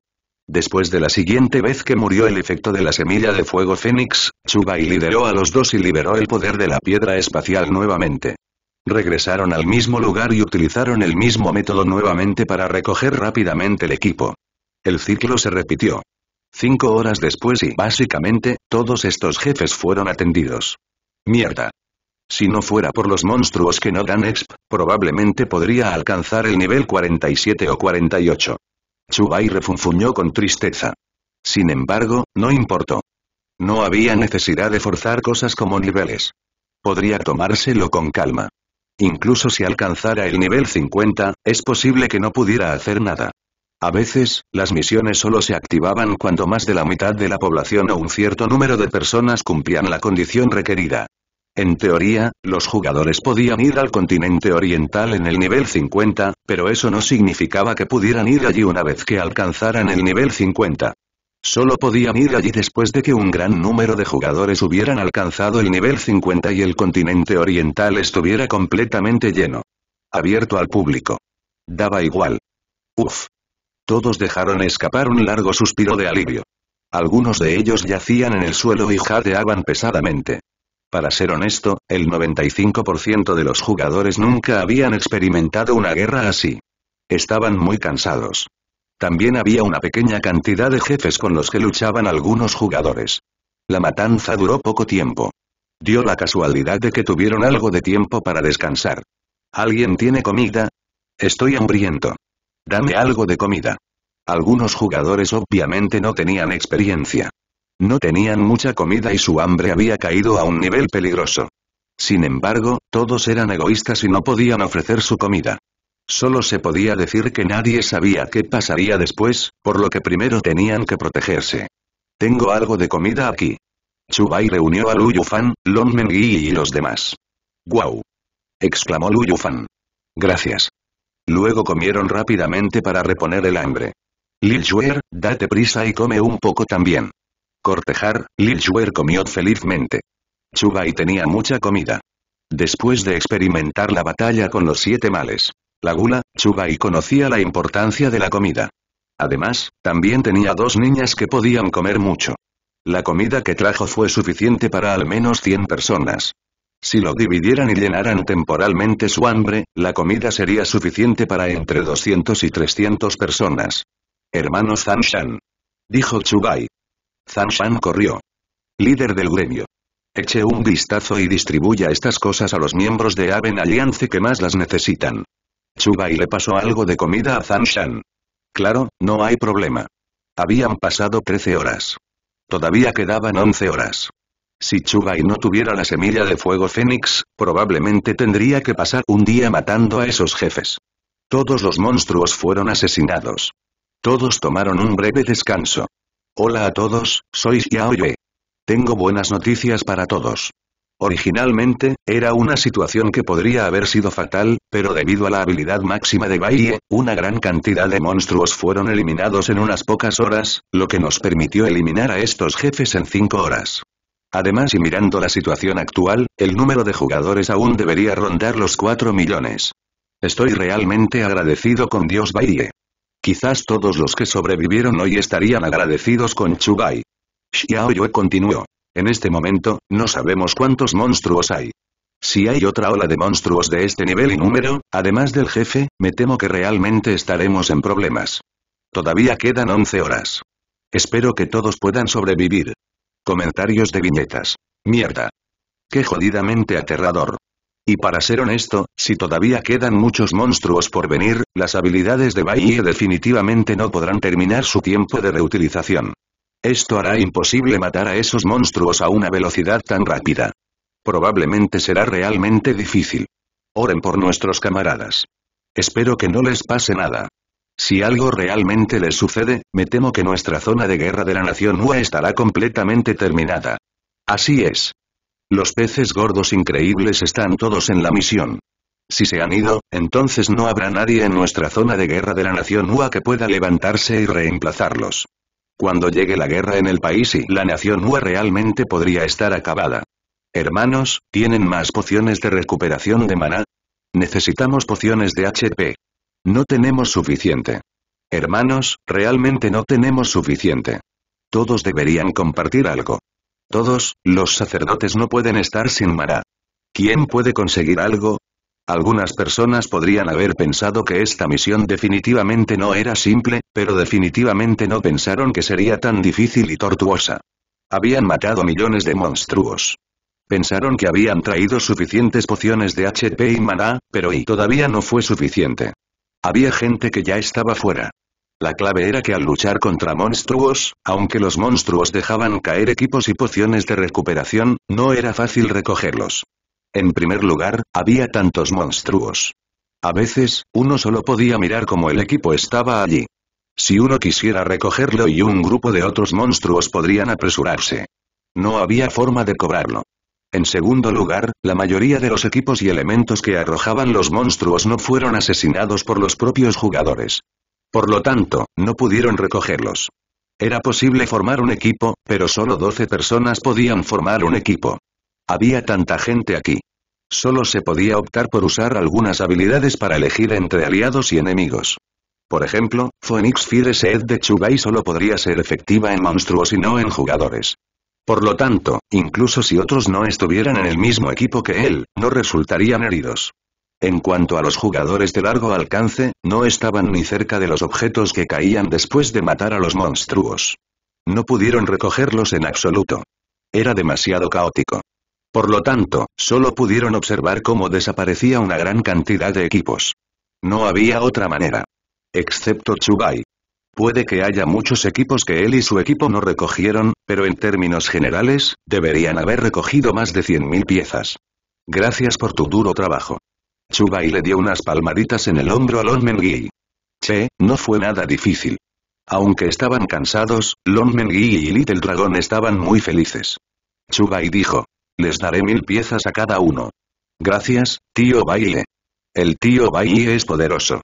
Después de la siguiente vez que murió el efecto de la semilla de fuego Fénix, Chubai lideró a los dos y liberó el poder de la piedra espacial nuevamente. Regresaron al mismo lugar y utilizaron el mismo método nuevamente para recoger rápidamente el equipo. El ciclo se repitió. Cinco horas después y básicamente, todos estos jefes fueron atendidos. Mierda. Si no fuera por los monstruos que no dan exp, probablemente podría alcanzar el nivel 47 o 48. Chubai refunfuñó con tristeza. Sin embargo, no importó. No había necesidad de forzar cosas como niveles. Podría tomárselo con calma. Incluso si alcanzara el nivel 50, es posible que no pudiera hacer nada. A veces, las misiones solo se activaban cuando más de la mitad de la población o un cierto número de personas cumplían la condición requerida. En teoría, los jugadores podían ir al continente oriental en el nivel 50, pero eso no significaba que pudieran ir allí una vez que alcanzaran el nivel 50. Solo podían ir allí después de que un gran número de jugadores hubieran alcanzado el nivel 50 y el continente oriental estuviera completamente lleno. Abierto al público. Daba igual. Uf, todos dejaron escapar un largo suspiro de alivio. Algunos de ellos yacían en el suelo y jadeaban pesadamente. Para ser honesto, el 95% de los jugadores nunca habían experimentado una guerra así. Estaban muy cansados. También había una pequeña cantidad de jefes con los que luchaban algunos jugadores. La matanza duró poco tiempo. Dio la casualidad de que tuvieron algo de tiempo para descansar. ¿Alguien tiene comida? Estoy hambriento. Dame algo de comida. Algunos jugadores obviamente no tenían experiencia. No tenían mucha comida y su hambre había caído a un nivel peligroso. Sin embargo, todos eran egoístas y no podían ofrecer su comida. Solo se podía decir que nadie sabía qué pasaría después, por lo que primero tenían que protegerse. Tengo algo de comida aquí. Chubai reunió a Lu Yufan, long y los demás. ¡Guau! exclamó Lu Gracias. Luego comieron rápidamente para reponer el hambre. Lil date prisa y come un poco también. Cortejar, Lil comió felizmente. Chubai tenía mucha comida. Después de experimentar la batalla con los siete males, la gula Chubai conocía la importancia de la comida. Además, también tenía dos niñas que podían comer mucho. La comida que trajo fue suficiente para al menos 100 personas. Si lo dividieran y llenaran temporalmente su hambre, la comida sería suficiente para entre 200 y 300 personas. Hermano Zanshan. Dijo Chubai. Zanshan corrió. Líder del gremio. Eche un vistazo y distribuya estas cosas a los miembros de Aven Alliance que más las necesitan. Chubai le pasó algo de comida a Zanshan. Claro, no hay problema. Habían pasado 13 horas. Todavía quedaban 11 horas. Si Chugai no tuviera la semilla de fuego fénix, probablemente tendría que pasar un día matando a esos jefes. Todos los monstruos fueron asesinados. Todos tomaron un breve descanso. Hola a todos, soy Xiaoye. Tengo buenas noticias para todos. Originalmente, era una situación que podría haber sido fatal, pero debido a la habilidad máxima de Baie, una gran cantidad de monstruos fueron eliminados en unas pocas horas, lo que nos permitió eliminar a estos jefes en 5 horas. Además y mirando la situación actual, el número de jugadores aún debería rondar los 4 millones. Estoy realmente agradecido con Dios Baile. Quizás todos los que sobrevivieron hoy estarían agradecidos con Chubai. Xiao Yue continuó. En este momento, no sabemos cuántos monstruos hay. Si hay otra ola de monstruos de este nivel y número, además del jefe, me temo que realmente estaremos en problemas. Todavía quedan 11 horas. Espero que todos puedan sobrevivir. Comentarios de viñetas. Mierda. Qué jodidamente aterrador. Y para ser honesto, si todavía quedan muchos monstruos por venir, las habilidades de Bahía definitivamente no podrán terminar su tiempo de reutilización. Esto hará imposible matar a esos monstruos a una velocidad tan rápida. Probablemente será realmente difícil. Oren por nuestros camaradas. Espero que no les pase nada. Si algo realmente les sucede, me temo que nuestra zona de guerra de la nación UA estará completamente terminada. Así es. Los peces gordos increíbles están todos en la misión. Si se han ido, entonces no habrá nadie en nuestra zona de guerra de la nación UA que pueda levantarse y reemplazarlos. Cuando llegue la guerra en el país y la nación UA realmente podría estar acabada. Hermanos, ¿tienen más pociones de recuperación de maná? Necesitamos pociones de HP. No tenemos suficiente. Hermanos, realmente no tenemos suficiente. Todos deberían compartir algo. Todos, los sacerdotes no pueden estar sin maná. ¿Quién puede conseguir algo? Algunas personas podrían haber pensado que esta misión definitivamente no era simple, pero definitivamente no pensaron que sería tan difícil y tortuosa. Habían matado millones de monstruos. Pensaron que habían traído suficientes pociones de HP y maná, pero y todavía no fue suficiente. Había gente que ya estaba fuera. La clave era que al luchar contra monstruos, aunque los monstruos dejaban caer equipos y pociones de recuperación, no era fácil recogerlos. En primer lugar, había tantos monstruos. A veces, uno solo podía mirar cómo el equipo estaba allí. Si uno quisiera recogerlo y un grupo de otros monstruos podrían apresurarse. No había forma de cobrarlo. En segundo lugar, la mayoría de los equipos y elementos que arrojaban los monstruos no fueron asesinados por los propios jugadores. Por lo tanto, no pudieron recogerlos. Era posible formar un equipo, pero solo 12 personas podían formar un equipo. Había tanta gente aquí. Solo se podía optar por usar algunas habilidades para elegir entre aliados y enemigos. Por ejemplo, Phoenix Fire Seed de Chugai solo podría ser efectiva en monstruos y no en jugadores. Por lo tanto, incluso si otros no estuvieran en el mismo equipo que él, no resultarían heridos. En cuanto a los jugadores de largo alcance, no estaban ni cerca de los objetos que caían después de matar a los monstruos. No pudieron recogerlos en absoluto. Era demasiado caótico. Por lo tanto, solo pudieron observar cómo desaparecía una gran cantidad de equipos. No había otra manera. Excepto Chubai, Puede que haya muchos equipos que él y su equipo no recogieron, pero en términos generales, deberían haber recogido más de 100.000 piezas. Gracias por tu duro trabajo. Chugai le dio unas palmaditas en el hombro a Lon Mengui. Che, no fue nada difícil. Aunque estaban cansados, Lon Mengui y Little Dragon estaban muy felices. Chugai dijo. Les daré mil piezas a cada uno. Gracias, tío Baile. El tío Baile es poderoso.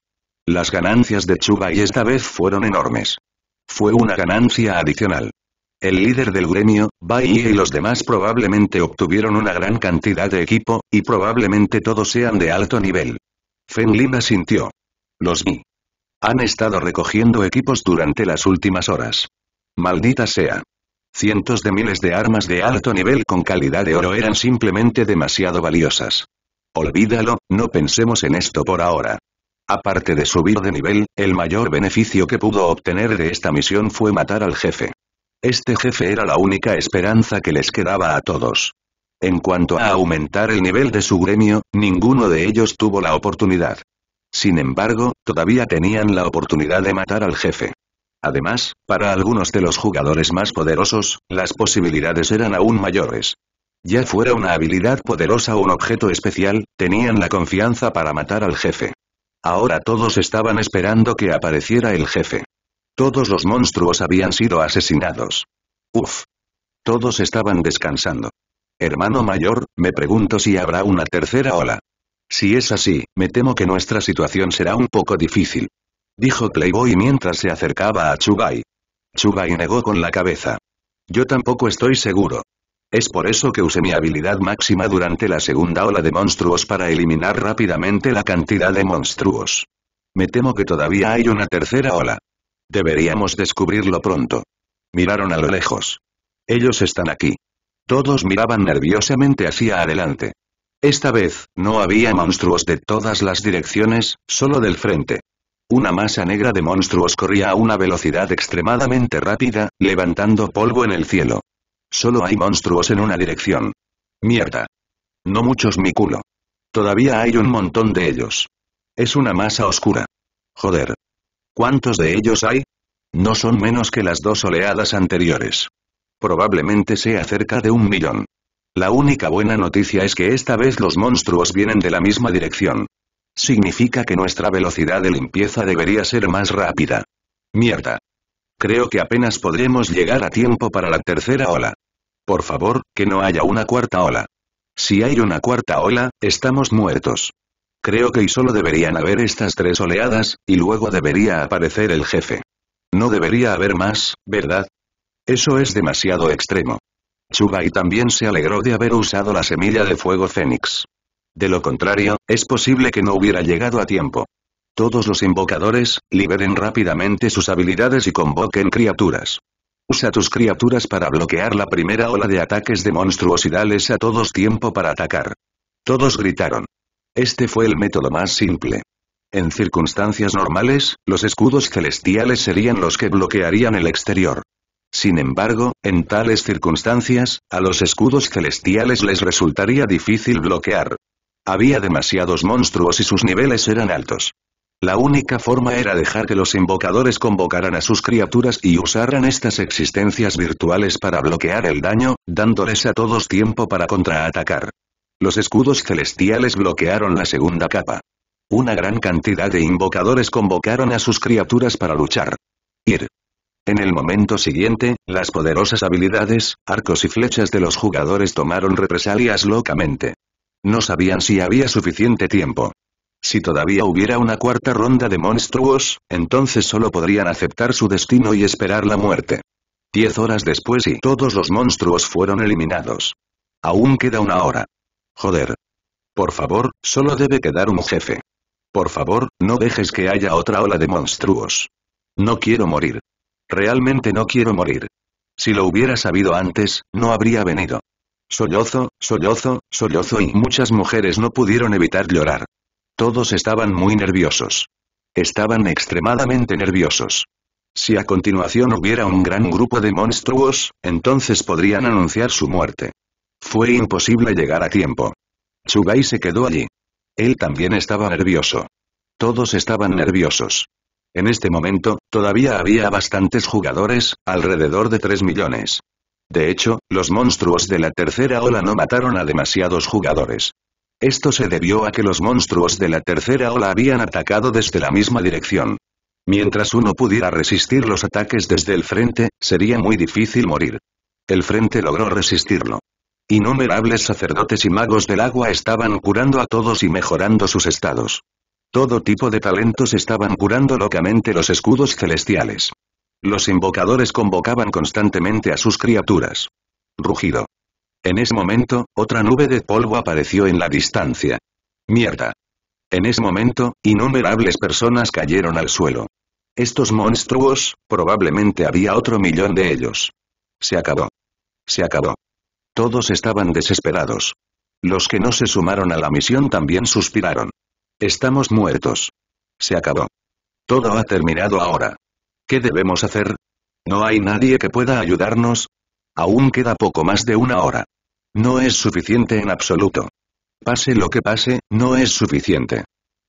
Las ganancias de Chuba y esta vez fueron enormes. Fue una ganancia adicional. El líder del gremio, Yi y los demás probablemente obtuvieron una gran cantidad de equipo, y probablemente todos sean de alto nivel. Lin sintió. Los vi. Han estado recogiendo equipos durante las últimas horas. Maldita sea. Cientos de miles de armas de alto nivel con calidad de oro eran simplemente demasiado valiosas. Olvídalo, no pensemos en esto por ahora. Aparte de subir de nivel, el mayor beneficio que pudo obtener de esta misión fue matar al jefe. Este jefe era la única esperanza que les quedaba a todos. En cuanto a aumentar el nivel de su gremio, ninguno de ellos tuvo la oportunidad. Sin embargo, todavía tenían la oportunidad de matar al jefe. Además, para algunos de los jugadores más poderosos, las posibilidades eran aún mayores. Ya fuera una habilidad poderosa o un objeto especial, tenían la confianza para matar al jefe. Ahora todos estaban esperando que apareciera el jefe. Todos los monstruos habían sido asesinados. Uf. Todos estaban descansando. Hermano mayor, me pregunto si habrá una tercera ola. Si es así, me temo que nuestra situación será un poco difícil. Dijo Playboy mientras se acercaba a Chugai. Chugai negó con la cabeza. Yo tampoco estoy seguro. Es por eso que usé mi habilidad máxima durante la segunda ola de monstruos para eliminar rápidamente la cantidad de monstruos. Me temo que todavía hay una tercera ola. Deberíamos descubrirlo pronto. Miraron a lo lejos. Ellos están aquí. Todos miraban nerviosamente hacia adelante. Esta vez, no había monstruos de todas las direcciones, solo del frente. Una masa negra de monstruos corría a una velocidad extremadamente rápida, levantando polvo en el cielo. Solo hay monstruos en una dirección. Mierda. No muchos mi culo. Todavía hay un montón de ellos. Es una masa oscura. Joder. ¿Cuántos de ellos hay? No son menos que las dos oleadas anteriores. Probablemente sea cerca de un millón. La única buena noticia es que esta vez los monstruos vienen de la misma dirección. Significa que nuestra velocidad de limpieza debería ser más rápida. Mierda. Creo que apenas podremos llegar a tiempo para la tercera ola. Por favor, que no haya una cuarta ola. Si hay una cuarta ola, estamos muertos. Creo que y solo deberían haber estas tres oleadas, y luego debería aparecer el jefe. No debería haber más, ¿verdad? Eso es demasiado extremo. Chubai también se alegró de haber usado la semilla de fuego Fénix. De lo contrario, es posible que no hubiera llegado a tiempo. Todos los invocadores, liberen rápidamente sus habilidades y convoquen criaturas. Usa tus criaturas para bloquear la primera ola de ataques de dales a todos tiempo para atacar. Todos gritaron. Este fue el método más simple. En circunstancias normales, los escudos celestiales serían los que bloquearían el exterior. Sin embargo, en tales circunstancias, a los escudos celestiales les resultaría difícil bloquear. Había demasiados monstruos y sus niveles eran altos. La única forma era dejar que los invocadores convocaran a sus criaturas y usaran estas existencias virtuales para bloquear el daño, dándoles a todos tiempo para contraatacar. Los escudos celestiales bloquearon la segunda capa. Una gran cantidad de invocadores convocaron a sus criaturas para luchar. Ir. En el momento siguiente, las poderosas habilidades, arcos y flechas de los jugadores tomaron represalias locamente. No sabían si había suficiente tiempo. Si todavía hubiera una cuarta ronda de monstruos, entonces solo podrían aceptar su destino y esperar la muerte. Diez horas después y todos los monstruos fueron eliminados. Aún queda una hora. Joder. Por favor, solo debe quedar un jefe. Por favor, no dejes que haya otra ola de monstruos. No quiero morir. Realmente no quiero morir. Si lo hubiera sabido antes, no habría venido. Sollozo, sollozo, sollozo y muchas mujeres no pudieron evitar llorar. Todos estaban muy nerviosos. Estaban extremadamente nerviosos. Si a continuación hubiera un gran grupo de monstruos, entonces podrían anunciar su muerte. Fue imposible llegar a tiempo. Chugai se quedó allí. Él también estaba nervioso. Todos estaban nerviosos. En este momento, todavía había bastantes jugadores, alrededor de 3 millones. De hecho, los monstruos de la tercera ola no mataron a demasiados jugadores. Esto se debió a que los monstruos de la tercera ola habían atacado desde la misma dirección. Mientras uno pudiera resistir los ataques desde el frente, sería muy difícil morir. El frente logró resistirlo. Innumerables sacerdotes y magos del agua estaban curando a todos y mejorando sus estados. Todo tipo de talentos estaban curando locamente los escudos celestiales. Los invocadores convocaban constantemente a sus criaturas. Rugido. En ese momento, otra nube de polvo apareció en la distancia. ¡Mierda! En ese momento, innumerables personas cayeron al suelo. Estos monstruos, probablemente había otro millón de ellos. Se acabó. Se acabó. Todos estaban desesperados. Los que no se sumaron a la misión también suspiraron. Estamos muertos. Se acabó. Todo ha terminado ahora. ¿Qué debemos hacer? ¿No hay nadie que pueda ayudarnos? Aún queda poco más de una hora. No es suficiente en absoluto. Pase lo que pase, no es suficiente.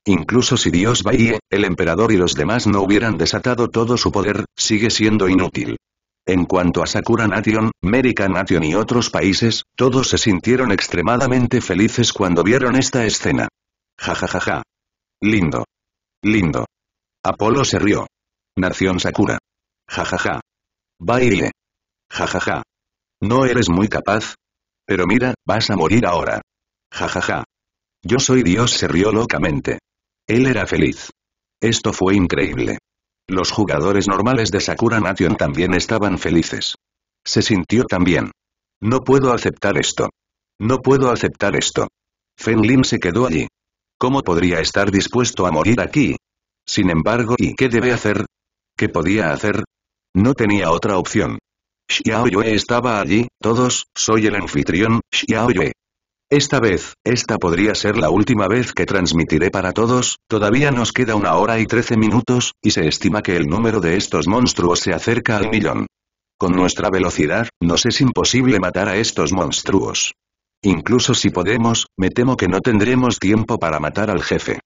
Incluso si Dios baile, el emperador y los demás no hubieran desatado todo su poder, sigue siendo inútil. En cuanto a Sakura Nation, Merica Nation y otros países, todos se sintieron extremadamente felices cuando vieron esta escena. Jajajaja. Lindo. Lindo. Apolo se rió. Nación Sakura. Jajaja. ja Baile. Jajaja. No eres muy capaz, pero mira, vas a morir ahora. Ja ja ja. Yo soy Dios se rió locamente. Él era feliz. Esto fue increíble. Los jugadores normales de Sakura Nation también estaban felices. Se sintió también. No puedo aceptar esto. No puedo aceptar esto. Fenlin se quedó allí. ¿Cómo podría estar dispuesto a morir aquí? Sin embargo, ¿y qué debe hacer? ¿Qué podía hacer? No tenía otra opción. Xiaoyue estaba allí, todos, soy el anfitrión, Xiaoyue. Esta vez, esta podría ser la última vez que transmitiré para todos, todavía nos queda una hora y trece minutos, y se estima que el número de estos monstruos se acerca al millón. Con nuestra velocidad, nos es imposible matar a estos monstruos. Incluso si podemos, me temo que no tendremos tiempo para matar al jefe.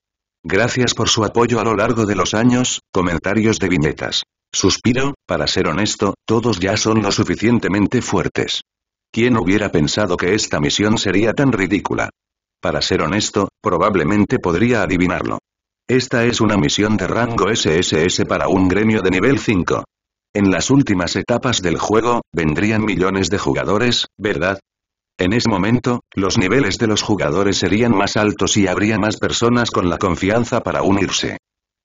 Gracias por su apoyo a lo largo de los años, comentarios de viñetas. Suspiro, para ser honesto, todos ya son lo suficientemente fuertes. ¿Quién hubiera pensado que esta misión sería tan ridícula? Para ser honesto, probablemente podría adivinarlo. Esta es una misión de rango SSS para un gremio de nivel 5. En las últimas etapas del juego, vendrían millones de jugadores, ¿verdad? En ese momento, los niveles de los jugadores serían más altos y habría más personas con la confianza para unirse.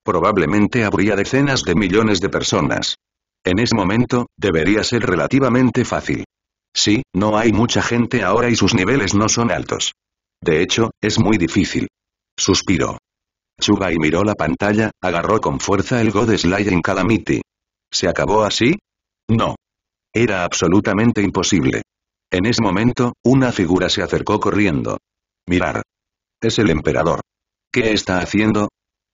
Probablemente habría decenas de millones de personas. En ese momento, debería ser relativamente fácil. Sí, no hay mucha gente ahora y sus niveles no son altos. De hecho, es muy difícil. Suspiró. Chuba y miró la pantalla, agarró con fuerza el God en Calamity. ¿Se acabó así? No. Era absolutamente imposible. En ese momento, una figura se acercó corriendo. Mirar. Es el emperador. ¿Qué está haciendo?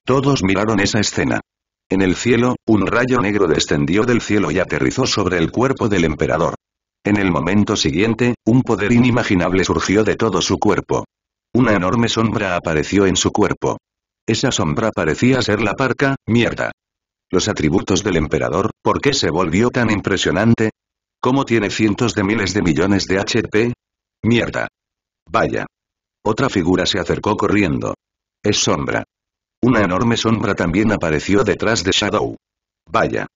Todos miraron esa escena. En el cielo, un rayo negro descendió del cielo y aterrizó sobre el cuerpo del emperador. En el momento siguiente, un poder inimaginable surgió de todo su cuerpo. Una enorme sombra apareció en su cuerpo. Esa sombra parecía ser la parca, mierda. Los atributos del emperador, ¿por qué se volvió tan impresionante? ¿Cómo tiene cientos de miles de millones de HP? Mierda. Vaya. Otra figura se acercó corriendo. Es sombra. Una enorme sombra también apareció detrás de Shadow. Vaya.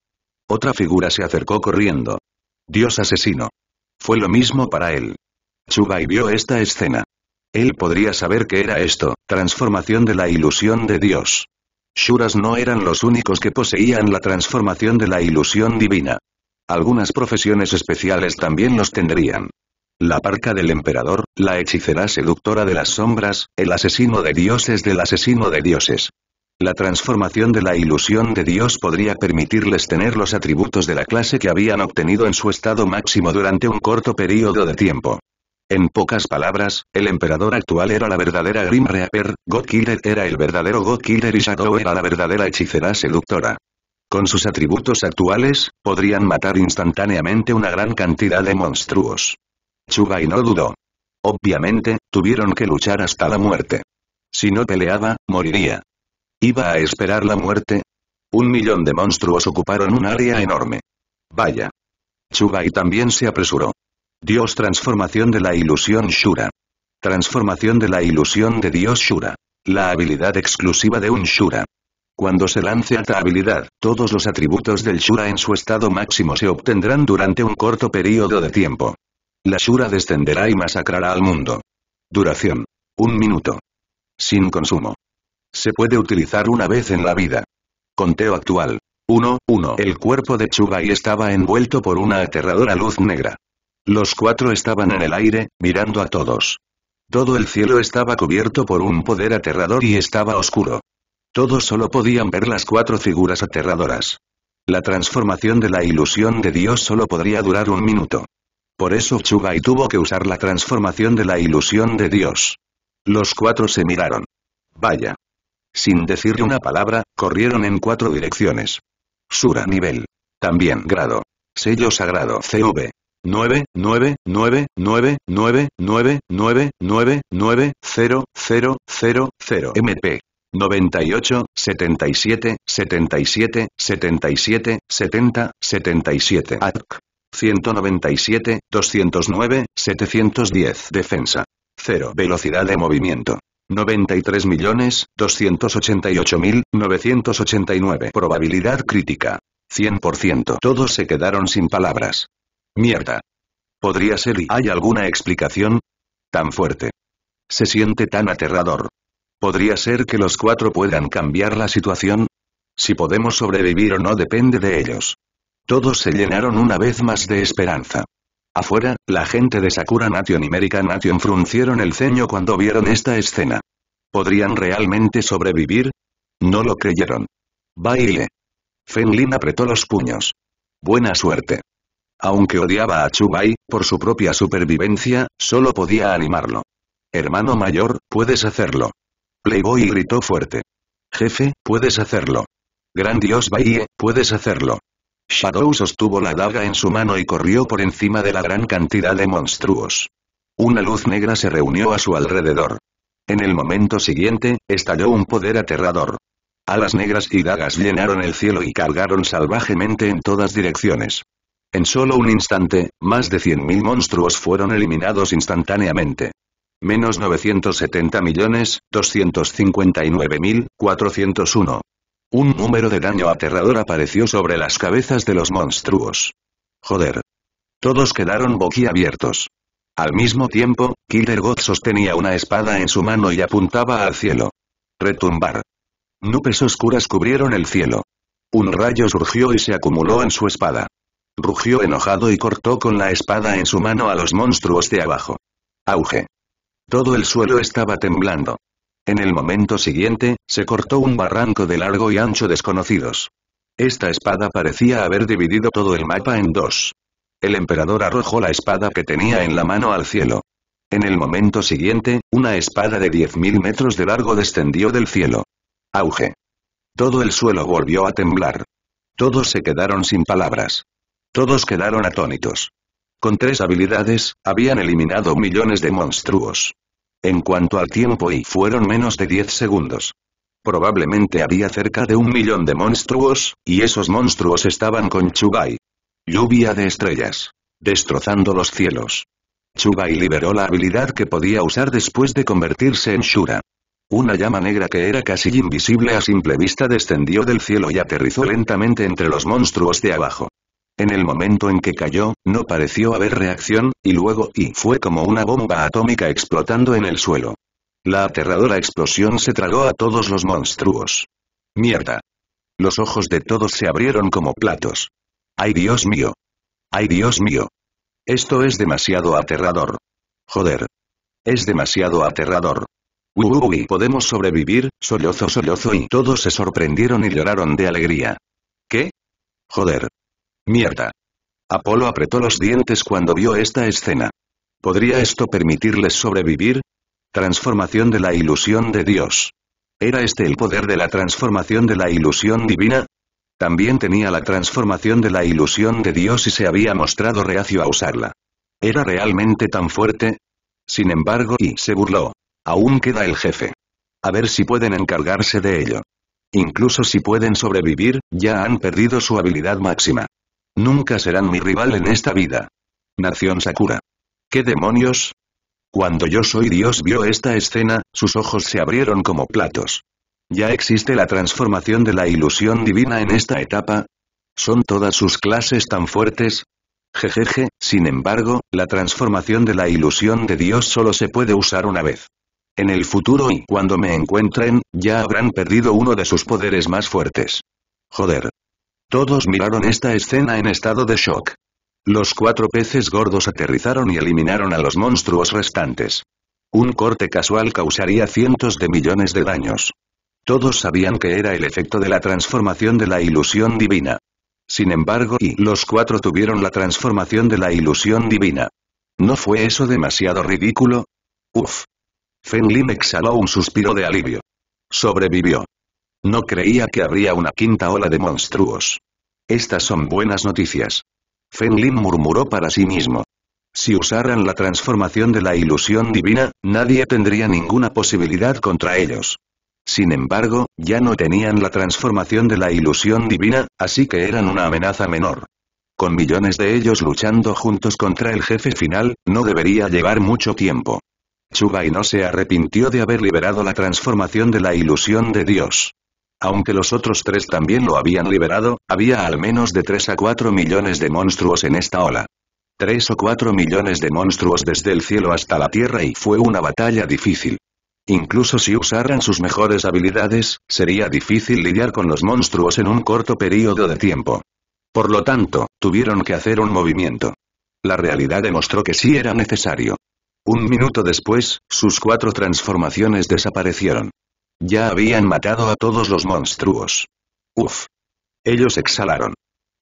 Otra figura se acercó corriendo. Dios asesino. Fue lo mismo para él. Chubai vio esta escena. Él podría saber qué era esto, transformación de la ilusión de Dios. Shuras no eran los únicos que poseían la transformación de la ilusión divina. Algunas profesiones especiales también los tendrían la parca del emperador, la hechicera seductora de las sombras, el asesino de dioses del asesino de dioses. La transformación de la ilusión de Dios podría permitirles tener los atributos de la clase que habían obtenido en su estado máximo durante un corto periodo de tiempo. En pocas palabras, el emperador actual era la verdadera Grim Reaper, God era el verdadero God y Shadow era la verdadera hechicera seductora. Con sus atributos actuales, podrían matar instantáneamente una gran cantidad de monstruos y no dudó. Obviamente, tuvieron que luchar hasta la muerte. Si no peleaba, moriría. ¿Iba a esperar la muerte? Un millón de monstruos ocuparon un área enorme. Vaya. Chugai también se apresuró. Dios transformación de la ilusión Shura. Transformación de la ilusión de Dios Shura. La habilidad exclusiva de un Shura. Cuando se lance a esta habilidad, todos los atributos del Shura en su estado máximo se obtendrán durante un corto periodo de tiempo. La Shura descenderá y masacrará al mundo. Duración. Un minuto. Sin consumo. Se puede utilizar una vez en la vida. Conteo actual. 1, 1. El cuerpo de Chugai estaba envuelto por una aterradora luz negra. Los cuatro estaban en el aire, mirando a todos. Todo el cielo estaba cubierto por un poder aterrador y estaba oscuro. Todos solo podían ver las cuatro figuras aterradoras. La transformación de la ilusión de Dios solo podría durar un minuto. Por eso Chugai tuvo que usar la transformación de la ilusión de Dios. Los cuatro se miraron. Vaya. Sin decir una palabra, corrieron en cuatro direcciones. Sura nivel. También grado. Sello sagrado CV. 9, 9, 9, 9, 9, 9, 9, 9, 9, 0, 0, 0, 0 MP. 98, 77, 77, 77, 70, 77 ATC. 197, 209, 710 defensa. 0 velocidad de movimiento. 93.288.989 millones, mil, probabilidad crítica. 100% todos se quedaron sin palabras. Mierda. Podría ser y hay alguna explicación tan fuerte. Se siente tan aterrador. ¿Podría ser que los cuatro puedan cambiar la situación? Si podemos sobrevivir o no depende de ellos. Todos se llenaron una vez más de esperanza. Afuera, la gente de Sakura Nation y American Nation fruncieron el ceño cuando vieron esta escena. ¿Podrían realmente sobrevivir? No lo creyeron. Baile. Fenlin apretó los puños. Buena suerte. Aunque odiaba a Chubai, por su propia supervivencia, solo podía animarlo. Hermano mayor, puedes hacerlo. Playboy gritó fuerte. Jefe, puedes hacerlo. Gran Dios Baile, puedes hacerlo. Shadow sostuvo la daga en su mano y corrió por encima de la gran cantidad de monstruos. Una luz negra se reunió a su alrededor. En el momento siguiente, estalló un poder aterrador. Alas negras y dagas llenaron el cielo y cargaron salvajemente en todas direcciones. En solo un instante, más de 100.000 monstruos fueron eliminados instantáneamente. Menos 970 millones, un número de daño aterrador apareció sobre las cabezas de los monstruos. Joder. Todos quedaron boquiabiertos. Al mismo tiempo, Killer God sostenía una espada en su mano y apuntaba al cielo. Retumbar. Nubes oscuras cubrieron el cielo. Un rayo surgió y se acumuló en su espada. Rugió enojado y cortó con la espada en su mano a los monstruos de abajo. Auge. Todo el suelo estaba temblando. En el momento siguiente, se cortó un barranco de largo y ancho desconocidos. Esta espada parecía haber dividido todo el mapa en dos. El emperador arrojó la espada que tenía en la mano al cielo. En el momento siguiente, una espada de 10.000 metros de largo descendió del cielo. Auge. Todo el suelo volvió a temblar. Todos se quedaron sin palabras. Todos quedaron atónitos. Con tres habilidades, habían eliminado millones de monstruos. En cuanto al tiempo y fueron menos de 10 segundos. Probablemente había cerca de un millón de monstruos, y esos monstruos estaban con Chubai. Lluvia de estrellas. Destrozando los cielos. Chubai liberó la habilidad que podía usar después de convertirse en Shura. Una llama negra que era casi invisible a simple vista descendió del cielo y aterrizó lentamente entre los monstruos de abajo. En el momento en que cayó, no pareció haber reacción, y luego y fue como una bomba atómica explotando en el suelo. La aterradora explosión se tragó a todos los monstruos. ¡Mierda! Los ojos de todos se abrieron como platos. ¡Ay Dios mío! ¡Ay Dios mío! Esto es demasiado aterrador. Joder. Es demasiado aterrador. Uy, podemos sobrevivir, sollozo, sollozo y todos se sorprendieron y lloraron de alegría. ¿Qué? Joder. Mierda. Apolo apretó los dientes cuando vio esta escena. ¿Podría esto permitirles sobrevivir? Transformación de la ilusión de Dios. ¿Era este el poder de la transformación de la ilusión divina? También tenía la transformación de la ilusión de Dios y se había mostrado reacio a usarla. ¿Era realmente tan fuerte? Sin embargo, y se burló. Aún queda el jefe. A ver si pueden encargarse de ello. Incluso si pueden sobrevivir, ya han perdido su habilidad máxima. Nunca serán mi rival en esta vida. Nación Sakura. ¿Qué demonios? Cuando Yo Soy Dios vio esta escena, sus ojos se abrieron como platos. ¿Ya existe la transformación de la ilusión divina en esta etapa? ¿Son todas sus clases tan fuertes? Jejeje, sin embargo, la transformación de la ilusión de Dios solo se puede usar una vez. En el futuro y cuando me encuentren, ya habrán perdido uno de sus poderes más fuertes. Joder. Todos miraron esta escena en estado de shock. Los cuatro peces gordos aterrizaron y eliminaron a los monstruos restantes. Un corte casual causaría cientos de millones de daños. Todos sabían que era el efecto de la transformación de la ilusión divina. Sin embargo, y los cuatro tuvieron la transformación de la ilusión divina. ¿No fue eso demasiado ridículo? Uf. Fenlim exhaló un suspiro de alivio. Sobrevivió. No creía que habría una quinta ola de monstruos. Estas son buenas noticias. Fenlin murmuró para sí mismo. Si usaran la transformación de la ilusión divina, nadie tendría ninguna posibilidad contra ellos. Sin embargo, ya no tenían la transformación de la ilusión divina, así que eran una amenaza menor. Con millones de ellos luchando juntos contra el jefe final, no debería llevar mucho tiempo. y no se arrepintió de haber liberado la transformación de la ilusión de Dios. Aunque los otros tres también lo habían liberado, había al menos de 3 a 4 millones de monstruos en esta ola. 3 o 4 millones de monstruos desde el cielo hasta la tierra y fue una batalla difícil. Incluso si usaran sus mejores habilidades, sería difícil lidiar con los monstruos en un corto periodo de tiempo. Por lo tanto, tuvieron que hacer un movimiento. La realidad demostró que sí era necesario. Un minuto después, sus cuatro transformaciones desaparecieron. Ya habían matado a todos los monstruos. Uf. Ellos exhalaron.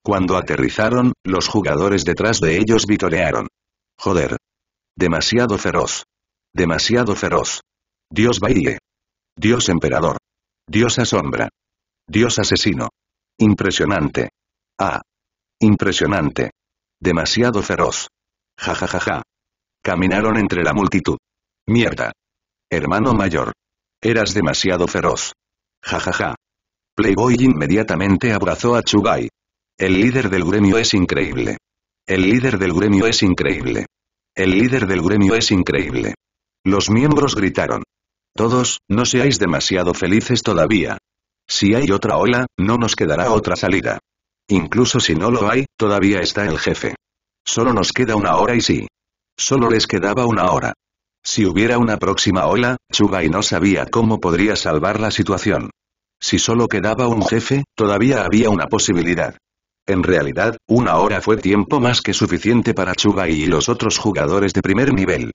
Cuando aterrizaron, los jugadores detrás de ellos vitorearon. Joder. Demasiado feroz. Demasiado feroz. Dios Baile. Dios Emperador. Dios asombra. Dios Asesino. Impresionante. Ah. Impresionante. Demasiado feroz. Ja ja ja ja. Caminaron entre la multitud. Mierda. Hermano mayor. Eras demasiado feroz. Jajaja. Ja, ja. Playboy inmediatamente abrazó a Chugai. El líder del gremio es increíble. El líder del gremio es increíble. El líder del gremio es increíble. Los miembros gritaron. Todos, no seáis demasiado felices todavía. Si hay otra ola, no nos quedará otra salida. Incluso si no lo hay, todavía está el jefe. Solo nos queda una hora y sí. Solo les quedaba una hora. Si hubiera una próxima ola, Chugai no sabía cómo podría salvar la situación. Si solo quedaba un jefe, todavía había una posibilidad. En realidad, una hora fue tiempo más que suficiente para Chugai y los otros jugadores de primer nivel.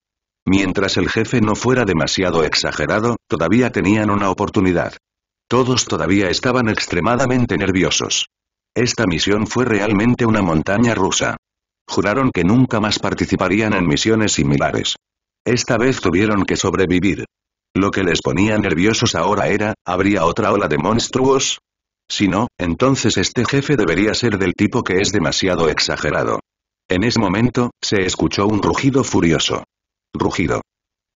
Mientras el jefe no fuera demasiado exagerado, todavía tenían una oportunidad. Todos todavía estaban extremadamente nerviosos. Esta misión fue realmente una montaña rusa. Juraron que nunca más participarían en misiones similares. Esta vez tuvieron que sobrevivir. Lo que les ponía nerviosos ahora era, ¿habría otra ola de monstruos? Si no, entonces este jefe debería ser del tipo que es demasiado exagerado. En ese momento, se escuchó un rugido furioso. Rugido.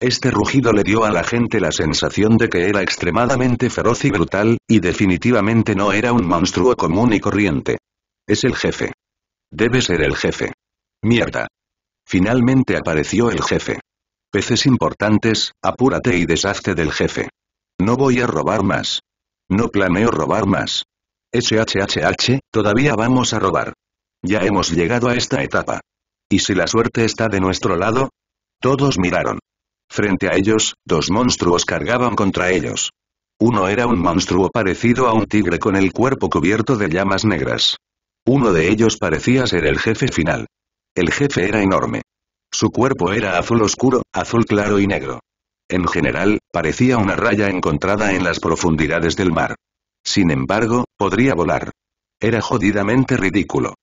Este rugido le dio a la gente la sensación de que era extremadamente feroz y brutal, y definitivamente no era un monstruo común y corriente. Es el jefe. Debe ser el jefe. Mierda. Finalmente apareció el jefe peces importantes, apúrate y deshazte del jefe. No voy a robar más. No planeo robar más. SHHH, todavía vamos a robar. Ya hemos llegado a esta etapa. ¿Y si la suerte está de nuestro lado? Todos miraron. Frente a ellos, dos monstruos cargaban contra ellos. Uno era un monstruo parecido a un tigre con el cuerpo cubierto de llamas negras. Uno de ellos parecía ser el jefe final. El jefe era enorme. Su cuerpo era azul oscuro, azul claro y negro. En general, parecía una raya encontrada en las profundidades del mar. Sin embargo, podría volar. Era jodidamente ridículo.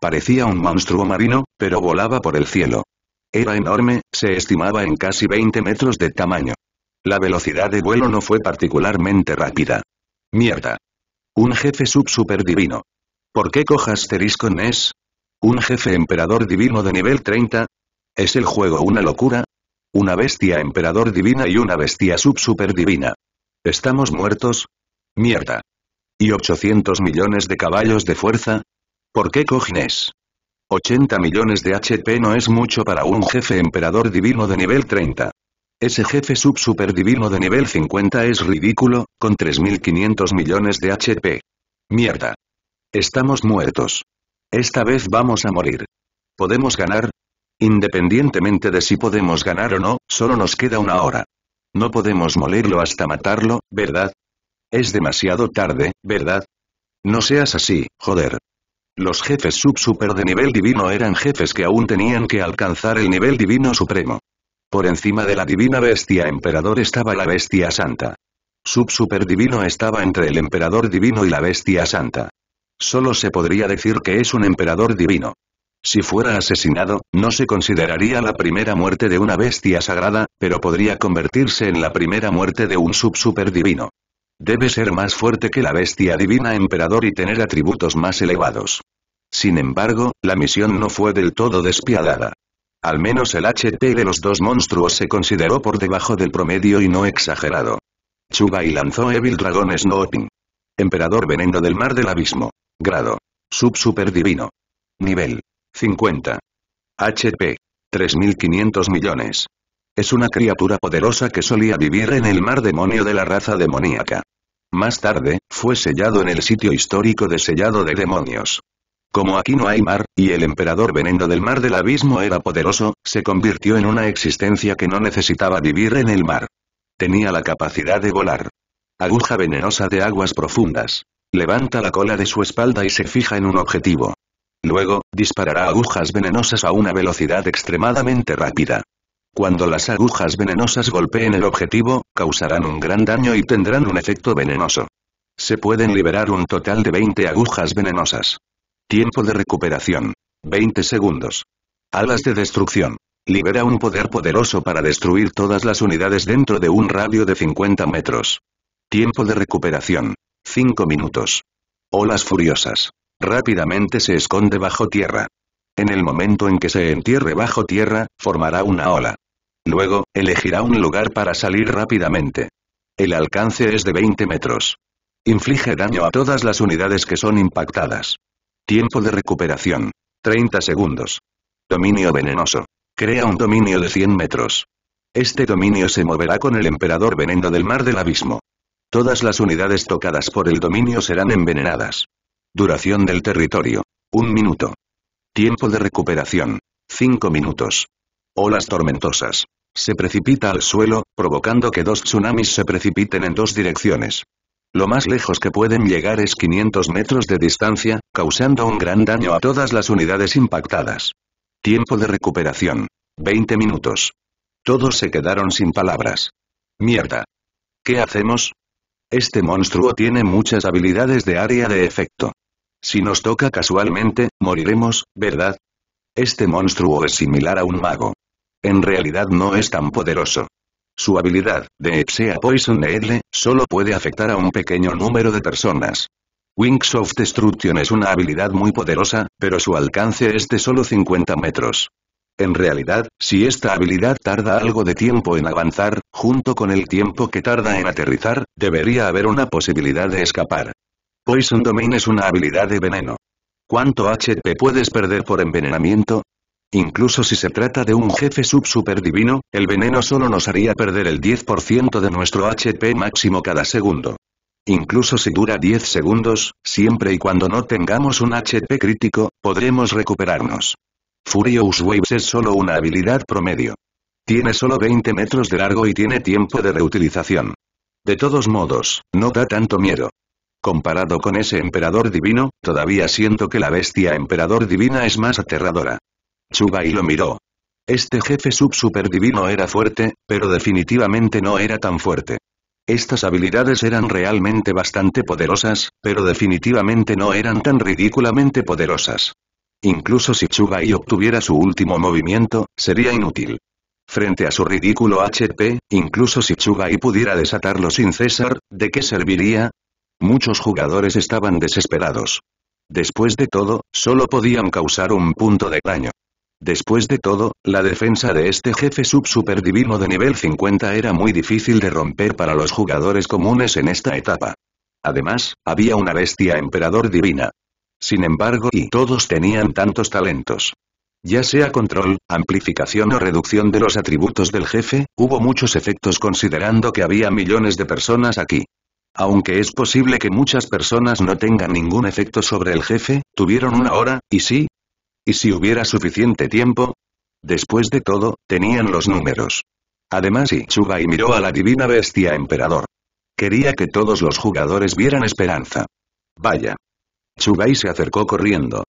Parecía un monstruo marino, pero volaba por el cielo. Era enorme, se estimaba en casi 20 metros de tamaño. La velocidad de vuelo no fue particularmente rápida. Mierda. Un jefe sub-super divino. ¿Por qué cojas asterisco Un jefe emperador divino de nivel 30, ¿Es el juego una locura? Una bestia emperador divina y una bestia sub-super divina. ¿Estamos muertos? Mierda. ¿Y 800 millones de caballos de fuerza? ¿Por qué cojines? 80 millones de HP no es mucho para un jefe emperador divino de nivel 30. Ese jefe sub-super divino de nivel 50 es ridículo, con 3.500 millones de HP. Mierda. Estamos muertos. Esta vez vamos a morir. ¿Podemos ganar? Independientemente de si podemos ganar o no, solo nos queda una hora. No podemos molerlo hasta matarlo, ¿verdad? Es demasiado tarde, ¿verdad? No seas así, joder. Los jefes sub-super de nivel divino eran jefes que aún tenían que alcanzar el nivel divino supremo. Por encima de la divina bestia emperador estaba la bestia santa. Sub-super divino estaba entre el emperador divino y la bestia santa. Solo se podría decir que es un emperador divino. Si fuera asesinado, no se consideraría la primera muerte de una bestia sagrada, pero podría convertirse en la primera muerte de un sub divino. Debe ser más fuerte que la bestia divina emperador y tener atributos más elevados. Sin embargo, la misión no fue del todo despiadada. Al menos el HP de los dos monstruos se consideró por debajo del promedio y no exagerado. y lanzó Evil Dragon Snowping. Emperador Veneno del Mar del Abismo. Grado. Sub superdivino Nivel. 50. HP. 3.500 millones. Es una criatura poderosa que solía vivir en el mar demonio de la raza demoníaca. Más tarde, fue sellado en el sitio histórico de sellado de demonios. Como aquí no hay mar, y el emperador veneno del mar del abismo era poderoso, se convirtió en una existencia que no necesitaba vivir en el mar. Tenía la capacidad de volar. Aguja venenosa de aguas profundas. Levanta la cola de su espalda y se fija en un objetivo. Luego, disparará agujas venenosas a una velocidad extremadamente rápida. Cuando las agujas venenosas golpeen el objetivo, causarán un gran daño y tendrán un efecto venenoso. Se pueden liberar un total de 20 agujas venenosas. Tiempo de recuperación. 20 segundos. Alas de destrucción. Libera un poder poderoso para destruir todas las unidades dentro de un radio de 50 metros. Tiempo de recuperación. 5 minutos. Olas furiosas. Rápidamente se esconde bajo tierra. En el momento en que se entierre bajo tierra, formará una ola. Luego, elegirá un lugar para salir rápidamente. El alcance es de 20 metros. Inflige daño a todas las unidades que son impactadas. Tiempo de recuperación. 30 segundos. Dominio venenoso. Crea un dominio de 100 metros. Este dominio se moverá con el emperador veneno del mar del abismo. Todas las unidades tocadas por el dominio serán envenenadas. Duración del territorio. Un minuto. Tiempo de recuperación. Cinco minutos. Olas tormentosas. Se precipita al suelo, provocando que dos tsunamis se precipiten en dos direcciones. Lo más lejos que pueden llegar es 500 metros de distancia, causando un gran daño a todas las unidades impactadas. Tiempo de recuperación. 20 minutos. Todos se quedaron sin palabras. Mierda. ¿Qué hacemos? Este monstruo tiene muchas habilidades de área de efecto. Si nos toca casualmente, moriremos, ¿verdad? Este monstruo es similar a un mago. En realidad no es tan poderoso. Su habilidad, de Epsea Poison Edle, solo puede afectar a un pequeño número de personas. Wings of Destruction es una habilidad muy poderosa, pero su alcance es de solo 50 metros. En realidad, si esta habilidad tarda algo de tiempo en avanzar, junto con el tiempo que tarda en aterrizar, debería haber una posibilidad de escapar. Poison Domain es una habilidad de veneno. ¿Cuánto HP puedes perder por envenenamiento? Incluso si se trata de un jefe sub-super divino, el veneno solo nos haría perder el 10% de nuestro HP máximo cada segundo. Incluso si dura 10 segundos, siempre y cuando no tengamos un HP crítico, podremos recuperarnos. Furious Waves es solo una habilidad promedio. Tiene solo 20 metros de largo y tiene tiempo de reutilización. De todos modos, no da tanto miedo. Comparado con ese emperador divino, todavía siento que la bestia emperador divina es más aterradora. Chuba y lo miró. Este jefe sub divino era fuerte, pero definitivamente no era tan fuerte. Estas habilidades eran realmente bastante poderosas, pero definitivamente no eran tan ridículamente poderosas. Incluso si Chugai obtuviera su último movimiento, sería inútil. Frente a su ridículo HP, incluso si Chugai pudiera desatarlo sin César, ¿de qué serviría? Muchos jugadores estaban desesperados. Después de todo, solo podían causar un punto de daño. Después de todo, la defensa de este jefe sub-superdivino de nivel 50 era muy difícil de romper para los jugadores comunes en esta etapa. Además, había una bestia emperador divina. Sin embargo, y todos tenían tantos talentos. Ya sea control, amplificación o reducción de los atributos del jefe, hubo muchos efectos considerando que había millones de personas aquí. Aunque es posible que muchas personas no tengan ningún efecto sobre el jefe, tuvieron una hora, y sí. ¿Y si hubiera suficiente tiempo? Después de todo, tenían los números. Además Ichugai y miró a la divina bestia emperador. Quería que todos los jugadores vieran esperanza. Vaya. Chugai se acercó corriendo.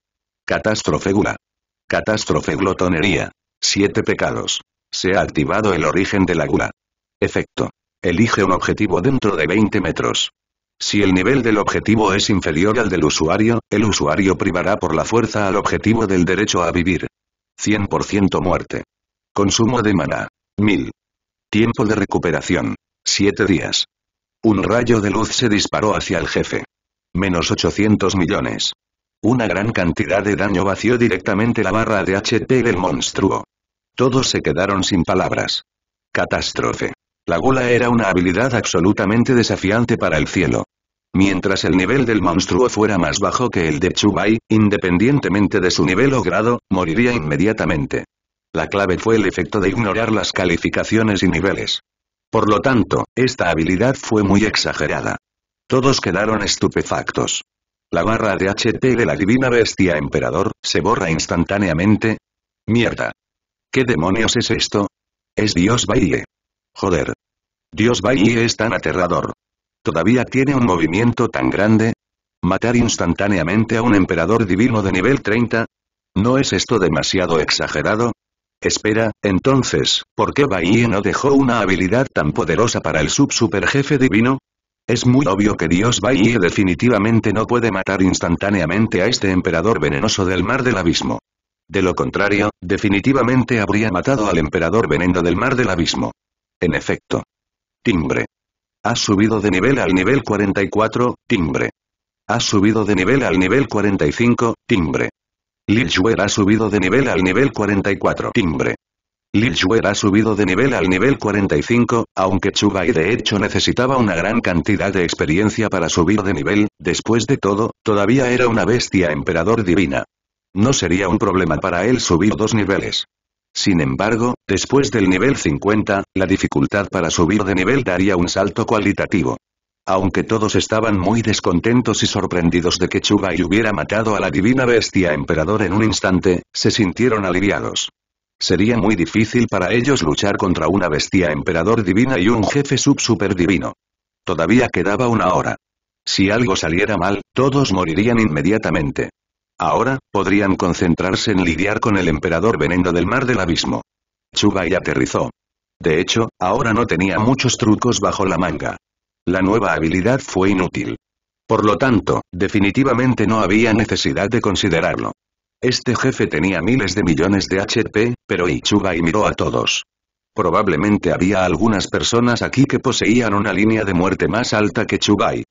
Catástrofe gula. Catástrofe glotonería. Siete pecados. Se ha activado el origen de la gula. Efecto. Elige un objetivo dentro de 20 metros. Si el nivel del objetivo es inferior al del usuario, el usuario privará por la fuerza al objetivo del derecho a vivir. 100% muerte. Consumo de maná. 1000. Tiempo de recuperación. 7 días. Un rayo de luz se disparó hacia el jefe. Menos 800 millones. Una gran cantidad de daño vació directamente la barra de HP del monstruo. Todos se quedaron sin palabras. Catástrofe. La gola era una habilidad absolutamente desafiante para el cielo. Mientras el nivel del monstruo fuera más bajo que el de Chubai, independientemente de su nivel o grado, moriría inmediatamente. La clave fue el efecto de ignorar las calificaciones y niveles. Por lo tanto, esta habilidad fue muy exagerada. Todos quedaron estupefactos. La barra de HT de la divina bestia emperador, se borra instantáneamente. Mierda. ¿Qué demonios es esto? Es Dios Baile. Joder. Dios Baile es tan aterrador. ¿Todavía tiene un movimiento tan grande? ¿Matar instantáneamente a un emperador divino de nivel 30? ¿No es esto demasiado exagerado? Espera, entonces, ¿por qué Bahie no dejó una habilidad tan poderosa para el sub jefe divino? Es muy obvio que Dios Baiye definitivamente no puede matar instantáneamente a este emperador venenoso del mar del abismo. De lo contrario, definitivamente habría matado al emperador veneno del mar del abismo. En efecto. Timbre. Ha subido de nivel al nivel 44, timbre. Ha subido de nivel al nivel 45, timbre. Shu'er ha subido de nivel al nivel 44, timbre. Lillyware ha subido de nivel al nivel 45, aunque Chugai de hecho necesitaba una gran cantidad de experiencia para subir de nivel, después de todo, todavía era una bestia emperador divina. No sería un problema para él subir dos niveles. Sin embargo, después del nivel 50, la dificultad para subir de nivel daría un salto cualitativo. Aunque todos estaban muy descontentos y sorprendidos de que Chugai hubiera matado a la divina bestia emperador en un instante, se sintieron aliviados. Sería muy difícil para ellos luchar contra una bestia emperador divina y un jefe sub-super divino. Todavía quedaba una hora. Si algo saliera mal, todos morirían inmediatamente. Ahora, podrían concentrarse en lidiar con el emperador veneno del mar del abismo. y aterrizó. De hecho, ahora no tenía muchos trucos bajo la manga. La nueva habilidad fue inútil. Por lo tanto, definitivamente no había necesidad de considerarlo. Este jefe tenía miles de millones de HP, pero Ichugai miró a todos. Probablemente había algunas personas aquí que poseían una línea de muerte más alta que Chugai.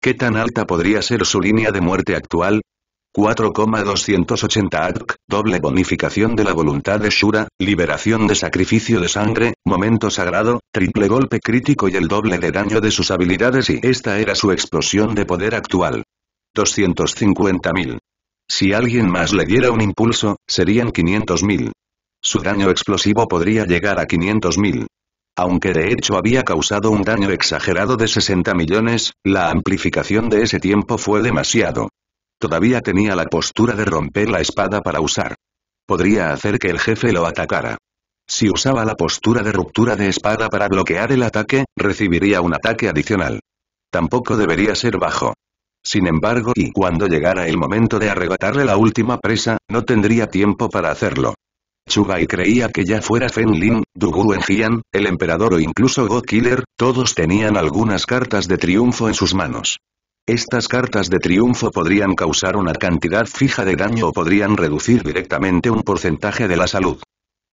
¿Qué tan alta podría ser su línea de muerte actual? 4,280 arc. doble bonificación de la voluntad de Shura, liberación de sacrificio de sangre, momento sagrado, triple golpe crítico y el doble de daño de sus habilidades y esta era su explosión de poder actual. 250.000. Si alguien más le diera un impulso, serían 500.000. Su daño explosivo podría llegar a 500.000. Aunque de hecho había causado un daño exagerado de 60 millones, la amplificación de ese tiempo fue demasiado. Todavía tenía la postura de romper la espada para usar. Podría hacer que el jefe lo atacara. Si usaba la postura de ruptura de espada para bloquear el ataque, recibiría un ataque adicional. Tampoco debería ser bajo. Sin embargo, y cuando llegara el momento de arrebatarle la última presa, no tendría tiempo para hacerlo y creía que ya fuera Fen Lin, Dugu Jian, el emperador o incluso Go Killer, todos tenían algunas cartas de triunfo en sus manos. Estas cartas de triunfo podrían causar una cantidad fija de daño o podrían reducir directamente un porcentaje de la salud.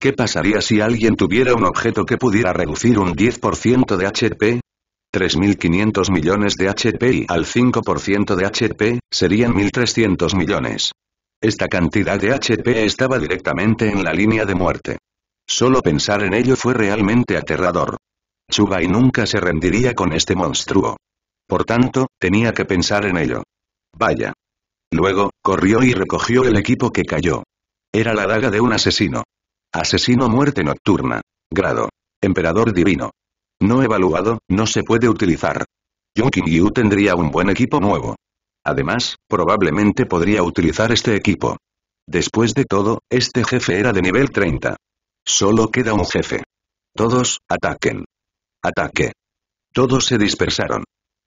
¿Qué pasaría si alguien tuviera un objeto que pudiera reducir un 10% de HP? 3.500 millones de HP y al 5% de HP, serían 1.300 millones. Esta cantidad de HP estaba directamente en la línea de muerte. Solo pensar en ello fue realmente aterrador. y nunca se rendiría con este monstruo. Por tanto, tenía que pensar en ello. Vaya. Luego, corrió y recogió el equipo que cayó. Era la daga de un asesino. Asesino muerte nocturna. Grado. Emperador divino. No evaluado, no se puede utilizar. Yonkin Yu tendría un buen equipo nuevo. Además, probablemente podría utilizar este equipo. Después de todo, este jefe era de nivel 30. Solo queda un jefe. Todos, ataquen. Ataque. Todos se dispersaron.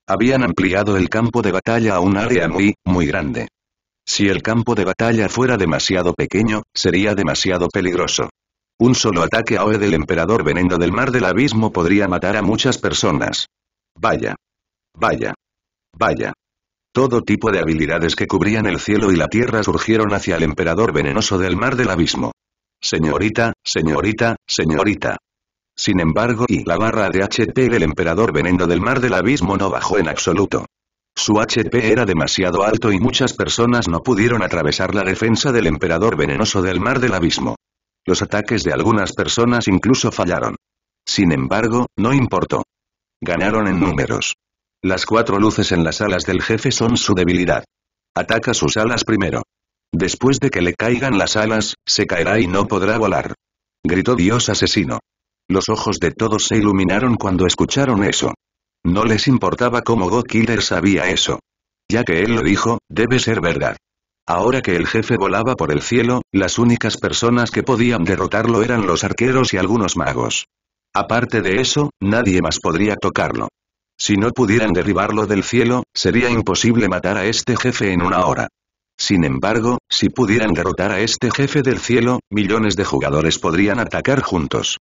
Habían ampliado el campo de batalla a un área muy, muy grande. Si el campo de batalla fuera demasiado pequeño, sería demasiado peligroso. Un solo ataque a Oe del emperador veneno del mar del abismo podría matar a muchas personas. Vaya. Vaya. Vaya. Todo tipo de habilidades que cubrían el cielo y la tierra surgieron hacia el emperador venenoso del mar del abismo. Señorita, señorita, señorita. Sin embargo y la barra de HP del emperador veneno del mar del abismo no bajó en absoluto. Su HP era demasiado alto y muchas personas no pudieron atravesar la defensa del emperador venenoso del mar del abismo. Los ataques de algunas personas incluso fallaron. Sin embargo, no importó. Ganaron en números. Las cuatro luces en las alas del jefe son su debilidad. Ataca sus alas primero. Después de que le caigan las alas, se caerá y no podrá volar. Gritó Dios asesino. Los ojos de todos se iluminaron cuando escucharon eso. No les importaba cómo Go Killer sabía eso. Ya que él lo dijo, debe ser verdad. Ahora que el jefe volaba por el cielo, las únicas personas que podían derrotarlo eran los arqueros y algunos magos. Aparte de eso, nadie más podría tocarlo. Si no pudieran derribarlo del cielo, sería imposible matar a este jefe en una hora. Sin embargo, si pudieran derrotar a este jefe del cielo, millones de jugadores podrían atacar juntos.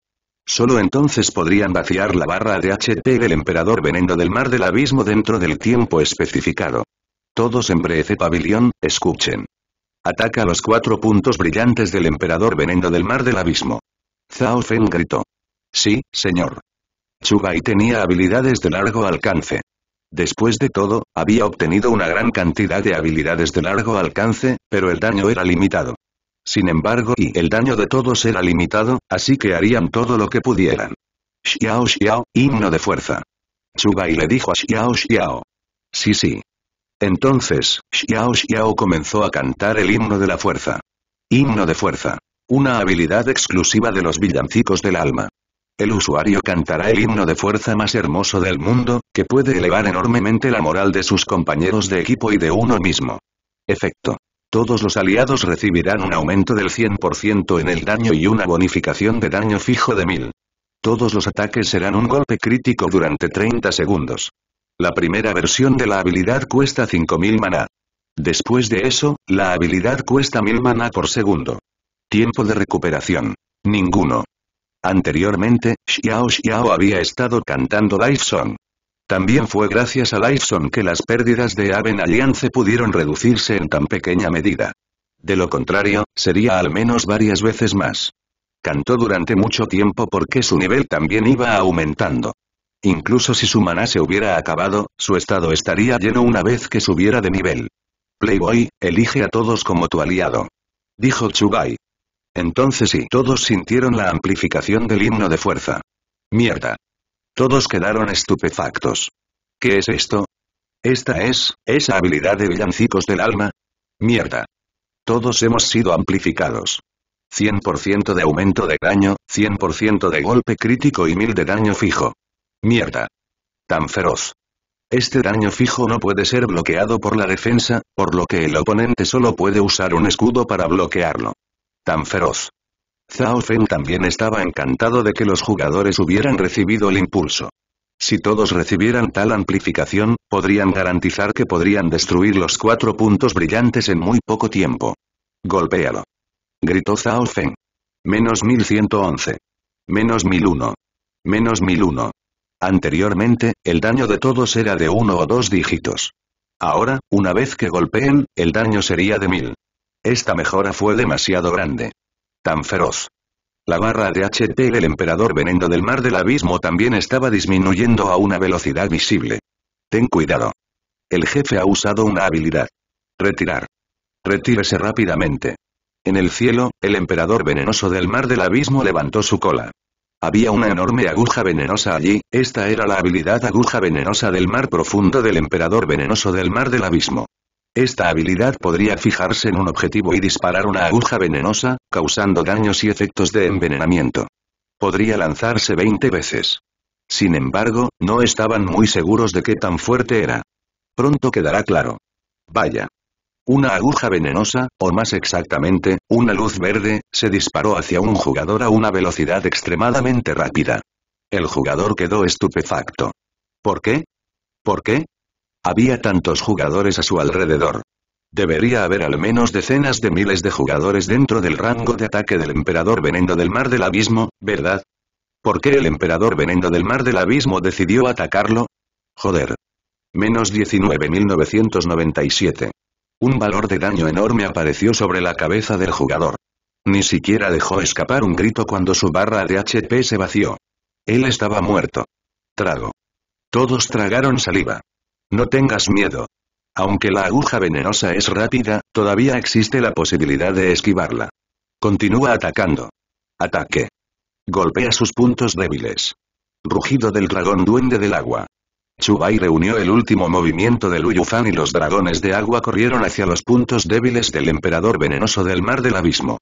Solo entonces podrían vaciar la barra de HP del emperador veneno del mar del abismo dentro del tiempo especificado. Todos en Brece Pabellón, escuchen. Ataca los cuatro puntos brillantes del emperador veneno del mar del abismo. Zhao Feng gritó. Sí, señor. Chugai tenía habilidades de largo alcance. Después de todo, había obtenido una gran cantidad de habilidades de largo alcance, pero el daño era limitado. Sin embargo y el daño de todos era limitado, así que harían todo lo que pudieran. Xiao Xiao, himno de fuerza. Chugai le dijo a Xiao Xiao. Sí sí. Entonces, Xiao Xiao comenzó a cantar el himno de la fuerza. Himno de fuerza. Una habilidad exclusiva de los villancicos del alma. El usuario cantará el himno de fuerza más hermoso del mundo, que puede elevar enormemente la moral de sus compañeros de equipo y de uno mismo. Efecto. Todos los aliados recibirán un aumento del 100% en el daño y una bonificación de daño fijo de 1000. Todos los ataques serán un golpe crítico durante 30 segundos. La primera versión de la habilidad cuesta 5000 maná. Después de eso, la habilidad cuesta 1000 maná por segundo. Tiempo de recuperación. Ninguno. Anteriormente, Xiao Xiao había estado cantando Live Song. También fue gracias a Life que las pérdidas de Aven Alliance pudieron reducirse en tan pequeña medida. De lo contrario, sería al menos varias veces más. Cantó durante mucho tiempo porque su nivel también iba aumentando. Incluso si su maná se hubiera acabado, su estado estaría lleno una vez que subiera de nivel. Playboy, elige a todos como tu aliado. Dijo Chubai. Entonces sí, todos sintieron la amplificación del himno de fuerza. Mierda. Todos quedaron estupefactos. ¿Qué es esto? Esta es, esa habilidad de villancicos del alma. Mierda. Todos hemos sido amplificados. 100% de aumento de daño, 100% de golpe crítico y 1000 de daño fijo. Mierda. Tan feroz. Este daño fijo no puede ser bloqueado por la defensa, por lo que el oponente solo puede usar un escudo para bloquearlo tan feroz. Zhao Feng también estaba encantado de que los jugadores hubieran recibido el impulso. Si todos recibieran tal amplificación, podrían garantizar que podrían destruir los cuatro puntos brillantes en muy poco tiempo. «Golpéalo», gritó Zhao Feng. Menos 1111. Menos 1001. Menos 1001. Anteriormente, el daño de todos era de uno o dos dígitos. Ahora, una vez que golpeen, el daño sería de 1000. Esta mejora fue demasiado grande. Tan feroz. La barra de HT el emperador veneno del mar del abismo también estaba disminuyendo a una velocidad visible. Ten cuidado. El jefe ha usado una habilidad. Retirar. Retírese rápidamente. En el cielo, el emperador venenoso del mar del abismo levantó su cola. Había una enorme aguja venenosa allí, esta era la habilidad aguja venenosa del mar profundo del emperador venenoso del mar del abismo. Esta habilidad podría fijarse en un objetivo y disparar una aguja venenosa, causando daños y efectos de envenenamiento. Podría lanzarse 20 veces. Sin embargo, no estaban muy seguros de qué tan fuerte era. Pronto quedará claro. Vaya. Una aguja venenosa, o más exactamente, una luz verde, se disparó hacia un jugador a una velocidad extremadamente rápida. El jugador quedó estupefacto. ¿Por qué? ¿Por qué? Había tantos jugadores a su alrededor. Debería haber al menos decenas de miles de jugadores dentro del rango de ataque del emperador venendo del mar del abismo, ¿verdad? ¿Por qué el emperador venendo del mar del abismo decidió atacarlo? Joder. Menos 19.997. Un valor de daño enorme apareció sobre la cabeza del jugador. Ni siquiera dejó escapar un grito cuando su barra de HP se vació. Él estaba muerto. Trago. Todos tragaron saliva. No tengas miedo. Aunque la aguja venenosa es rápida, todavía existe la posibilidad de esquivarla. Continúa atacando. Ataque. Golpea sus puntos débiles. Rugido del dragón duende del agua. Chubai reunió el último movimiento de Luyufan y los dragones de agua corrieron hacia los puntos débiles del emperador venenoso del mar del abismo.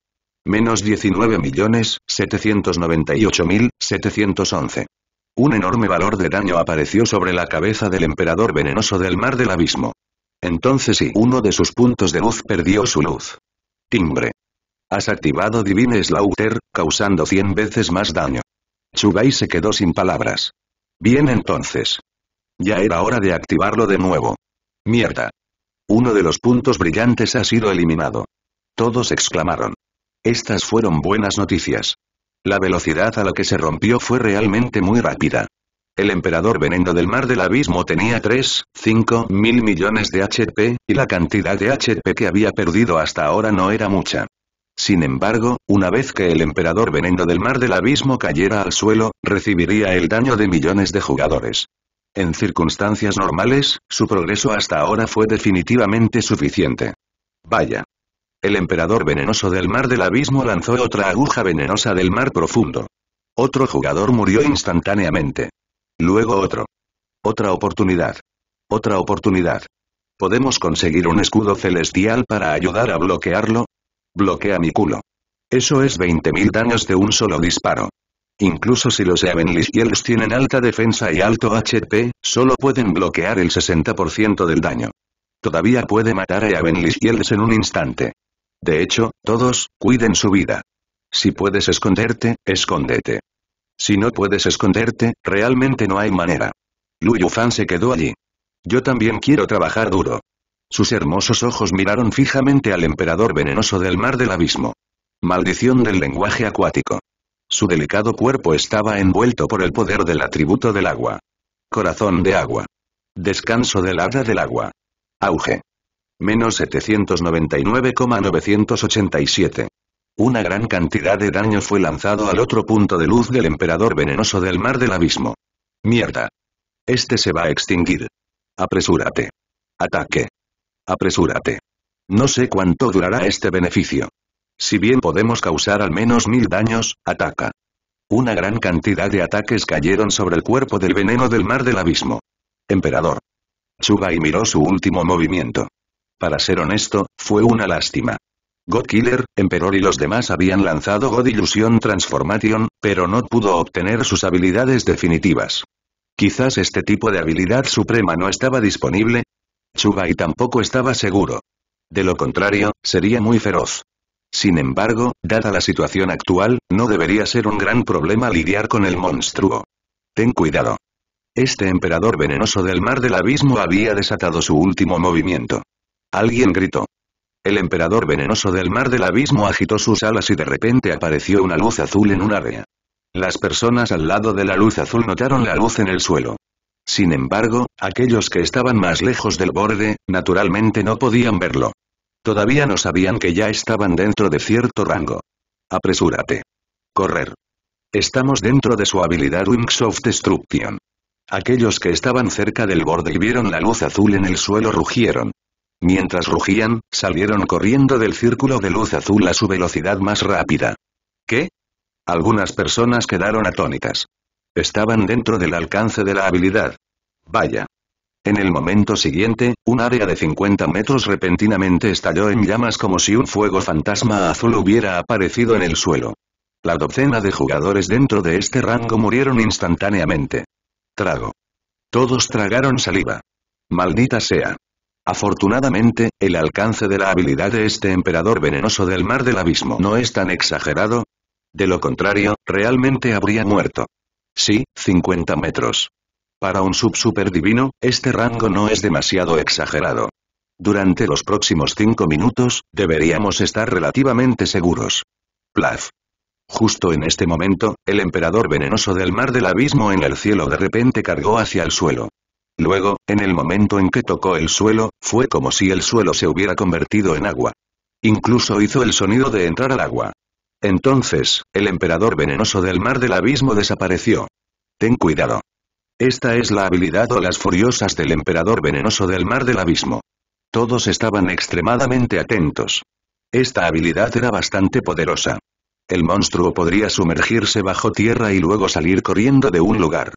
Menos 19.798.711. Un enorme valor de daño apareció sobre la cabeza del emperador venenoso del mar del abismo. Entonces y uno de sus puntos de luz perdió su luz. Timbre. Has activado Divine Slaughter, causando 100 veces más daño. Chugai se quedó sin palabras. Bien entonces. Ya era hora de activarlo de nuevo. Mierda. Uno de los puntos brillantes ha sido eliminado. Todos exclamaron. Estas fueron buenas noticias. La velocidad a la que se rompió fue realmente muy rápida. El emperador veneno del mar del abismo tenía 3, 5 mil millones de HP, y la cantidad de HP que había perdido hasta ahora no era mucha. Sin embargo, una vez que el emperador veneno del mar del abismo cayera al suelo, recibiría el daño de millones de jugadores. En circunstancias normales, su progreso hasta ahora fue definitivamente suficiente. Vaya. El emperador venenoso del mar del abismo lanzó otra aguja venenosa del mar profundo. Otro jugador murió instantáneamente. Luego otro. Otra oportunidad. Otra oportunidad. ¿Podemos conseguir un escudo celestial para ayudar a bloquearlo? Bloquea mi culo. Eso es 20.000 daños de un solo disparo. Incluso si los Evenlishiels tienen alta defensa y alto HP, solo pueden bloquear el 60% del daño. Todavía puede matar a Evenlishiels en un instante. De hecho, todos, cuiden su vida. Si puedes esconderte, escóndete. Si no puedes esconderte, realmente no hay manera. Lu Yufan se quedó allí. Yo también quiero trabajar duro. Sus hermosos ojos miraron fijamente al emperador venenoso del mar del abismo. Maldición del lenguaje acuático. Su delicado cuerpo estaba envuelto por el poder del atributo del agua. Corazón de agua. Descanso del hada del agua. Auge. Menos 799,987. Una gran cantidad de daño fue lanzado al otro punto de luz del emperador venenoso del mar del abismo. Mierda. Este se va a extinguir. Apresúrate. Ataque. Apresúrate. No sé cuánto durará este beneficio. Si bien podemos causar al menos mil daños, ataca. Una gran cantidad de ataques cayeron sobre el cuerpo del veneno del mar del abismo. Emperador. y miró su último movimiento. Para ser honesto, fue una lástima. God Killer, Emperor y los demás habían lanzado God Illusion Transformation, pero no pudo obtener sus habilidades definitivas. Quizás este tipo de habilidad suprema no estaba disponible. y tampoco estaba seguro. De lo contrario, sería muy feroz. Sin embargo, dada la situación actual, no debería ser un gran problema lidiar con el monstruo. Ten cuidado. Este emperador venenoso del mar del abismo había desatado su último movimiento. Alguien gritó. El emperador venenoso del mar del abismo agitó sus alas y de repente apareció una luz azul en un área. Las personas al lado de la luz azul notaron la luz en el suelo. Sin embargo, aquellos que estaban más lejos del borde, naturalmente no podían verlo. Todavía no sabían que ya estaban dentro de cierto rango. Apresúrate. Correr. Estamos dentro de su habilidad Wings of Destruction. Aquellos que estaban cerca del borde y vieron la luz azul en el suelo rugieron. Mientras rugían, salieron corriendo del círculo de luz azul a su velocidad más rápida. ¿Qué? Algunas personas quedaron atónitas. Estaban dentro del alcance de la habilidad. Vaya. En el momento siguiente, un área de 50 metros repentinamente estalló en llamas como si un fuego fantasma azul hubiera aparecido en el suelo. La docena de jugadores dentro de este rango murieron instantáneamente. Trago. Todos tragaron saliva. Maldita sea. Afortunadamente, el alcance de la habilidad de este emperador venenoso del mar del abismo no es tan exagerado. De lo contrario, realmente habría muerto. Sí, 50 metros. Para un sub este rango no es demasiado exagerado. Durante los próximos 5 minutos, deberíamos estar relativamente seguros. Plaf. Justo en este momento, el emperador venenoso del mar del abismo en el cielo de repente cargó hacia el suelo. Luego, en el momento en que tocó el suelo, fue como si el suelo se hubiera convertido en agua. Incluso hizo el sonido de entrar al agua. Entonces, el emperador venenoso del mar del abismo desapareció. Ten cuidado. Esta es la habilidad o las furiosas del emperador venenoso del mar del abismo. Todos estaban extremadamente atentos. Esta habilidad era bastante poderosa. El monstruo podría sumergirse bajo tierra y luego salir corriendo de un lugar.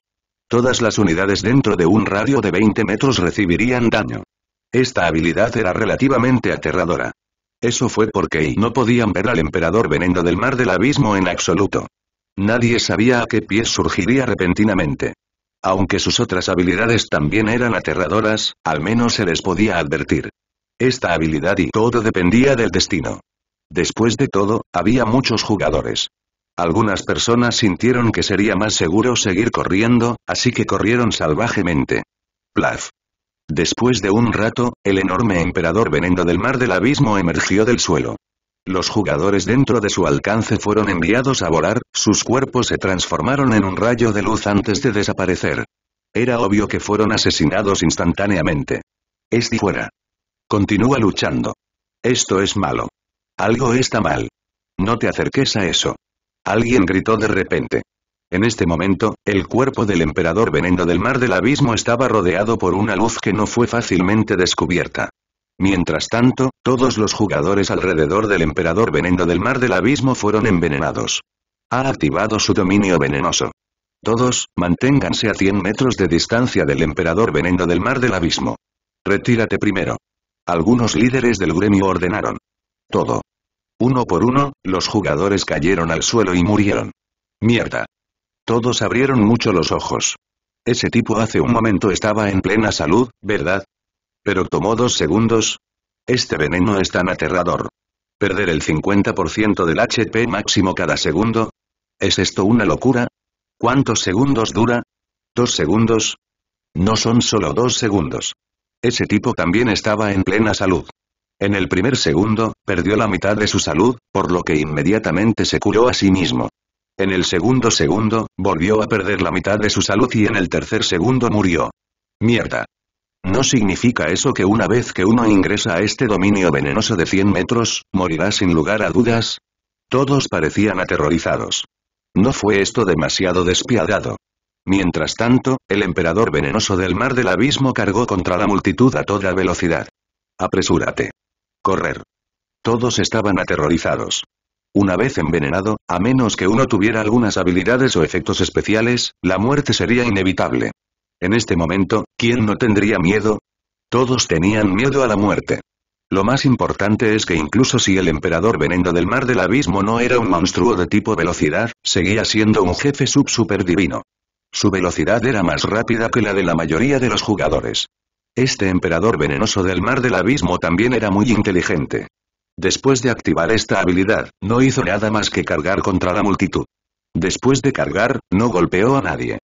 Todas las unidades dentro de un radio de 20 metros recibirían daño. Esta habilidad era relativamente aterradora. Eso fue porque no podían ver al emperador venendo del mar del abismo en absoluto. Nadie sabía a qué pies surgiría repentinamente. Aunque sus otras habilidades también eran aterradoras, al menos se les podía advertir. Esta habilidad y todo dependía del destino. Después de todo, había muchos jugadores. Algunas personas sintieron que sería más seguro seguir corriendo, así que corrieron salvajemente. Plaf. Después de un rato, el enorme emperador veneno del mar del abismo emergió del suelo. Los jugadores dentro de su alcance fueron enviados a volar, sus cuerpos se transformaron en un rayo de luz antes de desaparecer. Era obvio que fueron asesinados instantáneamente. Esti fuera. Continúa luchando. Esto es malo. Algo está mal. No te acerques a eso. Alguien gritó de repente. En este momento, el cuerpo del emperador veneno del mar del abismo estaba rodeado por una luz que no fue fácilmente descubierta. Mientras tanto, todos los jugadores alrededor del emperador veneno del mar del abismo fueron envenenados. Ha activado su dominio venenoso. Todos, manténganse a 100 metros de distancia del emperador veneno del mar del abismo. Retírate primero. Algunos líderes del gremio ordenaron. Todo. Uno por uno, los jugadores cayeron al suelo y murieron. Mierda. Todos abrieron mucho los ojos. Ese tipo hace un momento estaba en plena salud, ¿verdad? Pero tomó dos segundos. Este veneno es tan aterrador. Perder el 50% del HP máximo cada segundo. ¿Es esto una locura? ¿Cuántos segundos dura? ¿Dos segundos? No son solo dos segundos. Ese tipo también estaba en plena salud. En el primer segundo, perdió la mitad de su salud, por lo que inmediatamente se curó a sí mismo. En el segundo segundo, volvió a perder la mitad de su salud y en el tercer segundo murió. Mierda. ¿No significa eso que una vez que uno ingresa a este dominio venenoso de 100 metros, morirá sin lugar a dudas? Todos parecían aterrorizados. ¿No fue esto demasiado despiadado? Mientras tanto, el emperador venenoso del mar del abismo cargó contra la multitud a toda velocidad. Apresúrate correr. Todos estaban aterrorizados. Una vez envenenado, a menos que uno tuviera algunas habilidades o efectos especiales, la muerte sería inevitable. En este momento, ¿quién no tendría miedo? Todos tenían miedo a la muerte. Lo más importante es que incluso si el emperador veneno del mar del abismo no era un monstruo de tipo velocidad, seguía siendo un jefe sub superdivino Su velocidad era más rápida que la de la mayoría de los jugadores. Este emperador venenoso del mar del abismo también era muy inteligente. Después de activar esta habilidad, no hizo nada más que cargar contra la multitud. Después de cargar, no golpeó a nadie.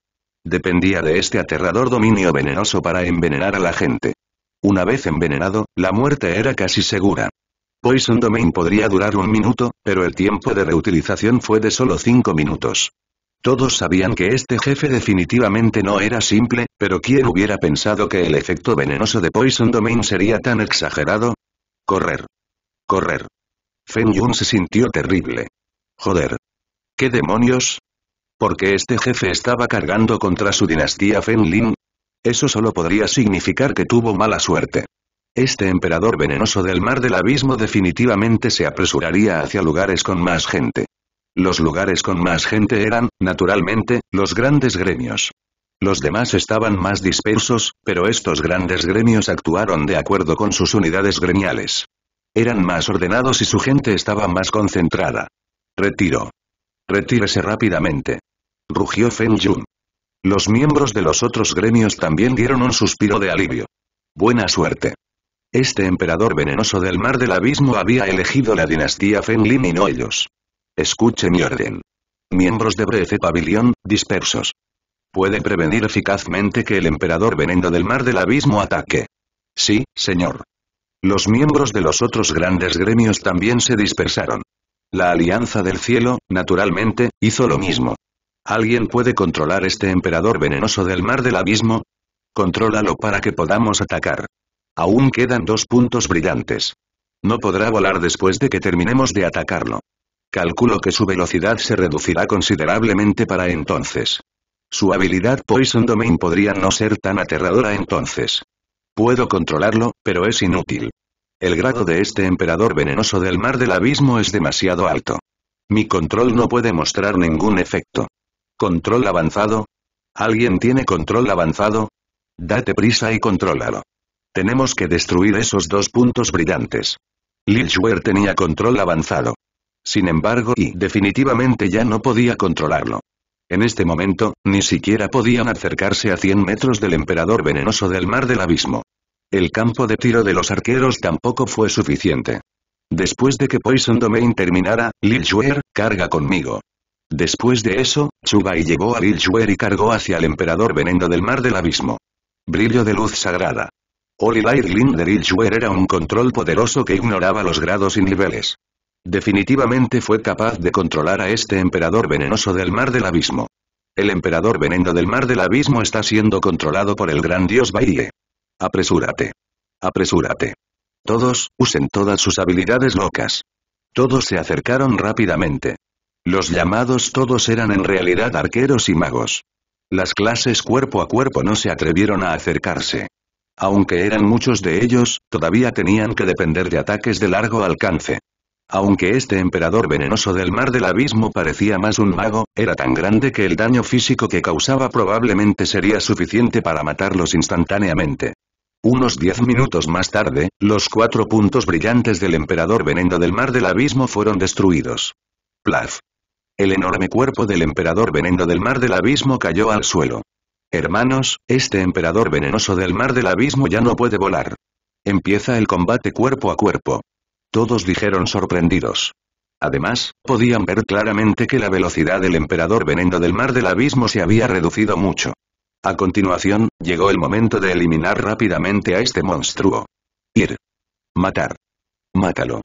Dependía de este aterrador dominio venenoso para envenenar a la gente. Una vez envenenado, la muerte era casi segura. Poison Domain podría durar un minuto, pero el tiempo de reutilización fue de solo 5 minutos. Todos sabían que este jefe definitivamente no era simple, pero ¿quién hubiera pensado que el efecto venenoso de Poison Domain sería tan exagerado? Correr. Correr. Feng Yun se sintió terrible. Joder. ¿Qué demonios? Porque este jefe estaba cargando contra su dinastía Feng Lin. Eso solo podría significar que tuvo mala suerte. Este emperador venenoso del mar del abismo definitivamente se apresuraría hacia lugares con más gente. Los lugares con más gente eran, naturalmente, los grandes gremios. Los demás estaban más dispersos, pero estos grandes gremios actuaron de acuerdo con sus unidades gremiales. Eran más ordenados y su gente estaba más concentrada. Retiro. Retírese rápidamente. Rugió Feng Yun. Los miembros de los otros gremios también dieron un suspiro de alivio. Buena suerte. Este emperador venenoso del mar del abismo había elegido la dinastía Fenlin y no ellos. Escuche mi orden. Miembros de breve Pavilion, dispersos. Puede prevenir eficazmente que el emperador veneno del mar del abismo ataque. Sí, señor. Los miembros de los otros grandes gremios también se dispersaron. La Alianza del Cielo, naturalmente, hizo lo mismo. ¿Alguien puede controlar este emperador venenoso del mar del abismo? Contrólalo para que podamos atacar. Aún quedan dos puntos brillantes. No podrá volar después de que terminemos de atacarlo. Calculo que su velocidad se reducirá considerablemente para entonces. Su habilidad Poison Domain podría no ser tan aterradora entonces. Puedo controlarlo, pero es inútil. El grado de este emperador venenoso del mar del abismo es demasiado alto. Mi control no puede mostrar ningún efecto. ¿Control avanzado? ¿Alguien tiene control avanzado? Date prisa y contrólalo. Tenemos que destruir esos dos puntos brillantes. Lil tenía control avanzado. Sin embargo y definitivamente ya no podía controlarlo. En este momento, ni siquiera podían acercarse a 100 metros del emperador venenoso del mar del abismo. El campo de tiro de los arqueros tampoco fue suficiente. Después de que Poison Domain terminara, Lil carga conmigo. Después de eso, Chubai llevó a Lil y cargó hacia el emperador veneno del mar del abismo. Brillo de luz sagrada. Holy Light de Lil era un control poderoso que ignoraba los grados y niveles. Definitivamente fue capaz de controlar a este emperador venenoso del mar del abismo. El emperador veneno del mar del abismo está siendo controlado por el gran dios baile Apresúrate. Apresúrate. Todos, usen todas sus habilidades locas. Todos se acercaron rápidamente. Los llamados todos eran en realidad arqueros y magos. Las clases cuerpo a cuerpo no se atrevieron a acercarse. Aunque eran muchos de ellos, todavía tenían que depender de ataques de largo alcance. Aunque este emperador venenoso del mar del abismo parecía más un mago, era tan grande que el daño físico que causaba probablemente sería suficiente para matarlos instantáneamente. Unos diez minutos más tarde, los cuatro puntos brillantes del emperador veneno del mar del abismo fueron destruidos. Plaf. El enorme cuerpo del emperador veneno del mar del abismo cayó al suelo. Hermanos, este emperador venenoso del mar del abismo ya no puede volar. Empieza el combate cuerpo a cuerpo. Todos dijeron sorprendidos. Además, podían ver claramente que la velocidad del emperador veneno del mar del abismo se había reducido mucho. A continuación, llegó el momento de eliminar rápidamente a este monstruo. Ir. Matar. Mátalo.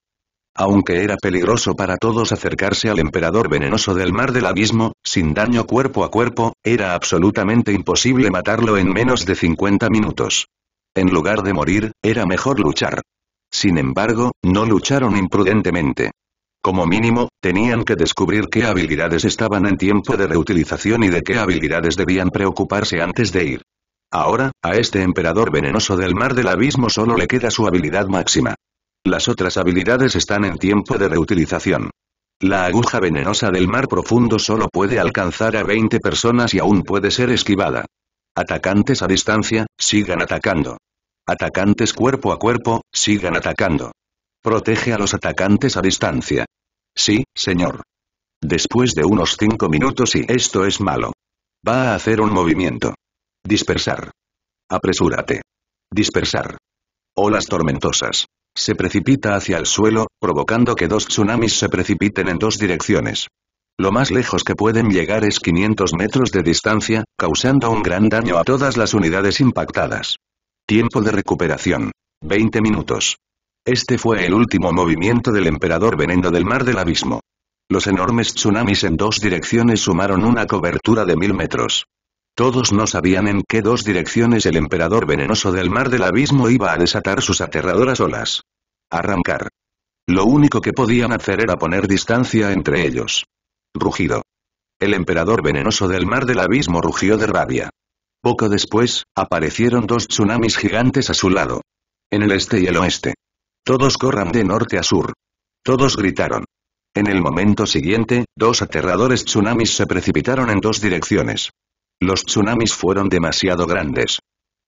Aunque era peligroso para todos acercarse al emperador venenoso del mar del abismo, sin daño cuerpo a cuerpo, era absolutamente imposible matarlo en menos de 50 minutos. En lugar de morir, era mejor luchar. Sin embargo, no lucharon imprudentemente. Como mínimo, tenían que descubrir qué habilidades estaban en tiempo de reutilización y de qué habilidades debían preocuparse antes de ir. Ahora, a este emperador venenoso del mar del abismo solo le queda su habilidad máxima. Las otras habilidades están en tiempo de reutilización. La aguja venenosa del mar profundo solo puede alcanzar a 20 personas y aún puede ser esquivada. Atacantes a distancia, sigan atacando. Atacantes cuerpo a cuerpo, sigan atacando. Protege a los atacantes a distancia. Sí, señor. Después de unos cinco minutos y esto es malo. Va a hacer un movimiento. Dispersar. Apresúrate. Dispersar. Olas tormentosas. Se precipita hacia el suelo, provocando que dos tsunamis se precipiten en dos direcciones. Lo más lejos que pueden llegar es 500 metros de distancia, causando un gran daño a todas las unidades impactadas. Tiempo de recuperación. 20 minutos. Este fue el último movimiento del emperador veneno del mar del abismo. Los enormes tsunamis en dos direcciones sumaron una cobertura de mil metros. Todos no sabían en qué dos direcciones el emperador venenoso del mar del abismo iba a desatar sus aterradoras olas. Arrancar. Lo único que podían hacer era poner distancia entre ellos. Rugido. El emperador venenoso del mar del abismo rugió de rabia. Poco después, aparecieron dos tsunamis gigantes a su lado. En el este y el oeste. Todos corran de norte a sur. Todos gritaron. En el momento siguiente, dos aterradores tsunamis se precipitaron en dos direcciones. Los tsunamis fueron demasiado grandes.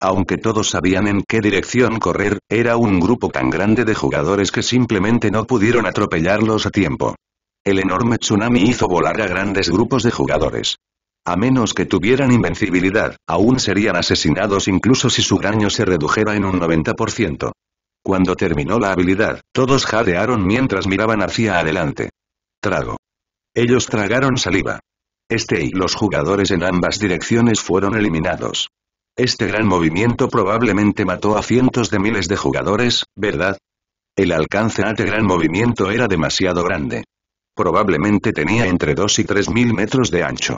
Aunque todos sabían en qué dirección correr, era un grupo tan grande de jugadores que simplemente no pudieron atropellarlos a tiempo. El enorme tsunami hizo volar a grandes grupos de jugadores. A menos que tuvieran invencibilidad, aún serían asesinados incluso si su daño se redujera en un 90%. Cuando terminó la habilidad, todos jadearon mientras miraban hacia adelante. Trago. Ellos tragaron saliva. Este y los jugadores en ambas direcciones fueron eliminados. Este gran movimiento probablemente mató a cientos de miles de jugadores, ¿verdad? El alcance a este gran movimiento era demasiado grande. Probablemente tenía entre 2 y 3 mil metros de ancho.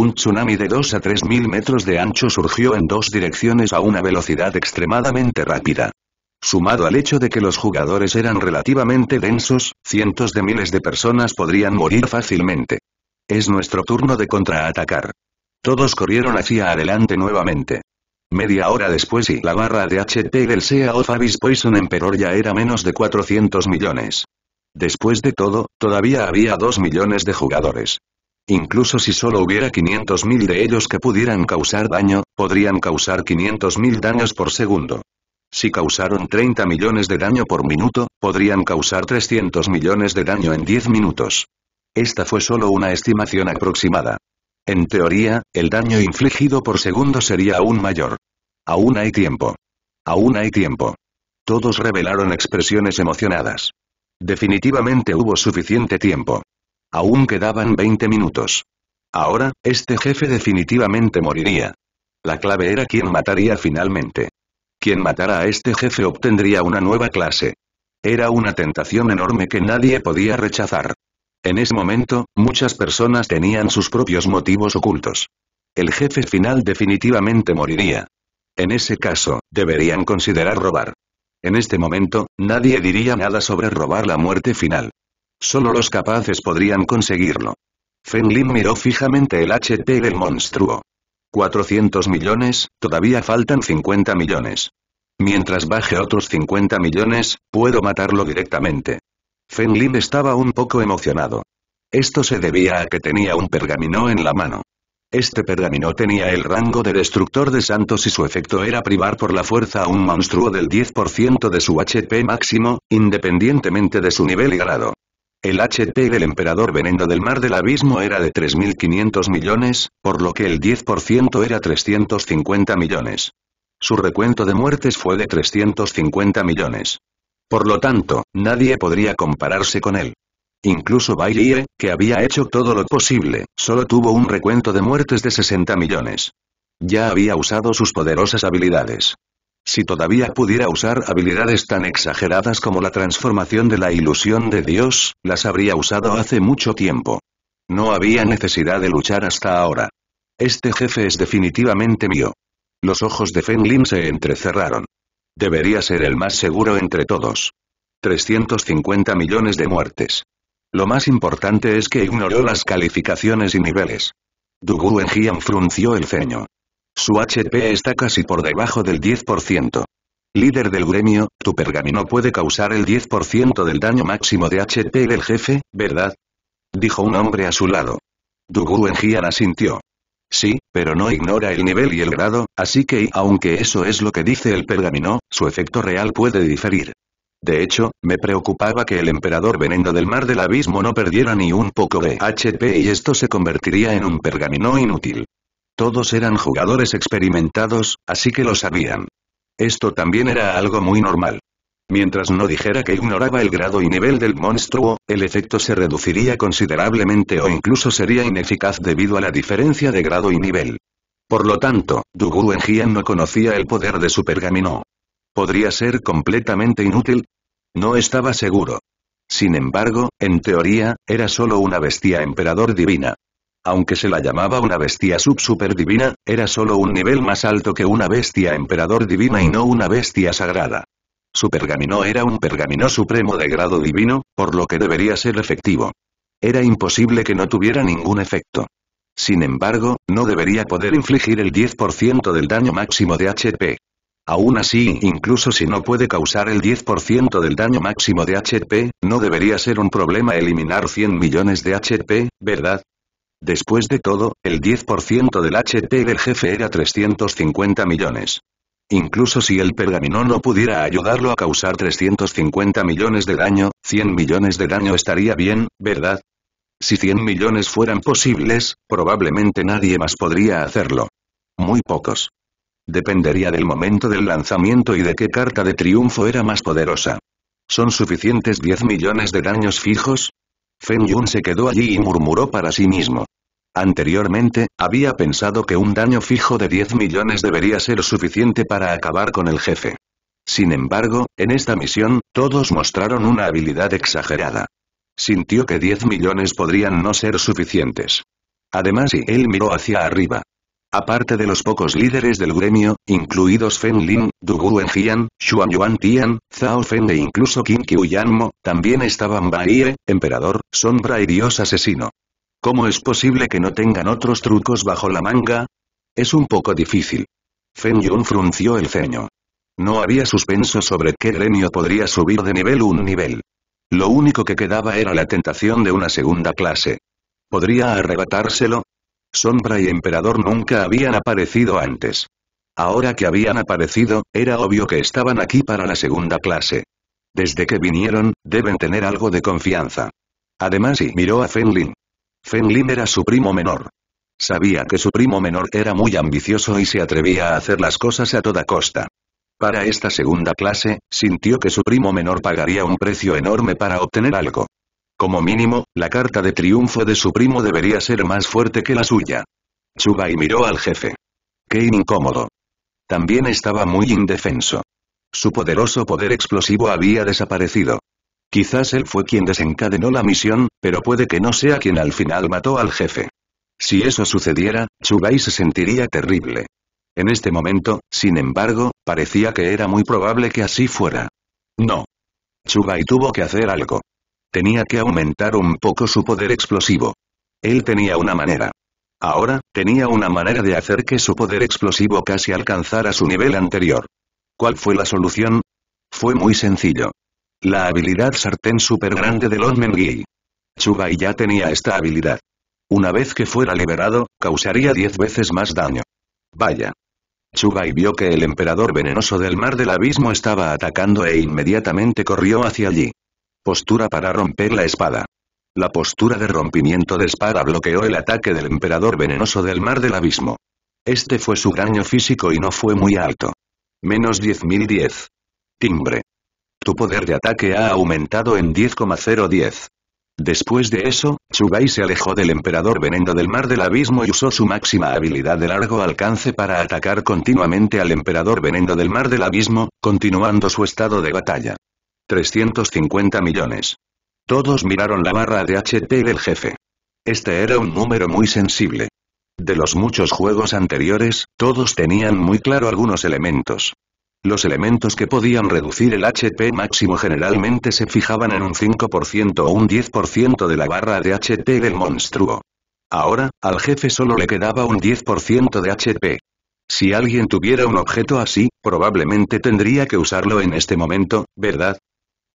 Un tsunami de 2 a 3 mil metros de ancho surgió en dos direcciones a una velocidad extremadamente rápida. Sumado al hecho de que los jugadores eran relativamente densos, cientos de miles de personas podrían morir fácilmente. Es nuestro turno de contraatacar. Todos corrieron hacia adelante nuevamente. Media hora después y la barra de HP del SEA of Abyss Poison Emperor ya era menos de 400 millones. Después de todo, todavía había 2 millones de jugadores. Incluso si solo hubiera 500.000 de ellos que pudieran causar daño, podrían causar 500.000 daños por segundo. Si causaron 30 millones de daño por minuto, podrían causar 300 millones de daño en 10 minutos. Esta fue solo una estimación aproximada. En teoría, el daño infligido por segundo sería aún mayor. Aún hay tiempo. Aún hay tiempo. Todos revelaron expresiones emocionadas. Definitivamente hubo suficiente tiempo. Aún quedaban 20 minutos. Ahora, este jefe definitivamente moriría. La clave era quién mataría finalmente. Quien matara a este jefe obtendría una nueva clase. Era una tentación enorme que nadie podía rechazar. En ese momento, muchas personas tenían sus propios motivos ocultos. El jefe final definitivamente moriría. En ese caso, deberían considerar robar. En este momento, nadie diría nada sobre robar la muerte final. Solo los capaces podrían conseguirlo. Fenlin miró fijamente el HP del monstruo. 400 millones, todavía faltan 50 millones. Mientras baje otros 50 millones, puedo matarlo directamente. Fenlin estaba un poco emocionado. Esto se debía a que tenía un pergamino en la mano. Este pergamino tenía el rango de destructor de santos y su efecto era privar por la fuerza a un monstruo del 10% de su HP máximo, independientemente de su nivel y grado. El HP del emperador veneno del mar del abismo era de 3.500 millones, por lo que el 10% era 350 millones. Su recuento de muertes fue de 350 millones. Por lo tanto, nadie podría compararse con él. Incluso Baillie, que había hecho todo lo posible, solo tuvo un recuento de muertes de 60 millones. Ya había usado sus poderosas habilidades. Si todavía pudiera usar habilidades tan exageradas como la transformación de la ilusión de Dios, las habría usado hace mucho tiempo. No había necesidad de luchar hasta ahora. Este jefe es definitivamente mío. Los ojos de Fenlin se entrecerraron. Debería ser el más seguro entre todos. 350 millones de muertes. Lo más importante es que ignoró las calificaciones y niveles. Dugu Enjian frunció el ceño. Su HP está casi por debajo del 10%. Líder del gremio, tu pergamino puede causar el 10% del daño máximo de HP del jefe, ¿verdad? Dijo un hombre a su lado. Dugu Enjian asintió. Sí, pero no ignora el nivel y el grado, así que aunque eso es lo que dice el pergamino, su efecto real puede diferir. De hecho, me preocupaba que el emperador veneno del mar del abismo no perdiera ni un poco de HP y esto se convertiría en un pergamino inútil. Todos eran jugadores experimentados, así que lo sabían. Esto también era algo muy normal. Mientras no dijera que ignoraba el grado y nivel del monstruo, el efecto se reduciría considerablemente o incluso sería ineficaz debido a la diferencia de grado y nivel. Por lo tanto, en Enjian no conocía el poder de su pergamino. ¿Podría ser completamente inútil? No estaba seguro. Sin embargo, en teoría, era solo una bestia emperador divina. Aunque se la llamaba una bestia sub divina, era solo un nivel más alto que una bestia emperador divina y no una bestia sagrada. Su pergamino era un pergamino supremo de grado divino, por lo que debería ser efectivo. Era imposible que no tuviera ningún efecto. Sin embargo, no debería poder infligir el 10% del daño máximo de HP. Aún así, incluso si no puede causar el 10% del daño máximo de HP, no debería ser un problema eliminar 100 millones de HP, ¿verdad? Después de todo, el 10% del HP del jefe era 350 millones. Incluso si el pergamino no pudiera ayudarlo a causar 350 millones de daño, 100 millones de daño estaría bien, ¿verdad? Si 100 millones fueran posibles, probablemente nadie más podría hacerlo. Muy pocos. Dependería del momento del lanzamiento y de qué carta de triunfo era más poderosa. ¿Son suficientes 10 millones de daños fijos? Feng Yun se quedó allí y murmuró para sí mismo. Anteriormente, había pensado que un daño fijo de 10 millones debería ser suficiente para acabar con el jefe. Sin embargo, en esta misión, todos mostraron una habilidad exagerada. Sintió que 10 millones podrían no ser suficientes. Además y él miró hacia arriba. Aparte de los pocos líderes del gremio, incluidos Fen Lin, Dugu Wenjian, Xuan Yuan Tian, Zhao Fen e incluso Qin Yanmo, también estaban Baie, emperador, sombra y dios asesino. ¿Cómo es posible que no tengan otros trucos bajo la manga? Es un poco difícil. Fen Yun frunció el ceño. No había suspenso sobre qué gremio podría subir de nivel un nivel. Lo único que quedaba era la tentación de una segunda clase. ¿Podría arrebatárselo? Sombra y Emperador nunca habían aparecido antes. Ahora que habían aparecido, era obvio que estaban aquí para la segunda clase. Desde que vinieron, deben tener algo de confianza. Además y miró a Fenlin. Fenlin era su primo menor. Sabía que su primo menor era muy ambicioso y se atrevía a hacer las cosas a toda costa. Para esta segunda clase, sintió que su primo menor pagaría un precio enorme para obtener algo. Como mínimo, la carta de triunfo de su primo debería ser más fuerte que la suya. Chubai miró al jefe. Qué incómodo. También estaba muy indefenso. Su poderoso poder explosivo había desaparecido. Quizás él fue quien desencadenó la misión, pero puede que no sea quien al final mató al jefe. Si eso sucediera, Chugai se sentiría terrible. En este momento, sin embargo, parecía que era muy probable que así fuera. No. Chugai tuvo que hacer algo. Tenía que aumentar un poco su poder explosivo. Él tenía una manera. Ahora, tenía una manera de hacer que su poder explosivo casi alcanzara su nivel anterior. ¿Cuál fue la solución? Fue muy sencillo. La habilidad sartén super grande de Lord Mengui. Chugai ya tenía esta habilidad. Una vez que fuera liberado, causaría 10 veces más daño. Vaya. Chugai vio que el emperador venenoso del mar del abismo estaba atacando e inmediatamente corrió hacia allí. Postura para romper la espada. La postura de rompimiento de espada bloqueó el ataque del emperador venenoso del mar del abismo. Este fue su daño físico y no fue muy alto. Menos 10.010. Timbre. Tu poder de ataque ha aumentado en 10,010. Después de eso, Chugai se alejó del emperador veneno del mar del abismo y usó su máxima habilidad de largo alcance para atacar continuamente al emperador veneno del mar del abismo, continuando su estado de batalla. 350 millones. Todos miraron la barra de HP del jefe. Este era un número muy sensible. De los muchos juegos anteriores, todos tenían muy claro algunos elementos. Los elementos que podían reducir el HP máximo generalmente se fijaban en un 5% o un 10% de la barra de HP del monstruo. Ahora, al jefe solo le quedaba un 10% de HP. Si alguien tuviera un objeto así, probablemente tendría que usarlo en este momento, ¿verdad?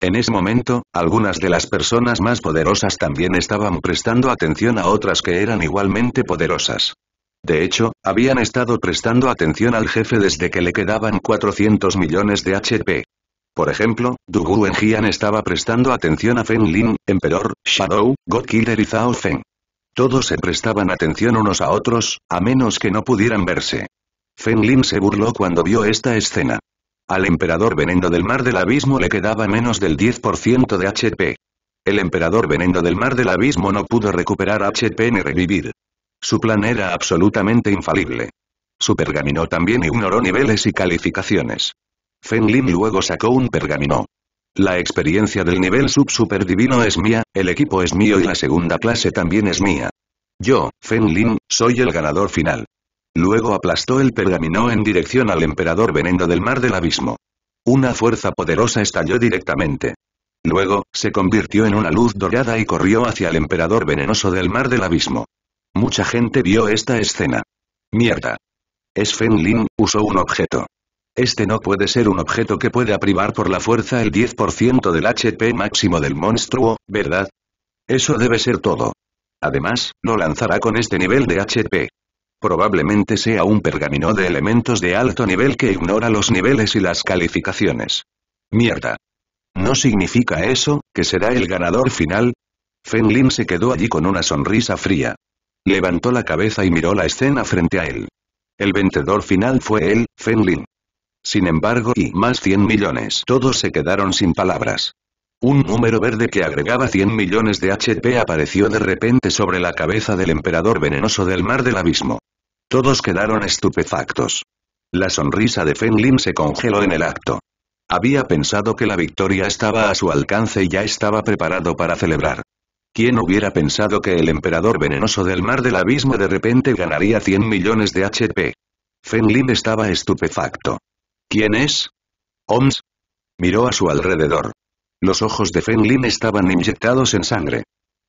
En ese momento, algunas de las personas más poderosas también estaban prestando atención a otras que eran igualmente poderosas. De hecho, habían estado prestando atención al jefe desde que le quedaban 400 millones de HP. Por ejemplo, Dugu Wenjian estaba prestando atención a Fen Lin, Emperor, Shadow, God Killer y Zhao Feng. Todos se prestaban atención unos a otros, a menos que no pudieran verse. Fen Lin se burló cuando vio esta escena. Al emperador venendo del mar del abismo le quedaba menos del 10% de HP. El emperador venendo del mar del abismo no pudo recuperar HP ni revivir. Su plan era absolutamente infalible. Su pergamino también ignoró niveles y calificaciones. Fenlin luego sacó un pergamino. La experiencia del nivel sub divino es mía, el equipo es mío y la segunda clase también es mía. Yo, Fenlin, soy el ganador final. Luego aplastó el pergamino en dirección al emperador veneno del mar del abismo. Una fuerza poderosa estalló directamente. Luego, se convirtió en una luz dorada y corrió hacia el emperador venenoso del mar del abismo. Mucha gente vio esta escena. Mierda. Es Lin, usó un objeto. Este no puede ser un objeto que pueda privar por la fuerza el 10% del HP máximo del monstruo, ¿verdad? Eso debe ser todo. Además, lo lanzará con este nivel de HP. Probablemente sea un pergamino de elementos de alto nivel que ignora los niveles y las calificaciones. Mierda. ¿No significa eso, que será el ganador final? Fenlin se quedó allí con una sonrisa fría. Levantó la cabeza y miró la escena frente a él. El vencedor final fue él, Fenlin. Sin embargo, y más 100 millones. Todos se quedaron sin palabras. Un número verde que agregaba 100 millones de HP apareció de repente sobre la cabeza del emperador venenoso del mar del abismo. Todos quedaron estupefactos. La sonrisa de Fenlin se congeló en el acto. Había pensado que la victoria estaba a su alcance y ya estaba preparado para celebrar. ¿Quién hubiera pensado que el emperador venenoso del mar del abismo de repente ganaría 100 millones de HP? Fenlin estaba estupefacto. ¿Quién es? Oms. Miró a su alrededor. Los ojos de Fenlin estaban inyectados en sangre.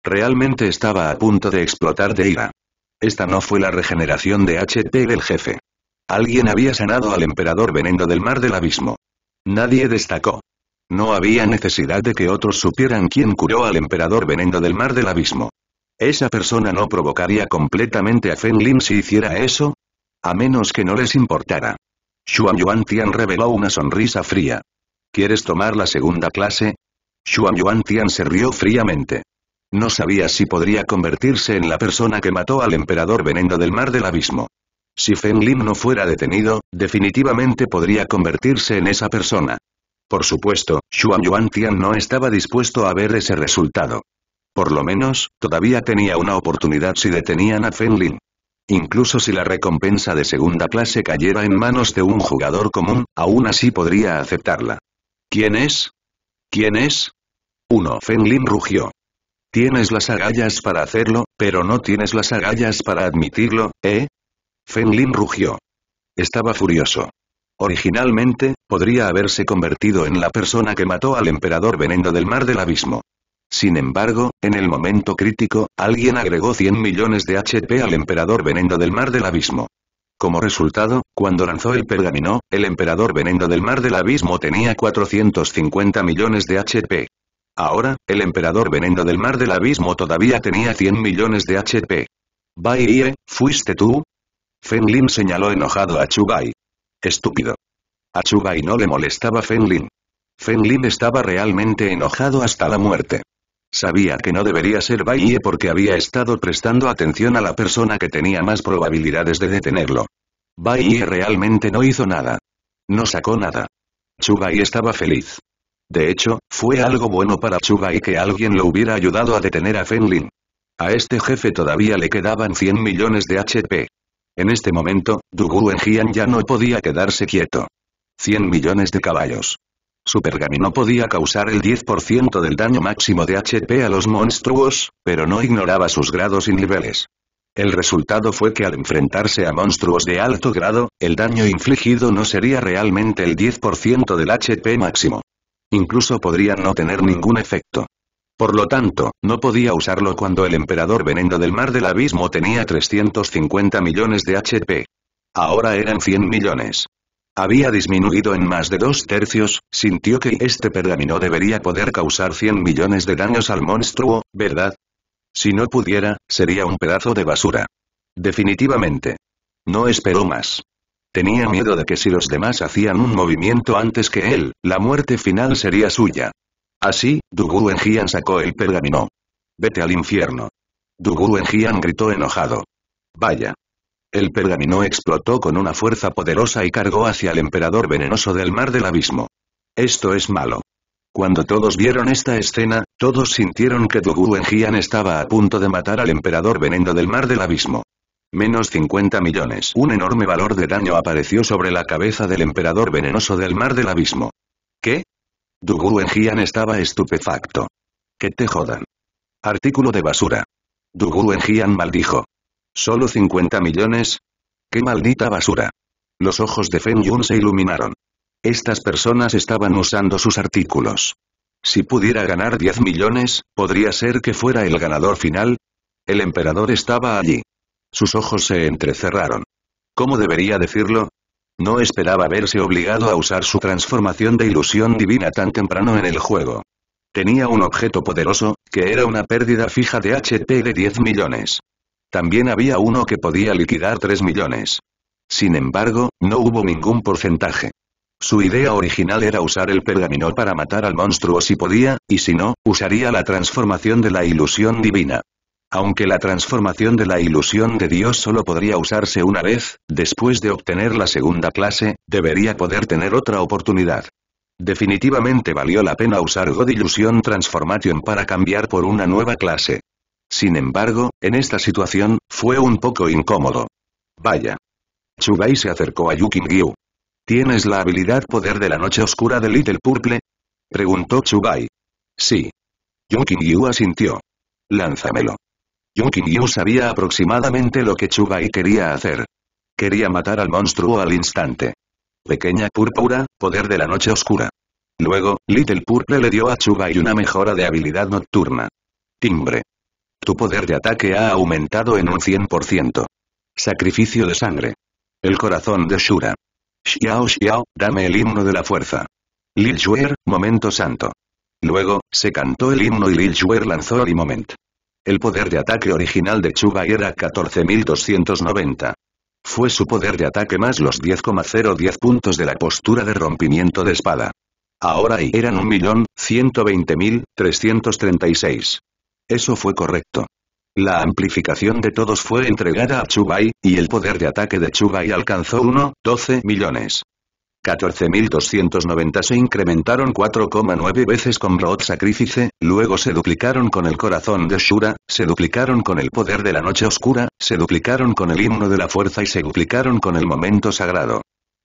Realmente estaba a punto de explotar de ira. Esta no fue la regeneración de HP del jefe. Alguien había sanado al emperador venendo del mar del abismo. Nadie destacó. No había necesidad de que otros supieran quién curó al emperador venendo del mar del abismo. ¿Esa persona no provocaría completamente a Fen Lin si hiciera eso? A menos que no les importara. Xuan Yuan Tian reveló una sonrisa fría. ¿Quieres tomar la segunda clase? Xuan Yuan Tian se rió fríamente. No sabía si podría convertirse en la persona que mató al emperador veneno del mar del abismo. Si Lin no fuera detenido, definitivamente podría convertirse en esa persona. Por supuesto, Xuan Yuan Tian no estaba dispuesto a ver ese resultado. Por lo menos, todavía tenía una oportunidad si detenían a Fenlin. Incluso si la recompensa de segunda clase cayera en manos de un jugador común, aún así podría aceptarla. ¿Quién es? ¿Quién es? Uno Lin rugió. Tienes las agallas para hacerlo, pero no tienes las agallas para admitirlo, ¿eh? Fenlin rugió. Estaba furioso. Originalmente, podría haberse convertido en la persona que mató al emperador veneno del mar del abismo. Sin embargo, en el momento crítico, alguien agregó 100 millones de HP al emperador veneno del mar del abismo. Como resultado, cuando lanzó el pergamino, el emperador veneno del mar del abismo tenía 450 millones de HP. Ahora, el emperador veneno del mar del abismo todavía tenía 100 millones de HP. «Baiye, ¿fuiste tú? Fenlin señaló enojado a Chubai. Estúpido. A Chubai no le molestaba Fenlin. Fenlin estaba realmente enojado hasta la muerte. Sabía que no debería ser Baiye porque había estado prestando atención a la persona que tenía más probabilidades de detenerlo. Baiye realmente no hizo nada. No sacó nada. Chubai estaba feliz. De hecho, fue algo bueno para y que alguien lo hubiera ayudado a detener a Fenlin. A este jefe todavía le quedaban 100 millones de HP. En este momento, Dugu Jian ya no podía quedarse quieto. 100 millones de caballos. Su pergamino podía causar el 10% del daño máximo de HP a los monstruos, pero no ignoraba sus grados y niveles. El resultado fue que al enfrentarse a monstruos de alto grado, el daño infligido no sería realmente el 10% del HP máximo. Incluso podría no tener ningún efecto. Por lo tanto, no podía usarlo cuando el emperador veneno del mar del abismo tenía 350 millones de HP. Ahora eran 100 millones. Había disminuido en más de dos tercios, sintió que este pergamino debería poder causar 100 millones de daños al monstruo, ¿verdad? Si no pudiera, sería un pedazo de basura. Definitivamente. No esperó más. Tenía miedo de que si los demás hacían un movimiento antes que él, la muerte final sería suya. Así, Dugu Enjian sacó el pergamino. Vete al infierno. Dugu Enjian gritó enojado. Vaya. El pergamino explotó con una fuerza poderosa y cargó hacia el emperador venenoso del mar del abismo. Esto es malo. Cuando todos vieron esta escena, todos sintieron que Dugu Enjian estaba a punto de matar al emperador veneno del mar del abismo. Menos 50 millones. Un enorme valor de daño apareció sobre la cabeza del emperador venenoso del mar del abismo. ¿Qué? en Jian estaba estupefacto. Que te jodan. Artículo de basura. en Jian maldijo. ¿Solo 50 millones? ¡Qué maldita basura! Los ojos de Feng Yun se iluminaron. Estas personas estaban usando sus artículos. Si pudiera ganar 10 millones, podría ser que fuera el ganador final. El emperador estaba allí. Sus ojos se entrecerraron. ¿Cómo debería decirlo? No esperaba verse obligado a usar su transformación de ilusión divina tan temprano en el juego. Tenía un objeto poderoso, que era una pérdida fija de HP de 10 millones. También había uno que podía liquidar 3 millones. Sin embargo, no hubo ningún porcentaje. Su idea original era usar el pergamino para matar al monstruo si podía, y si no, usaría la transformación de la ilusión divina aunque la transformación de la ilusión de Dios solo podría usarse una vez, después de obtener la segunda clase, debería poder tener otra oportunidad. Definitivamente valió la pena usar God Illusion Transformation para cambiar por una nueva clase. Sin embargo, en esta situación, fue un poco incómodo. Vaya. Chubai se acercó a Yuki Gyu. ¿Tienes la habilidad poder de la noche oscura de Little Purple? Preguntó Chubai. Sí. Yuki Gyu asintió. Lánzamelo. Yu sabía aproximadamente lo que Chugai quería hacer. Quería matar al monstruo al instante. Pequeña púrpura, poder de la noche oscura. Luego, Little Purple le dio a Chugai una mejora de habilidad nocturna. Timbre. Tu poder de ataque ha aumentado en un 100%. Sacrificio de sangre. El corazón de Shura. Xiao Xiao, dame el himno de la fuerza. Lil Shuer, momento santo. Luego, se cantó el himno y Lil Shuer lanzó el moment. El poder de ataque original de Chugai era 14.290. Fue su poder de ataque más los 10,010 puntos de la postura de rompimiento de espada. Ahora y eran 1.120.336. Eso fue correcto. La amplificación de todos fue entregada a Chugai, y el poder de ataque de Chugai alcanzó 1,12 millones. 14.290 se incrementaron 4,9 veces con Broad Sacrifice, luego se duplicaron con el corazón de Shura, se duplicaron con el poder de la noche oscura, se duplicaron con el himno de la fuerza y se duplicaron con el momento sagrado.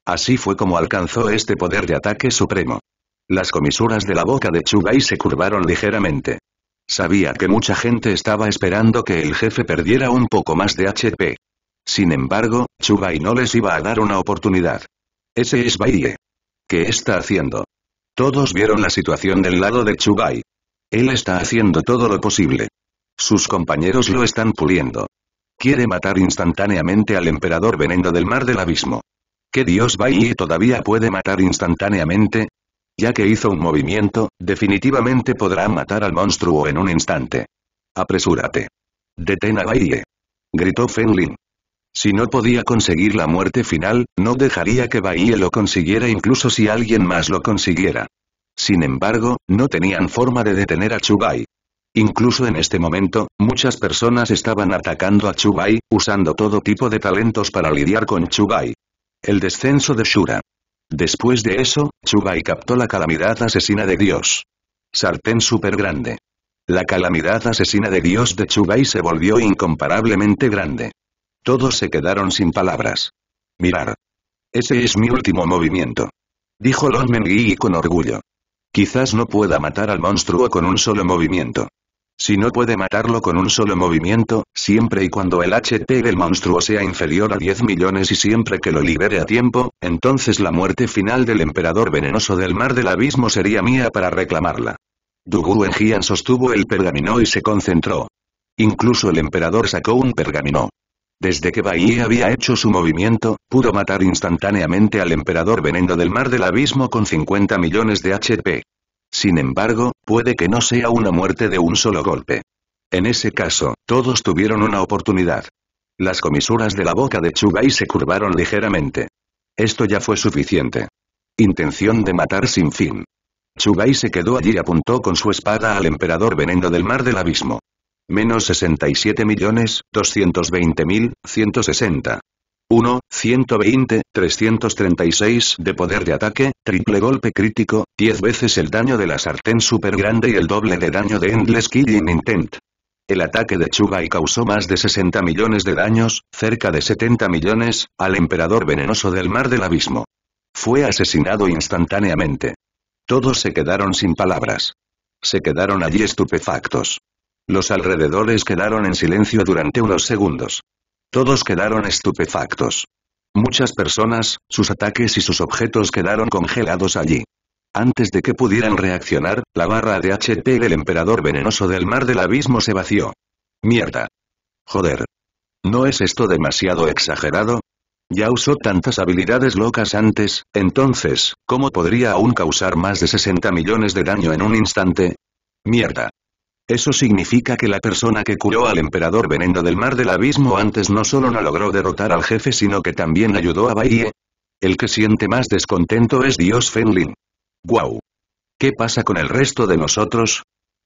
Así fue como alcanzó este poder de ataque supremo. Las comisuras de la boca de Chugai se curvaron ligeramente. Sabía que mucha gente estaba esperando que el jefe perdiera un poco más de HP. Sin embargo, Chugai no les iba a dar una oportunidad. Ese es Baiye. ¿Qué está haciendo? Todos vieron la situación del lado de Chubai. Él está haciendo todo lo posible. Sus compañeros lo están puliendo. Quiere matar instantáneamente al emperador Veneno del mar del abismo. ¿Qué dios Baiye todavía puede matar instantáneamente? Ya que hizo un movimiento, definitivamente podrá matar al monstruo en un instante. Apresúrate. Detén a Baiye. Gritó Fenlin. Si no podía conseguir la muerte final, no dejaría que Bahie lo consiguiera incluso si alguien más lo consiguiera. Sin embargo, no tenían forma de detener a Chubai. Incluso en este momento, muchas personas estaban atacando a Chubai, usando todo tipo de talentos para lidiar con Chubai. El descenso de Shura. Después de eso, Chubai captó la calamidad asesina de Dios. Sartén super grande. La calamidad asesina de Dios de Chubai se volvió incomparablemente grande. Todos se quedaron sin palabras. Mirar. Ese es mi último movimiento. Dijo Lon Mengui con orgullo. Quizás no pueda matar al monstruo con un solo movimiento. Si no puede matarlo con un solo movimiento, siempre y cuando el HP del monstruo sea inferior a 10 millones y siempre que lo libere a tiempo, entonces la muerte final del emperador venenoso del mar del abismo sería mía para reclamarla. Dugu Enjian sostuvo el pergamino y se concentró. Incluso el emperador sacó un pergamino. Desde que Bai había hecho su movimiento, pudo matar instantáneamente al emperador veneno del mar del abismo con 50 millones de HP. Sin embargo, puede que no sea una muerte de un solo golpe. En ese caso, todos tuvieron una oportunidad. Las comisuras de la boca de Chugai se curvaron ligeramente. Esto ya fue suficiente. Intención de matar sin fin. Chugai se quedó allí y apuntó con su espada al emperador veneno del mar del abismo menos 67 millones, 220 mil, 160. 1, 120, 336 de poder de ataque, triple golpe crítico, 10 veces el daño de la sartén super grande y el doble de daño de Endless Killing Intent. El ataque de Chugai causó más de 60 millones de daños, cerca de 70 millones, al emperador venenoso del mar del abismo. Fue asesinado instantáneamente. Todos se quedaron sin palabras. Se quedaron allí estupefactos. Los alrededores quedaron en silencio durante unos segundos. Todos quedaron estupefactos. Muchas personas, sus ataques y sus objetos quedaron congelados allí. Antes de que pudieran reaccionar, la barra de HP del emperador venenoso del mar del abismo se vació. Mierda. Joder. ¿No es esto demasiado exagerado? Ya usó tantas habilidades locas antes, entonces, ¿cómo podría aún causar más de 60 millones de daño en un instante? Mierda. Eso significa que la persona que curó al emperador veneno del mar del abismo antes no solo no logró derrotar al jefe sino que también ayudó a Baie. El que siente más descontento es Dios Fenlin. ¡Guau! ¿Qué pasa con el resto de nosotros?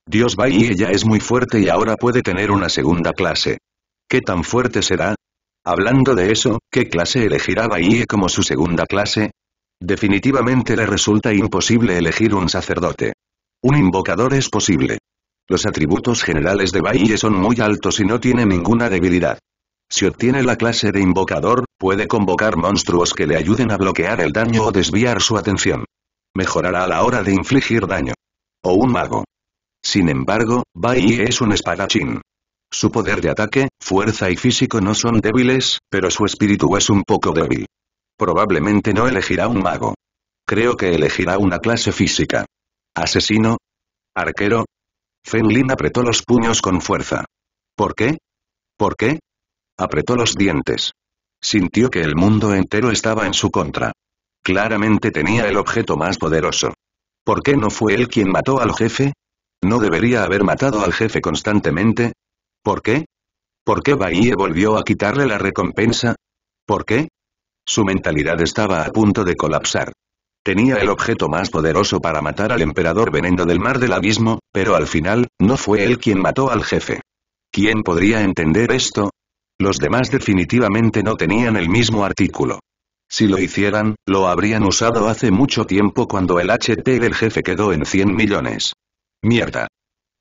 Dios Baie ya es muy fuerte y ahora puede tener una segunda clase. ¿Qué tan fuerte será? Hablando de eso, ¿qué clase elegirá Baie como su segunda clase? Definitivamente le resulta imposible elegir un sacerdote. Un invocador es posible. Los atributos generales de Baiye son muy altos y no tiene ninguna debilidad. Si obtiene la clase de invocador, puede convocar monstruos que le ayuden a bloquear el daño o desviar su atención. Mejorará a la hora de infligir daño. O un mago. Sin embargo, Baiye es un espadachín. Su poder de ataque, fuerza y físico no son débiles, pero su espíritu es un poco débil. Probablemente no elegirá un mago. Creo que elegirá una clase física. Asesino. Arquero. Fenlin apretó los puños con fuerza. ¿Por qué? ¿Por qué? Apretó los dientes. Sintió que el mundo entero estaba en su contra. Claramente tenía el objeto más poderoso. ¿Por qué no fue él quien mató al jefe? ¿No debería haber matado al jefe constantemente? ¿Por qué? ¿Por qué Bahie volvió a quitarle la recompensa? ¿Por qué? Su mentalidad estaba a punto de colapsar. Tenía el objeto más poderoso para matar al emperador veneno del mar del abismo, pero al final, no fue él quien mató al jefe. ¿Quién podría entender esto? Los demás definitivamente no tenían el mismo artículo. Si lo hicieran, lo habrían usado hace mucho tiempo cuando el HT del jefe quedó en 100 millones. Mierda.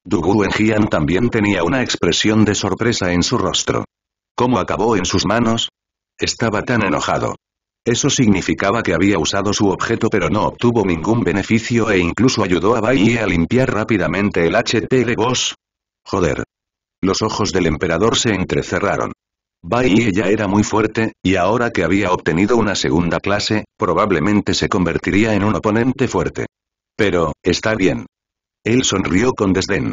Dugu Enjian también tenía una expresión de sorpresa en su rostro. ¿Cómo acabó en sus manos? Estaba tan enojado. Eso significaba que había usado su objeto pero no obtuvo ningún beneficio e incluso ayudó a Bai a limpiar rápidamente el HP de Boss. Joder. Los ojos del emperador se entrecerraron. Bai ya era muy fuerte, y ahora que había obtenido una segunda clase, probablemente se convertiría en un oponente fuerte. Pero, está bien. Él sonrió con desdén.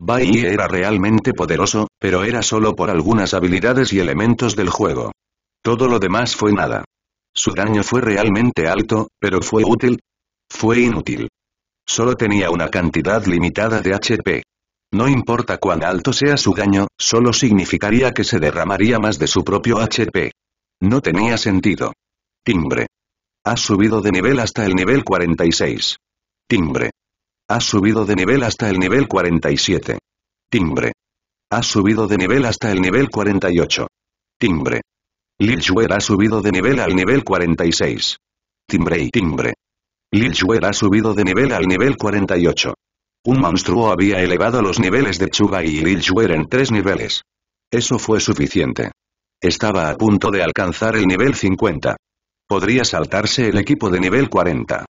Bai era realmente poderoso, pero era solo por algunas habilidades y elementos del juego. Todo lo demás fue nada. Su daño fue realmente alto, pero fue útil. Fue inútil. Solo tenía una cantidad limitada de HP. No importa cuán alto sea su daño, solo significaría que se derramaría más de su propio HP. No tenía sentido. Timbre. Has subido de nivel hasta el nivel 46. Timbre. Has subido de nivel hasta el nivel 47. Timbre. Has subido de nivel hasta el nivel 48. Timbre. Lil ha subido de nivel al nivel 46. Timbre y timbre. Lil ha subido de nivel al nivel 48. Un monstruo había elevado los niveles de Chuga y Lil en tres niveles. Eso fue suficiente. Estaba a punto de alcanzar el nivel 50. Podría saltarse el equipo de nivel 40.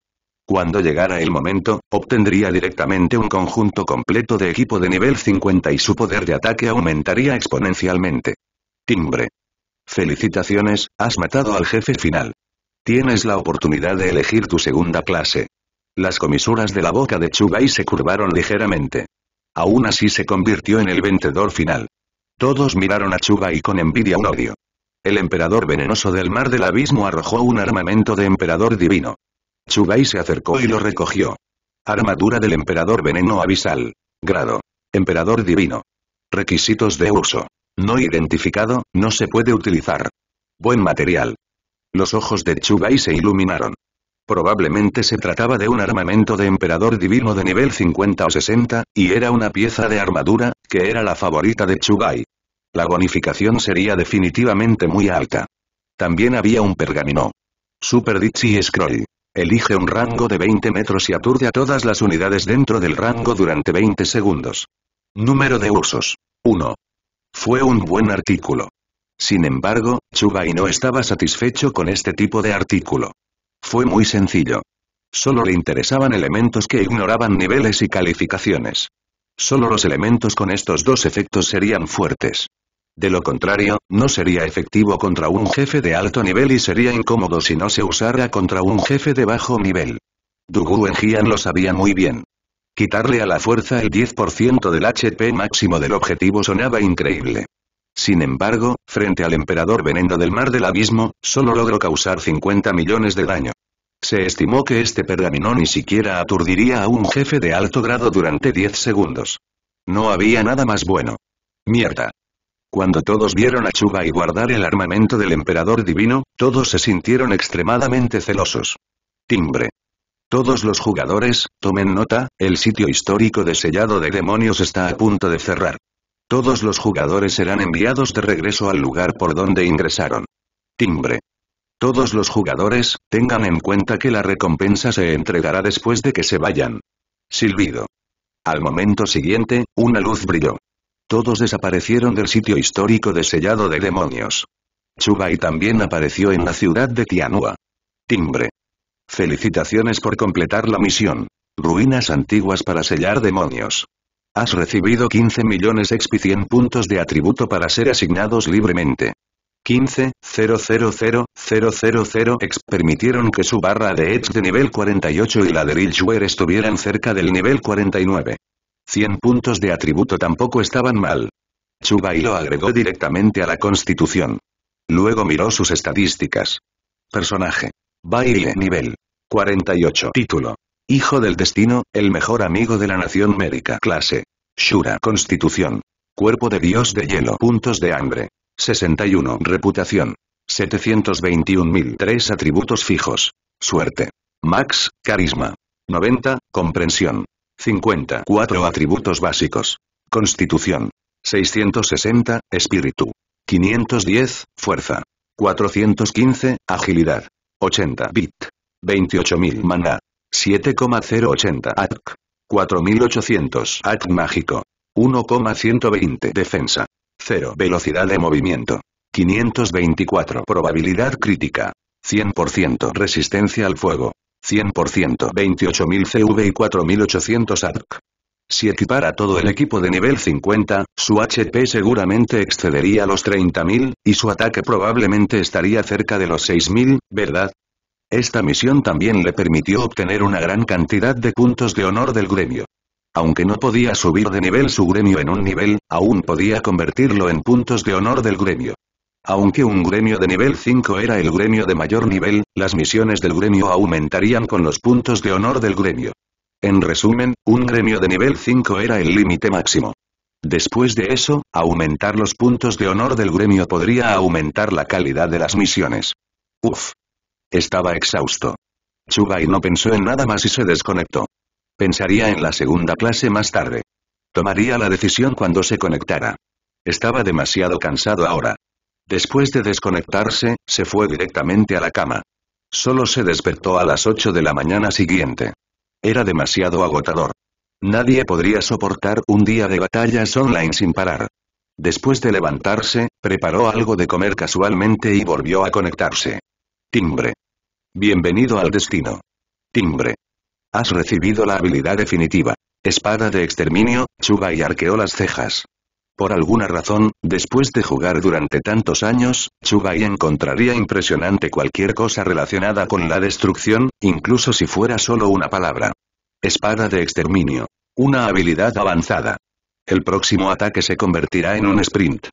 Cuando llegara el momento, obtendría directamente un conjunto completo de equipo de nivel 50 y su poder de ataque aumentaría exponencialmente. Timbre. Felicitaciones, has matado al jefe final. Tienes la oportunidad de elegir tu segunda clase. Las comisuras de la boca de Chugai se curvaron ligeramente. Aún así se convirtió en el vencedor final. Todos miraron a Chugai con envidia y odio. El emperador venenoso del mar del abismo arrojó un armamento de emperador divino. Chugai se acercó y lo recogió. Armadura del emperador veneno abisal. Grado. Emperador divino. Requisitos de uso. No identificado, no se puede utilizar. Buen material. Los ojos de Chugai se iluminaron. Probablemente se trataba de un armamento de emperador divino de nivel 50 o 60, y era una pieza de armadura, que era la favorita de Chugai. La bonificación sería definitivamente muy alta. También había un pergamino. Super Ditchy Scroll. Elige un rango de 20 metros y aturde a todas las unidades dentro del rango durante 20 segundos. Número de usos. 1. Fue un buen artículo. Sin embargo, Chugai no estaba satisfecho con este tipo de artículo. Fue muy sencillo. Solo le interesaban elementos que ignoraban niveles y calificaciones. Solo los elementos con estos dos efectos serían fuertes. De lo contrario, no sería efectivo contra un jefe de alto nivel y sería incómodo si no se usara contra un jefe de bajo nivel. Dugu en Jian lo sabía muy bien. Quitarle a la fuerza el 10% del HP máximo del objetivo sonaba increíble. Sin embargo, frente al emperador venendo del mar del abismo, solo logró causar 50 millones de daño. Se estimó que este pergamino ni siquiera aturdiría a un jefe de alto grado durante 10 segundos. No había nada más bueno. Mierda. Cuando todos vieron a Chuba y guardar el armamento del emperador divino, todos se sintieron extremadamente celosos. Timbre. Todos los jugadores, tomen nota, el sitio histórico de sellado de demonios está a punto de cerrar. Todos los jugadores serán enviados de regreso al lugar por donde ingresaron. Timbre. Todos los jugadores, tengan en cuenta que la recompensa se entregará después de que se vayan. Silbido. Al momento siguiente, una luz brilló. Todos desaparecieron del sitio histórico de sellado de demonios. Chubai también apareció en la ciudad de Tianhua. Timbre. Felicitaciones por completar la misión. Ruinas antiguas para sellar demonios. Has recibido 15 millones exp 100 puntos de atributo para ser asignados libremente. 15, 000, 000 permitieron que su barra de Edge de nivel 48 y la de Ridgeware estuvieran cerca del nivel 49. 100 puntos de atributo tampoco estaban mal. chuba y lo agregó directamente a la constitución. Luego miró sus estadísticas. Personaje. Baile nivel 48 título. Hijo del destino, el mejor amigo de la nación médica clase. Shura constitución. Cuerpo de dios de hielo puntos de hambre. 61 reputación. 721.003 atributos fijos. Suerte. Max, carisma. 90, comprensión. 54 atributos básicos. Constitución. 660, espíritu. 510, fuerza. 415, agilidad. 80 bit. 28.000 mana. 7,080 ATK. 4.800 ATK mágico. 1,120 defensa. 0 velocidad de movimiento. 524 probabilidad crítica. 100% resistencia al fuego. 100% 28.000 CV y 4.800 ARC. Si equipara todo el equipo de nivel 50, su HP seguramente excedería los 30.000, y su ataque probablemente estaría cerca de los 6.000, ¿verdad? Esta misión también le permitió obtener una gran cantidad de puntos de honor del gremio. Aunque no podía subir de nivel su gremio en un nivel, aún podía convertirlo en puntos de honor del gremio. Aunque un gremio de nivel 5 era el gremio de mayor nivel, las misiones del gremio aumentarían con los puntos de honor del gremio. En resumen, un gremio de nivel 5 era el límite máximo. Después de eso, aumentar los puntos de honor del gremio podría aumentar la calidad de las misiones. Uf. Estaba exhausto. Chugai no pensó en nada más y se desconectó. Pensaría en la segunda clase más tarde. Tomaría la decisión cuando se conectara. Estaba demasiado cansado ahora. Después de desconectarse, se fue directamente a la cama. Solo se despertó a las 8 de la mañana siguiente era demasiado agotador. Nadie podría soportar un día de batallas online sin parar. Después de levantarse, preparó algo de comer casualmente y volvió a conectarse. Timbre. Bienvenido al destino. Timbre. Has recibido la habilidad definitiva. Espada de exterminio, chuga y arqueó las cejas. Por alguna razón, después de jugar durante tantos años, Chugai encontraría impresionante cualquier cosa relacionada con la destrucción, incluso si fuera solo una palabra. Espada de exterminio. Una habilidad avanzada. El próximo ataque se convertirá en un sprint.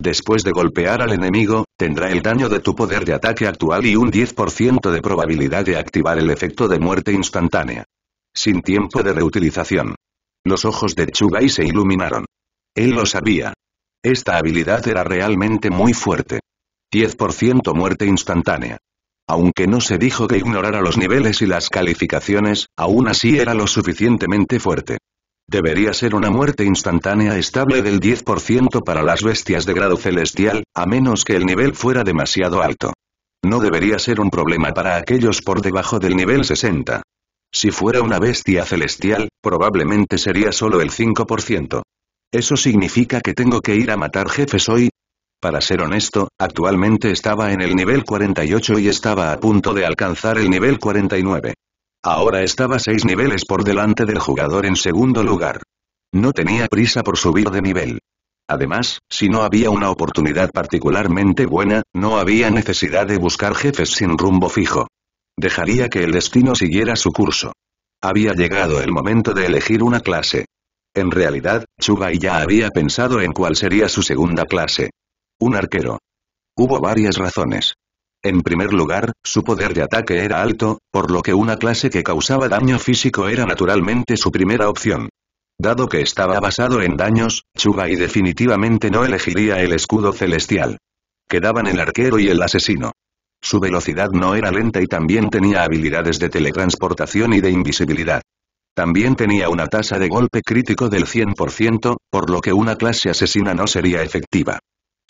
Después de golpear al enemigo, tendrá el daño de tu poder de ataque actual y un 10% de probabilidad de activar el efecto de muerte instantánea. Sin tiempo de reutilización. Los ojos de Chugai se iluminaron. Él lo sabía. Esta habilidad era realmente muy fuerte. 10% muerte instantánea. Aunque no se dijo que ignorara los niveles y las calificaciones, aún así era lo suficientemente fuerte. Debería ser una muerte instantánea estable del 10% para las bestias de grado celestial, a menos que el nivel fuera demasiado alto. No debería ser un problema para aquellos por debajo del nivel 60. Si fuera una bestia celestial, probablemente sería solo el 5%. ¿Eso significa que tengo que ir a matar jefes hoy? Para ser honesto, actualmente estaba en el nivel 48 y estaba a punto de alcanzar el nivel 49. Ahora estaba 6 niveles por delante del jugador en segundo lugar. No tenía prisa por subir de nivel. Además, si no había una oportunidad particularmente buena, no había necesidad de buscar jefes sin rumbo fijo. Dejaría que el destino siguiera su curso. Había llegado el momento de elegir una clase. En realidad, Chugai ya había pensado en cuál sería su segunda clase. Un arquero. Hubo varias razones. En primer lugar, su poder de ataque era alto, por lo que una clase que causaba daño físico era naturalmente su primera opción. Dado que estaba basado en daños, Chugai definitivamente no elegiría el escudo celestial. Quedaban el arquero y el asesino. Su velocidad no era lenta y también tenía habilidades de teletransportación y de invisibilidad. También tenía una tasa de golpe crítico del 100%, por lo que una clase asesina no sería efectiva.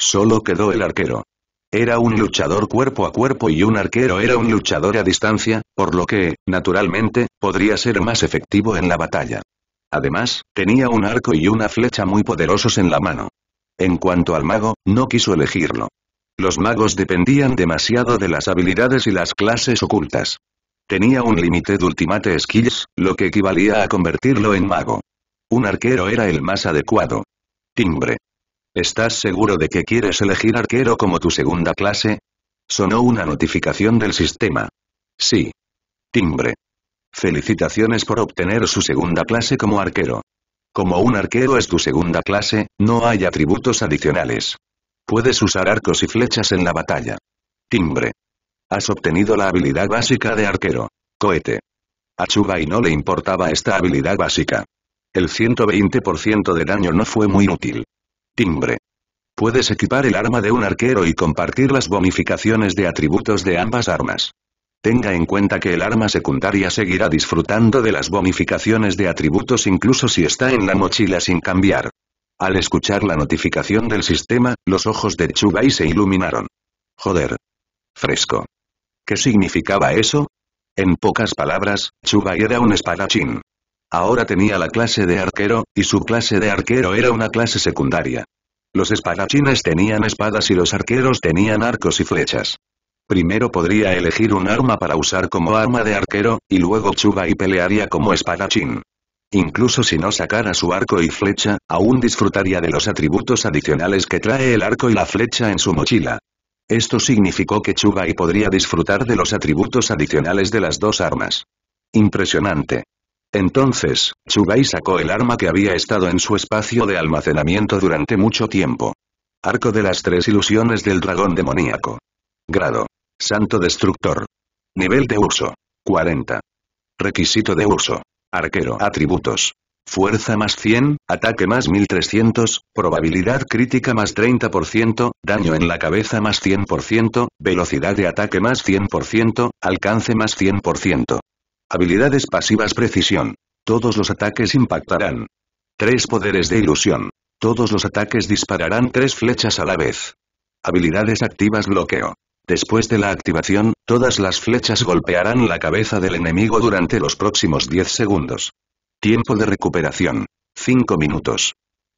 Solo quedó el arquero. Era un luchador cuerpo a cuerpo y un arquero era un luchador a distancia, por lo que, naturalmente, podría ser más efectivo en la batalla. Además, tenía un arco y una flecha muy poderosos en la mano. En cuanto al mago, no quiso elegirlo. Los magos dependían demasiado de las habilidades y las clases ocultas. Tenía un límite de Ultimate Skills, lo que equivalía a convertirlo en mago. Un arquero era el más adecuado. Timbre. ¿Estás seguro de que quieres elegir arquero como tu segunda clase? Sonó una notificación del sistema. Sí. Timbre. Felicitaciones por obtener su segunda clase como arquero. Como un arquero es tu segunda clase, no hay atributos adicionales. Puedes usar arcos y flechas en la batalla. Timbre. Has obtenido la habilidad básica de arquero. Cohete. A Chubai no le importaba esta habilidad básica. El 120% de daño no fue muy útil. Timbre. Puedes equipar el arma de un arquero y compartir las bonificaciones de atributos de ambas armas. Tenga en cuenta que el arma secundaria seguirá disfrutando de las bonificaciones de atributos incluso si está en la mochila sin cambiar. Al escuchar la notificación del sistema, los ojos de Chubai se iluminaron. Joder. Fresco. ¿Qué significaba eso? En pocas palabras, Chubai era un espadachín. Ahora tenía la clase de arquero, y su clase de arquero era una clase secundaria. Los espadachines tenían espadas y los arqueros tenían arcos y flechas. Primero podría elegir un arma para usar como arma de arquero, y luego y pelearía como espadachín. Incluso si no sacara su arco y flecha, aún disfrutaría de los atributos adicionales que trae el arco y la flecha en su mochila. Esto significó que Chugai podría disfrutar de los atributos adicionales de las dos armas. Impresionante. Entonces, Chugai sacó el arma que había estado en su espacio de almacenamiento durante mucho tiempo. Arco de las tres ilusiones del dragón demoníaco. Grado. Santo destructor. Nivel de uso. 40. Requisito de uso. Arquero. Atributos. Fuerza más 100, ataque más 1300, probabilidad crítica más 30%, daño en la cabeza más 100%, velocidad de ataque más 100%, alcance más 100%. Habilidades pasivas precisión. Todos los ataques impactarán. Tres poderes de ilusión. Todos los ataques dispararán tres flechas a la vez. Habilidades activas bloqueo. Después de la activación, todas las flechas golpearán la cabeza del enemigo durante los próximos 10 segundos. Tiempo de recuperación. 5 minutos.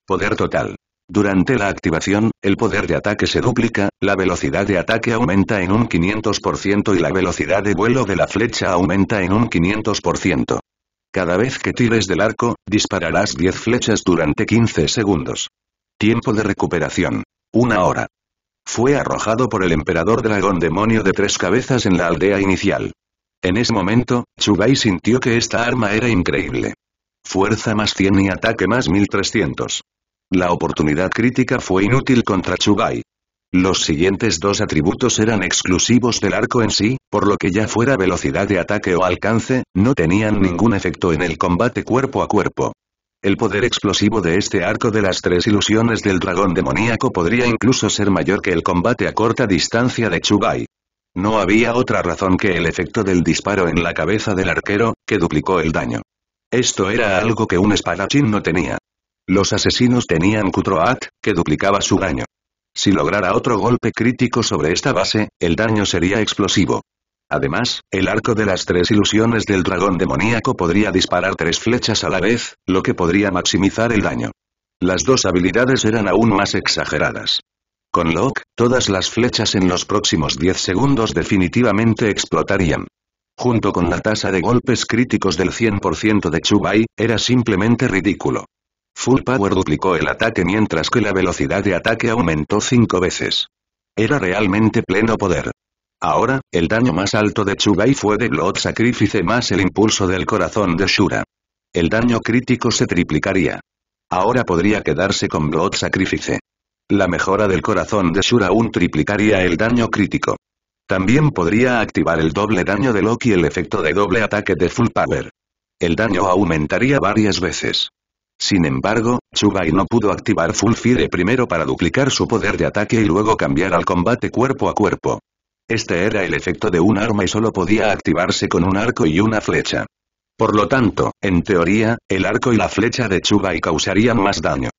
Poder total. Durante la activación, el poder de ataque se duplica, la velocidad de ataque aumenta en un 500% y la velocidad de vuelo de la flecha aumenta en un 500%. Cada vez que tires del arco, dispararás 10 flechas durante 15 segundos. Tiempo de recuperación. Una hora. Fue arrojado por el emperador dragón demonio de tres cabezas en la aldea inicial. En ese momento, Chubai sintió que esta arma era increíble. Fuerza más 100 y ataque más 1300. La oportunidad crítica fue inútil contra Chugai. Los siguientes dos atributos eran exclusivos del arco en sí, por lo que ya fuera velocidad de ataque o alcance, no tenían ningún efecto en el combate cuerpo a cuerpo. El poder explosivo de este arco de las tres ilusiones del dragón demoníaco podría incluso ser mayor que el combate a corta distancia de Chugai. No había otra razón que el efecto del disparo en la cabeza del arquero, que duplicó el daño. Esto era algo que un espadachín no tenía. Los asesinos tenían Kutroat, que duplicaba su daño. Si lograra otro golpe crítico sobre esta base, el daño sería explosivo. Además, el arco de las tres ilusiones del dragón demoníaco podría disparar tres flechas a la vez, lo que podría maximizar el daño. Las dos habilidades eran aún más exageradas. Con Locke, todas las flechas en los próximos 10 segundos definitivamente explotarían junto con la tasa de golpes críticos del 100% de Chubai, era simplemente ridículo. Full Power duplicó el ataque mientras que la velocidad de ataque aumentó 5 veces. Era realmente pleno poder. Ahora, el daño más alto de Chubai fue de Blood Sacrifice más el impulso del corazón de Shura. El daño crítico se triplicaría. Ahora podría quedarse con Blood Sacrifice. La mejora del corazón de Shura aún triplicaría el daño crítico. También podría activar el doble daño de Loki el efecto de doble ataque de Full Power. El daño aumentaría varias veces. Sin embargo, Chugai no pudo activar Full Fire primero para duplicar su poder de ataque y luego cambiar al combate cuerpo a cuerpo. Este era el efecto de un arma y solo podía activarse con un arco y una flecha. Por lo tanto, en teoría, el arco y la flecha de Chugai causarían más daño.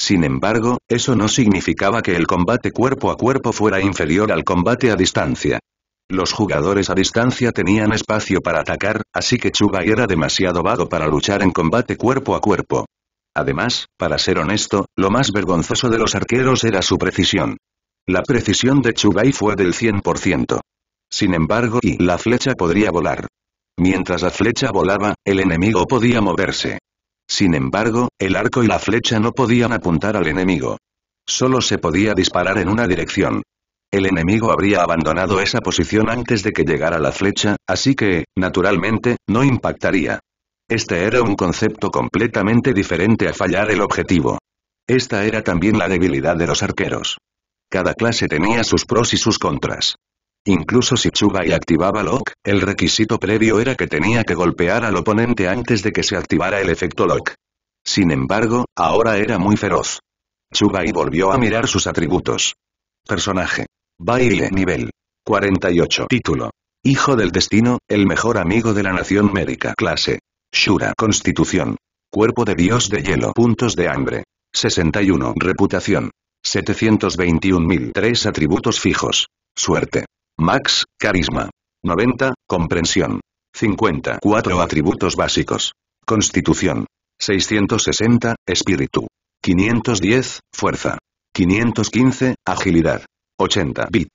Sin embargo, eso no significaba que el combate cuerpo a cuerpo fuera inferior al combate a distancia. Los jugadores a distancia tenían espacio para atacar, así que Chugai era demasiado vago para luchar en combate cuerpo a cuerpo. Además, para ser honesto, lo más vergonzoso de los arqueros era su precisión. La precisión de Chugai fue del 100%. Sin embargo, y la flecha podría volar. Mientras la flecha volaba, el enemigo podía moverse. Sin embargo, el arco y la flecha no podían apuntar al enemigo. Solo se podía disparar en una dirección. El enemigo habría abandonado esa posición antes de que llegara la flecha, así que, naturalmente, no impactaría. Este era un concepto completamente diferente a fallar el objetivo. Esta era también la debilidad de los arqueros. Cada clase tenía sus pros y sus contras. Incluso si Chubai activaba Lock, el requisito previo era que tenía que golpear al oponente antes de que se activara el efecto Lock. Sin embargo, ahora era muy feroz. Chubai volvió a mirar sus atributos. Personaje. Baile nivel. 48. Título. Hijo del destino, el mejor amigo de la nación médica. Clase. Shura. Constitución. Cuerpo de dios de hielo. Puntos de hambre. 61. Reputación. 721.003 atributos fijos. Suerte. Max, carisma. 90, comprensión. 54 atributos básicos. Constitución. 660, espíritu. 510, fuerza. 515, agilidad. 80 bit.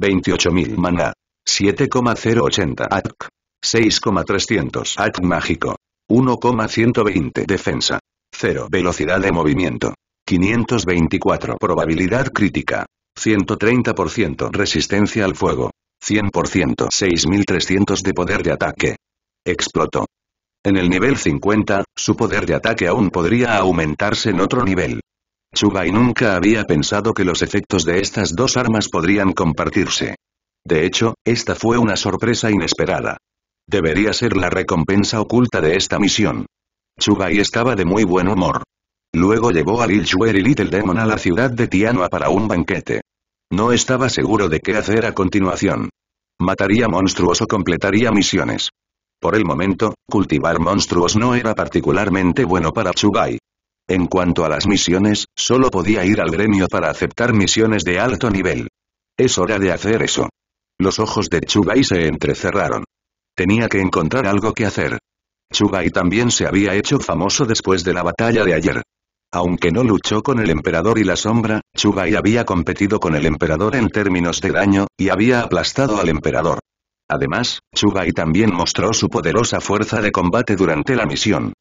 28.000 Mana. 7,080 ATC. 6,300 ATC mágico. 1,120 defensa. 0 velocidad de movimiento. 524 probabilidad crítica. 130% resistencia al fuego. 100% 6300 de poder de ataque. Explotó. En el nivel 50, su poder de ataque aún podría aumentarse en otro nivel. Chubai nunca había pensado que los efectos de estas dos armas podrían compartirse. De hecho, esta fue una sorpresa inesperada. Debería ser la recompensa oculta de esta misión. Chubai estaba de muy buen humor. Luego llevó a Lil Shuer y Little Demon a la ciudad de Tianua para un banquete. No estaba seguro de qué hacer a continuación. Mataría monstruos o completaría misiones. Por el momento, cultivar monstruos no era particularmente bueno para Chugai. En cuanto a las misiones, solo podía ir al gremio para aceptar misiones de alto nivel. Es hora de hacer eso. Los ojos de Chugai se entrecerraron. Tenía que encontrar algo que hacer. Chugai también se había hecho famoso después de la batalla de ayer. Aunque no luchó con el emperador y la sombra, Chugai había competido con el emperador en términos de daño, y había aplastado al emperador. Además, Chugai también mostró su poderosa fuerza de combate durante la misión.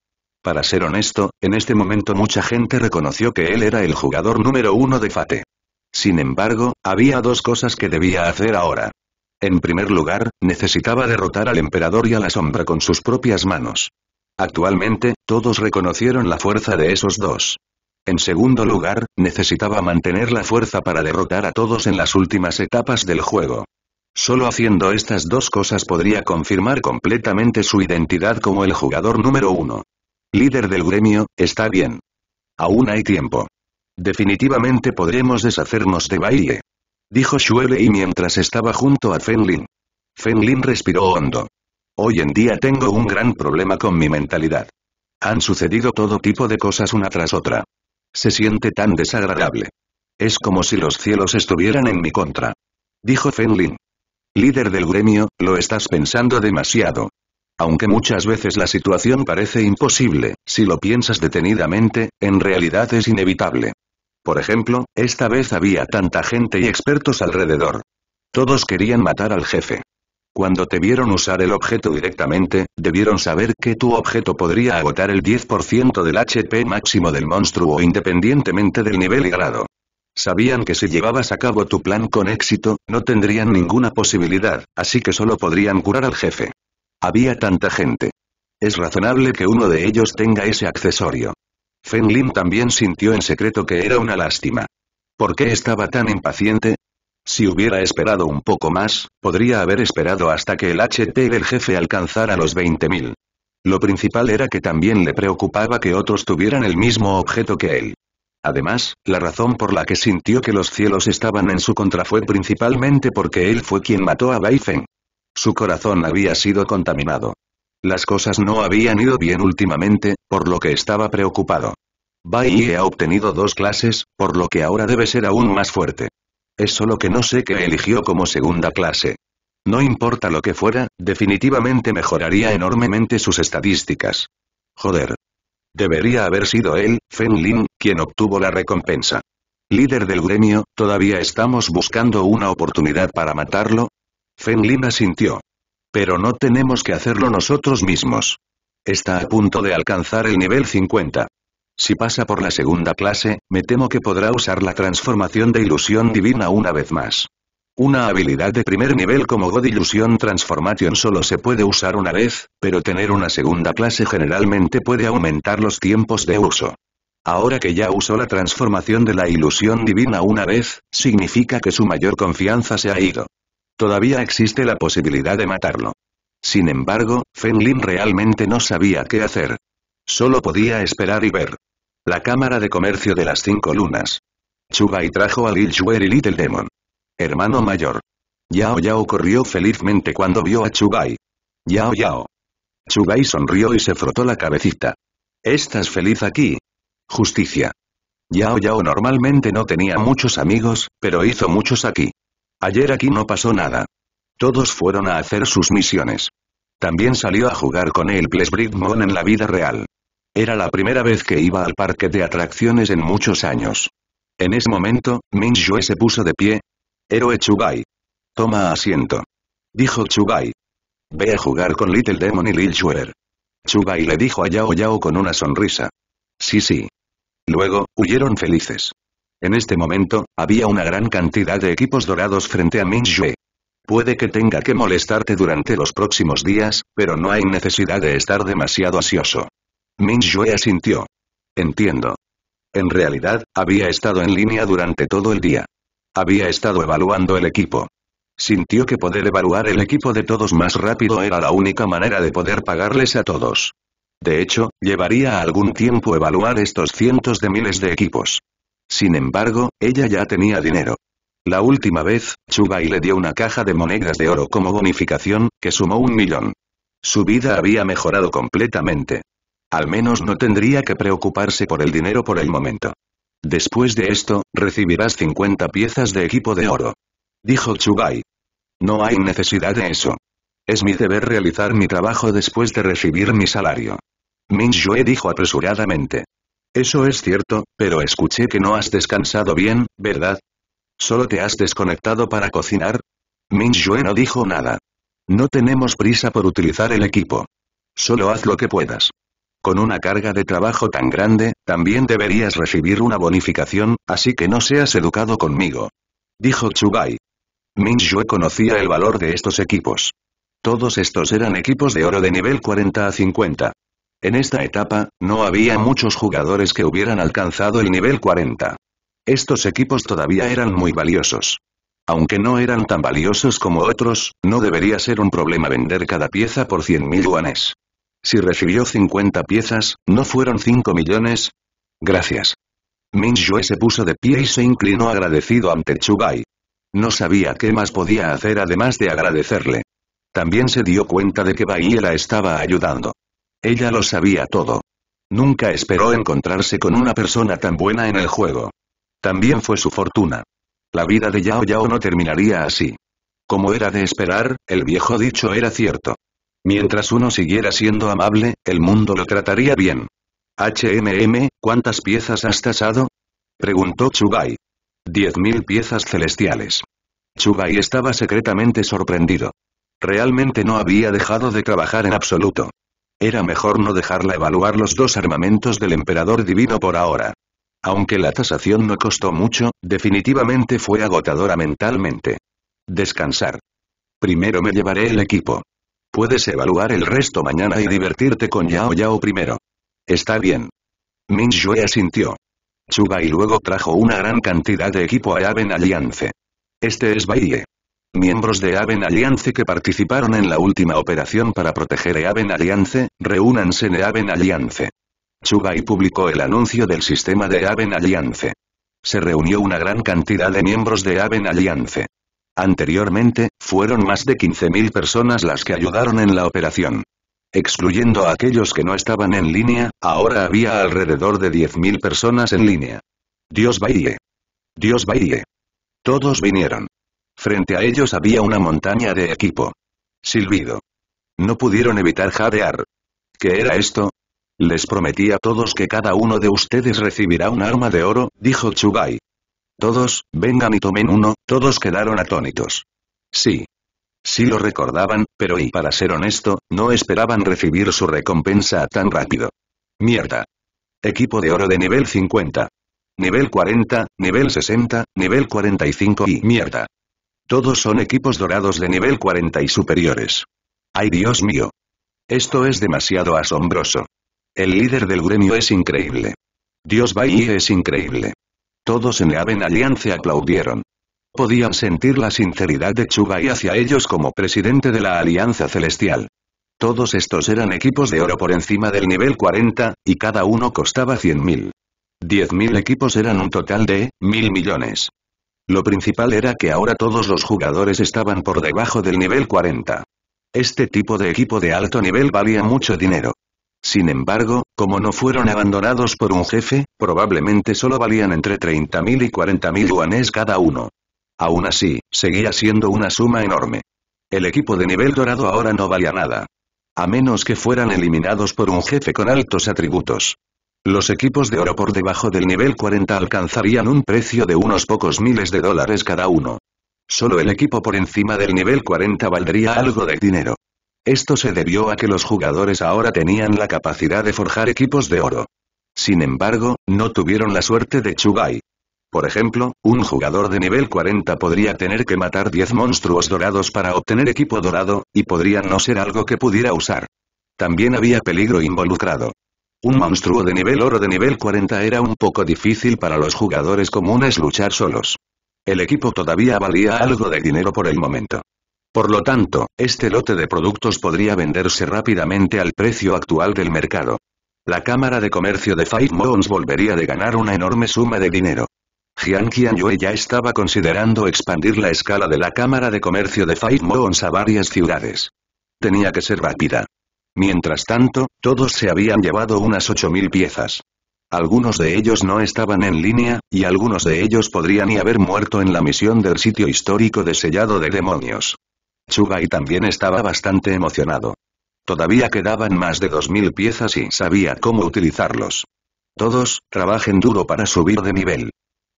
Para ser honesto, en este momento mucha gente reconoció que él era el jugador número uno de Fate. Sin embargo, había dos cosas que debía hacer ahora. En primer lugar, necesitaba derrotar al emperador y a la sombra con sus propias manos. Actualmente, todos reconocieron la fuerza de esos dos. En segundo lugar, necesitaba mantener la fuerza para derrotar a todos en las últimas etapas del juego. Solo haciendo estas dos cosas podría confirmar completamente su identidad como el jugador número uno. Líder del gremio, está bien. Aún hay tiempo. Definitivamente podremos deshacernos de Baile. Dijo Shuele y mientras estaba junto a Fenlin. Fenlin respiró hondo. Hoy en día tengo un gran problema con mi mentalidad. Han sucedido todo tipo de cosas una tras otra. Se siente tan desagradable. Es como si los cielos estuvieran en mi contra. Dijo Fenlin. Líder del gremio, lo estás pensando demasiado. Aunque muchas veces la situación parece imposible, si lo piensas detenidamente, en realidad es inevitable. Por ejemplo, esta vez había tanta gente y expertos alrededor. Todos querían matar al jefe. Cuando te vieron usar el objeto directamente, debieron saber que tu objeto podría agotar el 10% del HP máximo del monstruo independientemente del nivel y grado. Sabían que si llevabas a cabo tu plan con éxito, no tendrían ninguna posibilidad, así que solo podrían curar al jefe. Había tanta gente. Es razonable que uno de ellos tenga ese accesorio. Fenlin también sintió en secreto que era una lástima. ¿Por qué estaba tan impaciente? Si hubiera esperado un poco más, podría haber esperado hasta que el HT del jefe alcanzara los 20.000. Lo principal era que también le preocupaba que otros tuvieran el mismo objeto que él. Además, la razón por la que sintió que los cielos estaban en su contra fue principalmente porque él fue quien mató a Baifen. Su corazón había sido contaminado. Las cosas no habían ido bien últimamente, por lo que estaba preocupado. Bai ha obtenido dos clases, por lo que ahora debe ser aún más fuerte. Es solo que no sé qué eligió como segunda clase. No importa lo que fuera, definitivamente mejoraría enormemente sus estadísticas. Joder. Debería haber sido él, Fen Lin, quien obtuvo la recompensa. Líder del gremio, ¿todavía estamos buscando una oportunidad para matarlo? Fen Lin asintió. Pero no tenemos que hacerlo nosotros mismos. Está a punto de alcanzar el nivel 50. Si pasa por la segunda clase, me temo que podrá usar la transformación de ilusión divina una vez más. Una habilidad de primer nivel como God Illusion Transformation solo se puede usar una vez, pero tener una segunda clase generalmente puede aumentar los tiempos de uso. Ahora que ya usó la transformación de la ilusión divina una vez, significa que su mayor confianza se ha ido. Todavía existe la posibilidad de matarlo. Sin embargo, Fenlin realmente no sabía qué hacer. Solo podía esperar y ver. La Cámara de Comercio de las Cinco Lunas. Chugai trajo a Lil y Little Demon. Hermano mayor. Yao Yao corrió felizmente cuando vio a Chugai. Yao Yao. Chugai sonrió y se frotó la cabecita. ¿Estás feliz aquí? Justicia. Yao Yao normalmente no tenía muchos amigos, pero hizo muchos aquí. Ayer aquí no pasó nada. Todos fueron a hacer sus misiones. También salió a jugar con el Plesbridmon en la vida real. Era la primera vez que iba al parque de atracciones en muchos años. En ese momento, Min se puso de pie. Héroe Chugai. Toma asiento. Dijo Chugai. Ve a jugar con Little Demon y Lil Chuer. Chugai le dijo a Yao Yao con una sonrisa. Sí, sí. Luego, huyeron felices. En este momento, había una gran cantidad de equipos dorados frente a Min Puede que tenga que molestarte durante los próximos días, pero no hay necesidad de estar demasiado ansioso. Min Yue asintió. Entiendo. En realidad, había estado en línea durante todo el día. Había estado evaluando el equipo. Sintió que poder evaluar el equipo de todos más rápido era la única manera de poder pagarles a todos. De hecho, llevaría algún tiempo evaluar estos cientos de miles de equipos. Sin embargo, ella ya tenía dinero. La última vez, Chubai le dio una caja de monedas de oro como bonificación, que sumó un millón. Su vida había mejorado completamente. Al menos no tendría que preocuparse por el dinero por el momento. Después de esto, recibirás 50 piezas de equipo de oro. Dijo Chubai. No hay necesidad de eso. Es mi deber realizar mi trabajo después de recibir mi salario. Min dijo apresuradamente. Eso es cierto, pero escuché que no has descansado bien, ¿verdad? ¿Solo te has desconectado para cocinar? Min Yue no dijo nada. No tenemos prisa por utilizar el equipo. Solo haz lo que puedas. Con una carga de trabajo tan grande, también deberías recibir una bonificación, así que no seas educado conmigo. Dijo Chubai. Min Yue conocía el valor de estos equipos. Todos estos eran equipos de oro de nivel 40 a 50. En esta etapa, no había muchos jugadores que hubieran alcanzado el nivel 40. Estos equipos todavía eran muy valiosos. Aunque no eran tan valiosos como otros, no debería ser un problema vender cada pieza por 100.000 yuanes. Si recibió 50 piezas, ¿no fueron 5 millones? Gracias. Min se puso de pie y se inclinó agradecido ante Chubai. No sabía qué más podía hacer además de agradecerle. También se dio cuenta de que Bahía la estaba ayudando. Ella lo sabía todo. Nunca esperó encontrarse con una persona tan buena en el juego. También fue su fortuna. La vida de Yao Yao no terminaría así. Como era de esperar, el viejo dicho era cierto. Mientras uno siguiera siendo amable, el mundo lo trataría bien. HMM, ¿cuántas piezas has tasado? Preguntó Chugai. Diez mil piezas celestiales. Chugai estaba secretamente sorprendido. Realmente no había dejado de trabajar en absoluto. Era mejor no dejarla evaluar los dos armamentos del emperador divino por ahora. Aunque la tasación no costó mucho, definitivamente fue agotadora mentalmente. Descansar. Primero me llevaré el equipo. Puedes evaluar el resto mañana y divertirte con Yao Yao primero. Está bien. Min asintió. Chuga y luego trajo una gran cantidad de equipo a Aven Alliance. Este es Baile. Miembros de Aven Alliance que participaron en la última operación para proteger a Aven Alliance, reúnanse en Aven Alliance y publicó el anuncio del sistema de Aven Alliance. Se reunió una gran cantidad de miembros de Aven Alliance. Anteriormente, fueron más de 15.000 personas las que ayudaron en la operación. Excluyendo a aquellos que no estaban en línea, ahora había alrededor de 10.000 personas en línea. Dios baile. Dios baile. Todos vinieron. Frente a ellos había una montaña de equipo. Silbido. No pudieron evitar jadear. ¿Qué era esto? Les prometí a todos que cada uno de ustedes recibirá un arma de oro, dijo Chugai. Todos, vengan y tomen uno, todos quedaron atónitos. Sí. Sí lo recordaban, pero y para ser honesto, no esperaban recibir su recompensa tan rápido. Mierda. Equipo de oro de nivel 50. Nivel 40, nivel 60, nivel 45 y mierda. Todos son equipos dorados de nivel 40 y superiores. ¡Ay Dios mío! Esto es demasiado asombroso. El líder del gremio es increíble. Dios y es increíble. Todos en la Alliance aplaudieron. Podían sentir la sinceridad de y hacia ellos como presidente de la Alianza Celestial. Todos estos eran equipos de oro por encima del nivel 40, y cada uno costaba 100.000. 10.000 equipos eran un total de, 1.000 millones. Lo principal era que ahora todos los jugadores estaban por debajo del nivel 40. Este tipo de equipo de alto nivel valía mucho dinero. Sin embargo, como no fueron abandonados por un jefe, probablemente solo valían entre 30.000 y 40.000 yuanes cada uno. Aún así, seguía siendo una suma enorme. El equipo de nivel dorado ahora no valía nada. A menos que fueran eliminados por un jefe con altos atributos. Los equipos de oro por debajo del nivel 40 alcanzarían un precio de unos pocos miles de dólares cada uno. Solo el equipo por encima del nivel 40 valdría algo de dinero. Esto se debió a que los jugadores ahora tenían la capacidad de forjar equipos de oro. Sin embargo, no tuvieron la suerte de Chugai. Por ejemplo, un jugador de nivel 40 podría tener que matar 10 monstruos dorados para obtener equipo dorado, y podría no ser algo que pudiera usar. También había peligro involucrado. Un monstruo de nivel oro de nivel 40 era un poco difícil para los jugadores comunes luchar solos. El equipo todavía valía algo de dinero por el momento. Por lo tanto, este lote de productos podría venderse rápidamente al precio actual del mercado. La Cámara de Comercio de Five Moons volvería de ganar una enorme suma de dinero. Jian Qianyue ya estaba considerando expandir la escala de la Cámara de Comercio de Five Moons a varias ciudades. Tenía que ser rápida. Mientras tanto, todos se habían llevado unas 8.000 piezas. Algunos de ellos no estaban en línea, y algunos de ellos podrían y haber muerto en la misión del sitio histórico de sellado de demonios. Chugai también estaba bastante emocionado. Todavía quedaban más de 2.000 piezas y sabía cómo utilizarlos. Todos, trabajen duro para subir de nivel.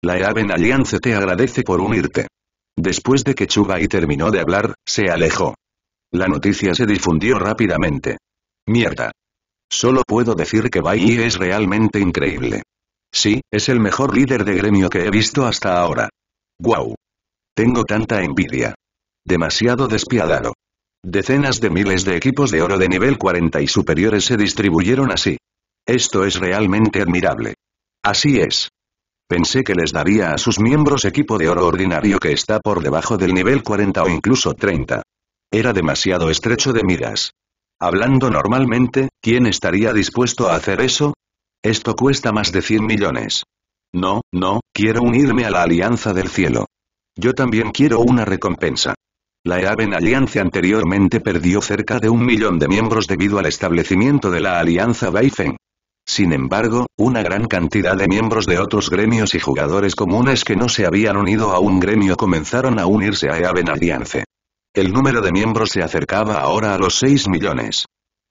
La Aven Alliance te agradece por unirte. Después de que Chugai terminó de hablar, se alejó. La noticia se difundió rápidamente. Mierda. Solo puedo decir que Bai es realmente increíble. Sí, es el mejor líder de gremio que he visto hasta ahora. Guau. Tengo tanta envidia. Demasiado despiadado. Decenas de miles de equipos de oro de nivel 40 y superiores se distribuyeron así. Esto es realmente admirable. Así es. Pensé que les daría a sus miembros equipo de oro ordinario que está por debajo del nivel 40 o incluso 30. Era demasiado estrecho de miras. Hablando normalmente, ¿quién estaría dispuesto a hacer eso? Esto cuesta más de 100 millones. No, no, quiero unirme a la Alianza del Cielo. Yo también quiero una recompensa. La Eaven Alliance anteriormente perdió cerca de un millón de miembros debido al establecimiento de la Alianza Baifen. Sin embargo, una gran cantidad de miembros de otros gremios y jugadores comunes que no se habían unido a un gremio comenzaron a unirse a Eaven Alliance. El número de miembros se acercaba ahora a los 6 millones.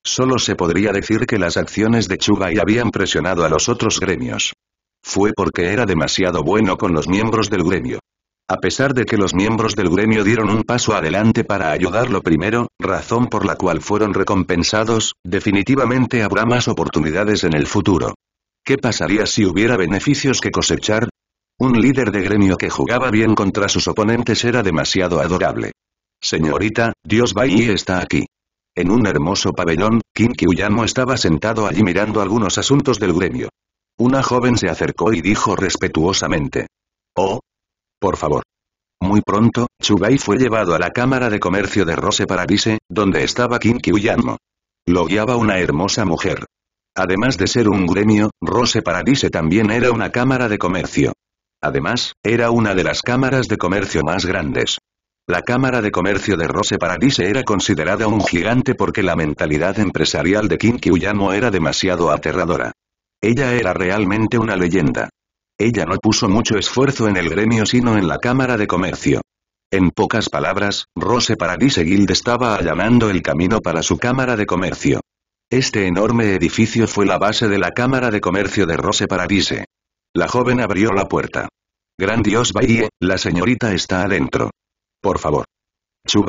Solo se podría decir que las acciones de Chugai habían presionado a los otros gremios. Fue porque era demasiado bueno con los miembros del gremio. A pesar de que los miembros del gremio dieron un paso adelante para ayudarlo primero, razón por la cual fueron recompensados, definitivamente habrá más oportunidades en el futuro. ¿Qué pasaría si hubiera beneficios que cosechar? Un líder de gremio que jugaba bien contra sus oponentes era demasiado adorable. Señorita, Dios y está aquí. En un hermoso pabellón, Kim Uyamo estaba sentado allí mirando algunos asuntos del gremio. Una joven se acercó y dijo respetuosamente. Oh, por favor. Muy pronto, Chugai fue llevado a la Cámara de Comercio de Rose Paradise, donde estaba Kim Lo guiaba una hermosa mujer. Además de ser un gremio, Rose Paradise también era una cámara de comercio. Además, era una de las cámaras de comercio más grandes. La Cámara de Comercio de Rose Paradise era considerada un gigante porque la mentalidad empresarial de Kim era demasiado aterradora. Ella era realmente una leyenda. Ella no puso mucho esfuerzo en el gremio sino en la Cámara de Comercio. En pocas palabras, Rose Paradise Guild estaba allanando el camino para su Cámara de Comercio. Este enorme edificio fue la base de la Cámara de Comercio de Rose Paradise. La joven abrió la puerta. Gran Dios Bahie, la señorita está adentro. Por favor.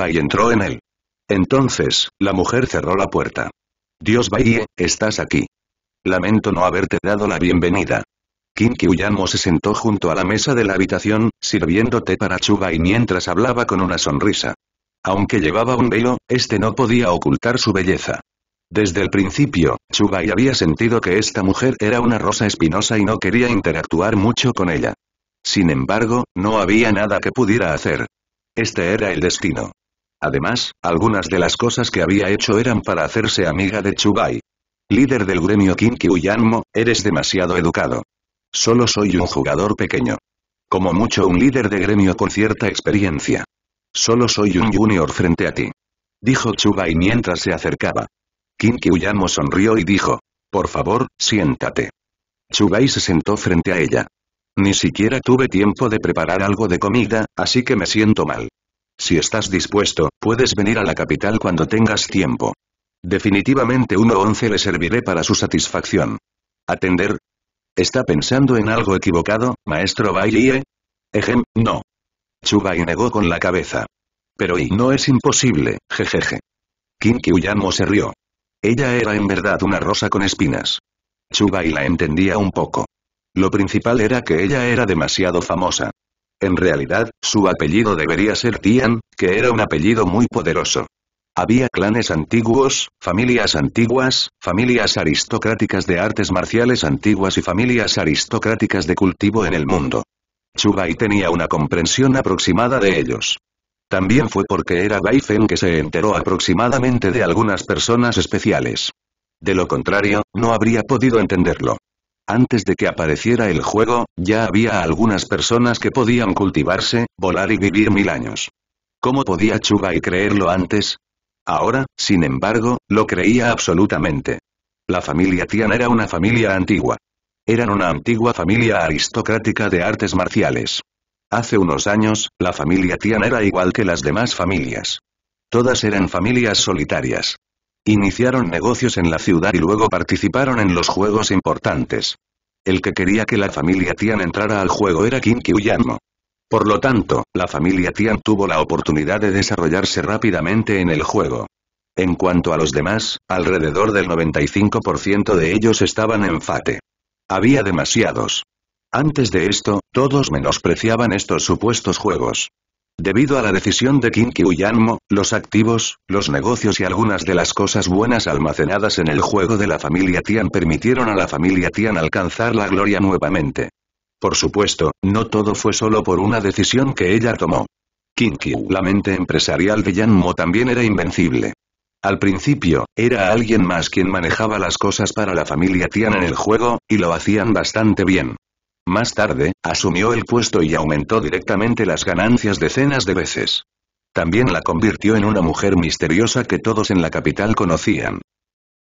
y entró en él. Entonces, la mujer cerró la puerta. Dios Bahie, estás aquí. Lamento no haberte dado la bienvenida. Kinki se sentó junto a la mesa de la habitación, sirviendo té para Chubai mientras hablaba con una sonrisa. Aunque llevaba un velo, este no podía ocultar su belleza. Desde el principio, Chugai había sentido que esta mujer era una rosa espinosa y no quería interactuar mucho con ella. Sin embargo, no había nada que pudiera hacer. Este era el destino. Además, algunas de las cosas que había hecho eran para hacerse amiga de Chugai. Líder del gremio Kinki Uyanmo, eres demasiado educado. Solo soy un jugador pequeño. Como mucho un líder de gremio con cierta experiencia. Solo soy un junior frente a ti. Dijo y mientras se acercaba. Kinki sonrió y dijo. Por favor, siéntate. Chugai se sentó frente a ella. Ni siquiera tuve tiempo de preparar algo de comida, así que me siento mal. Si estás dispuesto, puedes venir a la capital cuando tengas tiempo. Definitivamente 1-11 le serviré para su satisfacción. Atender, ¿Está pensando en algo equivocado, maestro Bailie? Ejem, no. Chubai negó con la cabeza. Pero y no es imposible, jejeje. Kim Kyuyamo se rió. Ella era en verdad una rosa con espinas. Chubai la entendía un poco. Lo principal era que ella era demasiado famosa. En realidad, su apellido debería ser Tian, que era un apellido muy poderoso. Había clanes antiguos, familias antiguas, familias aristocráticas de artes marciales antiguas y familias aristocráticas de cultivo en el mundo. Chugai tenía una comprensión aproximada de ellos. También fue porque era Gaifen que se enteró aproximadamente de algunas personas especiales. De lo contrario, no habría podido entenderlo. Antes de que apareciera el juego, ya había algunas personas que podían cultivarse, volar y vivir mil años. ¿Cómo podía Chugai creerlo antes? Ahora, sin embargo, lo creía absolutamente. La familia Tian era una familia antigua. Eran una antigua familia aristocrática de artes marciales. Hace unos años, la familia Tian era igual que las demás familias. Todas eran familias solitarias. Iniciaron negocios en la ciudad y luego participaron en los juegos importantes. El que quería que la familia Tian entrara al juego era Kim Yamo. Por lo tanto, la familia Tian tuvo la oportunidad de desarrollarse rápidamente en el juego. En cuanto a los demás, alrededor del 95% de ellos estaban en Fate. Había demasiados. Antes de esto, todos menospreciaban estos supuestos juegos. Debido a la decisión de Kinki Uyanmo, los activos, los negocios y algunas de las cosas buenas almacenadas en el juego de la familia Tian permitieron a la familia Tian alcanzar la gloria nuevamente. Por supuesto, no todo fue solo por una decisión que ella tomó. Kinkyu, la mente empresarial de Yanmo también era invencible. Al principio, era alguien más quien manejaba las cosas para la familia Tian en el juego, y lo hacían bastante bien. Más tarde, asumió el puesto y aumentó directamente las ganancias decenas de veces. También la convirtió en una mujer misteriosa que todos en la capital conocían.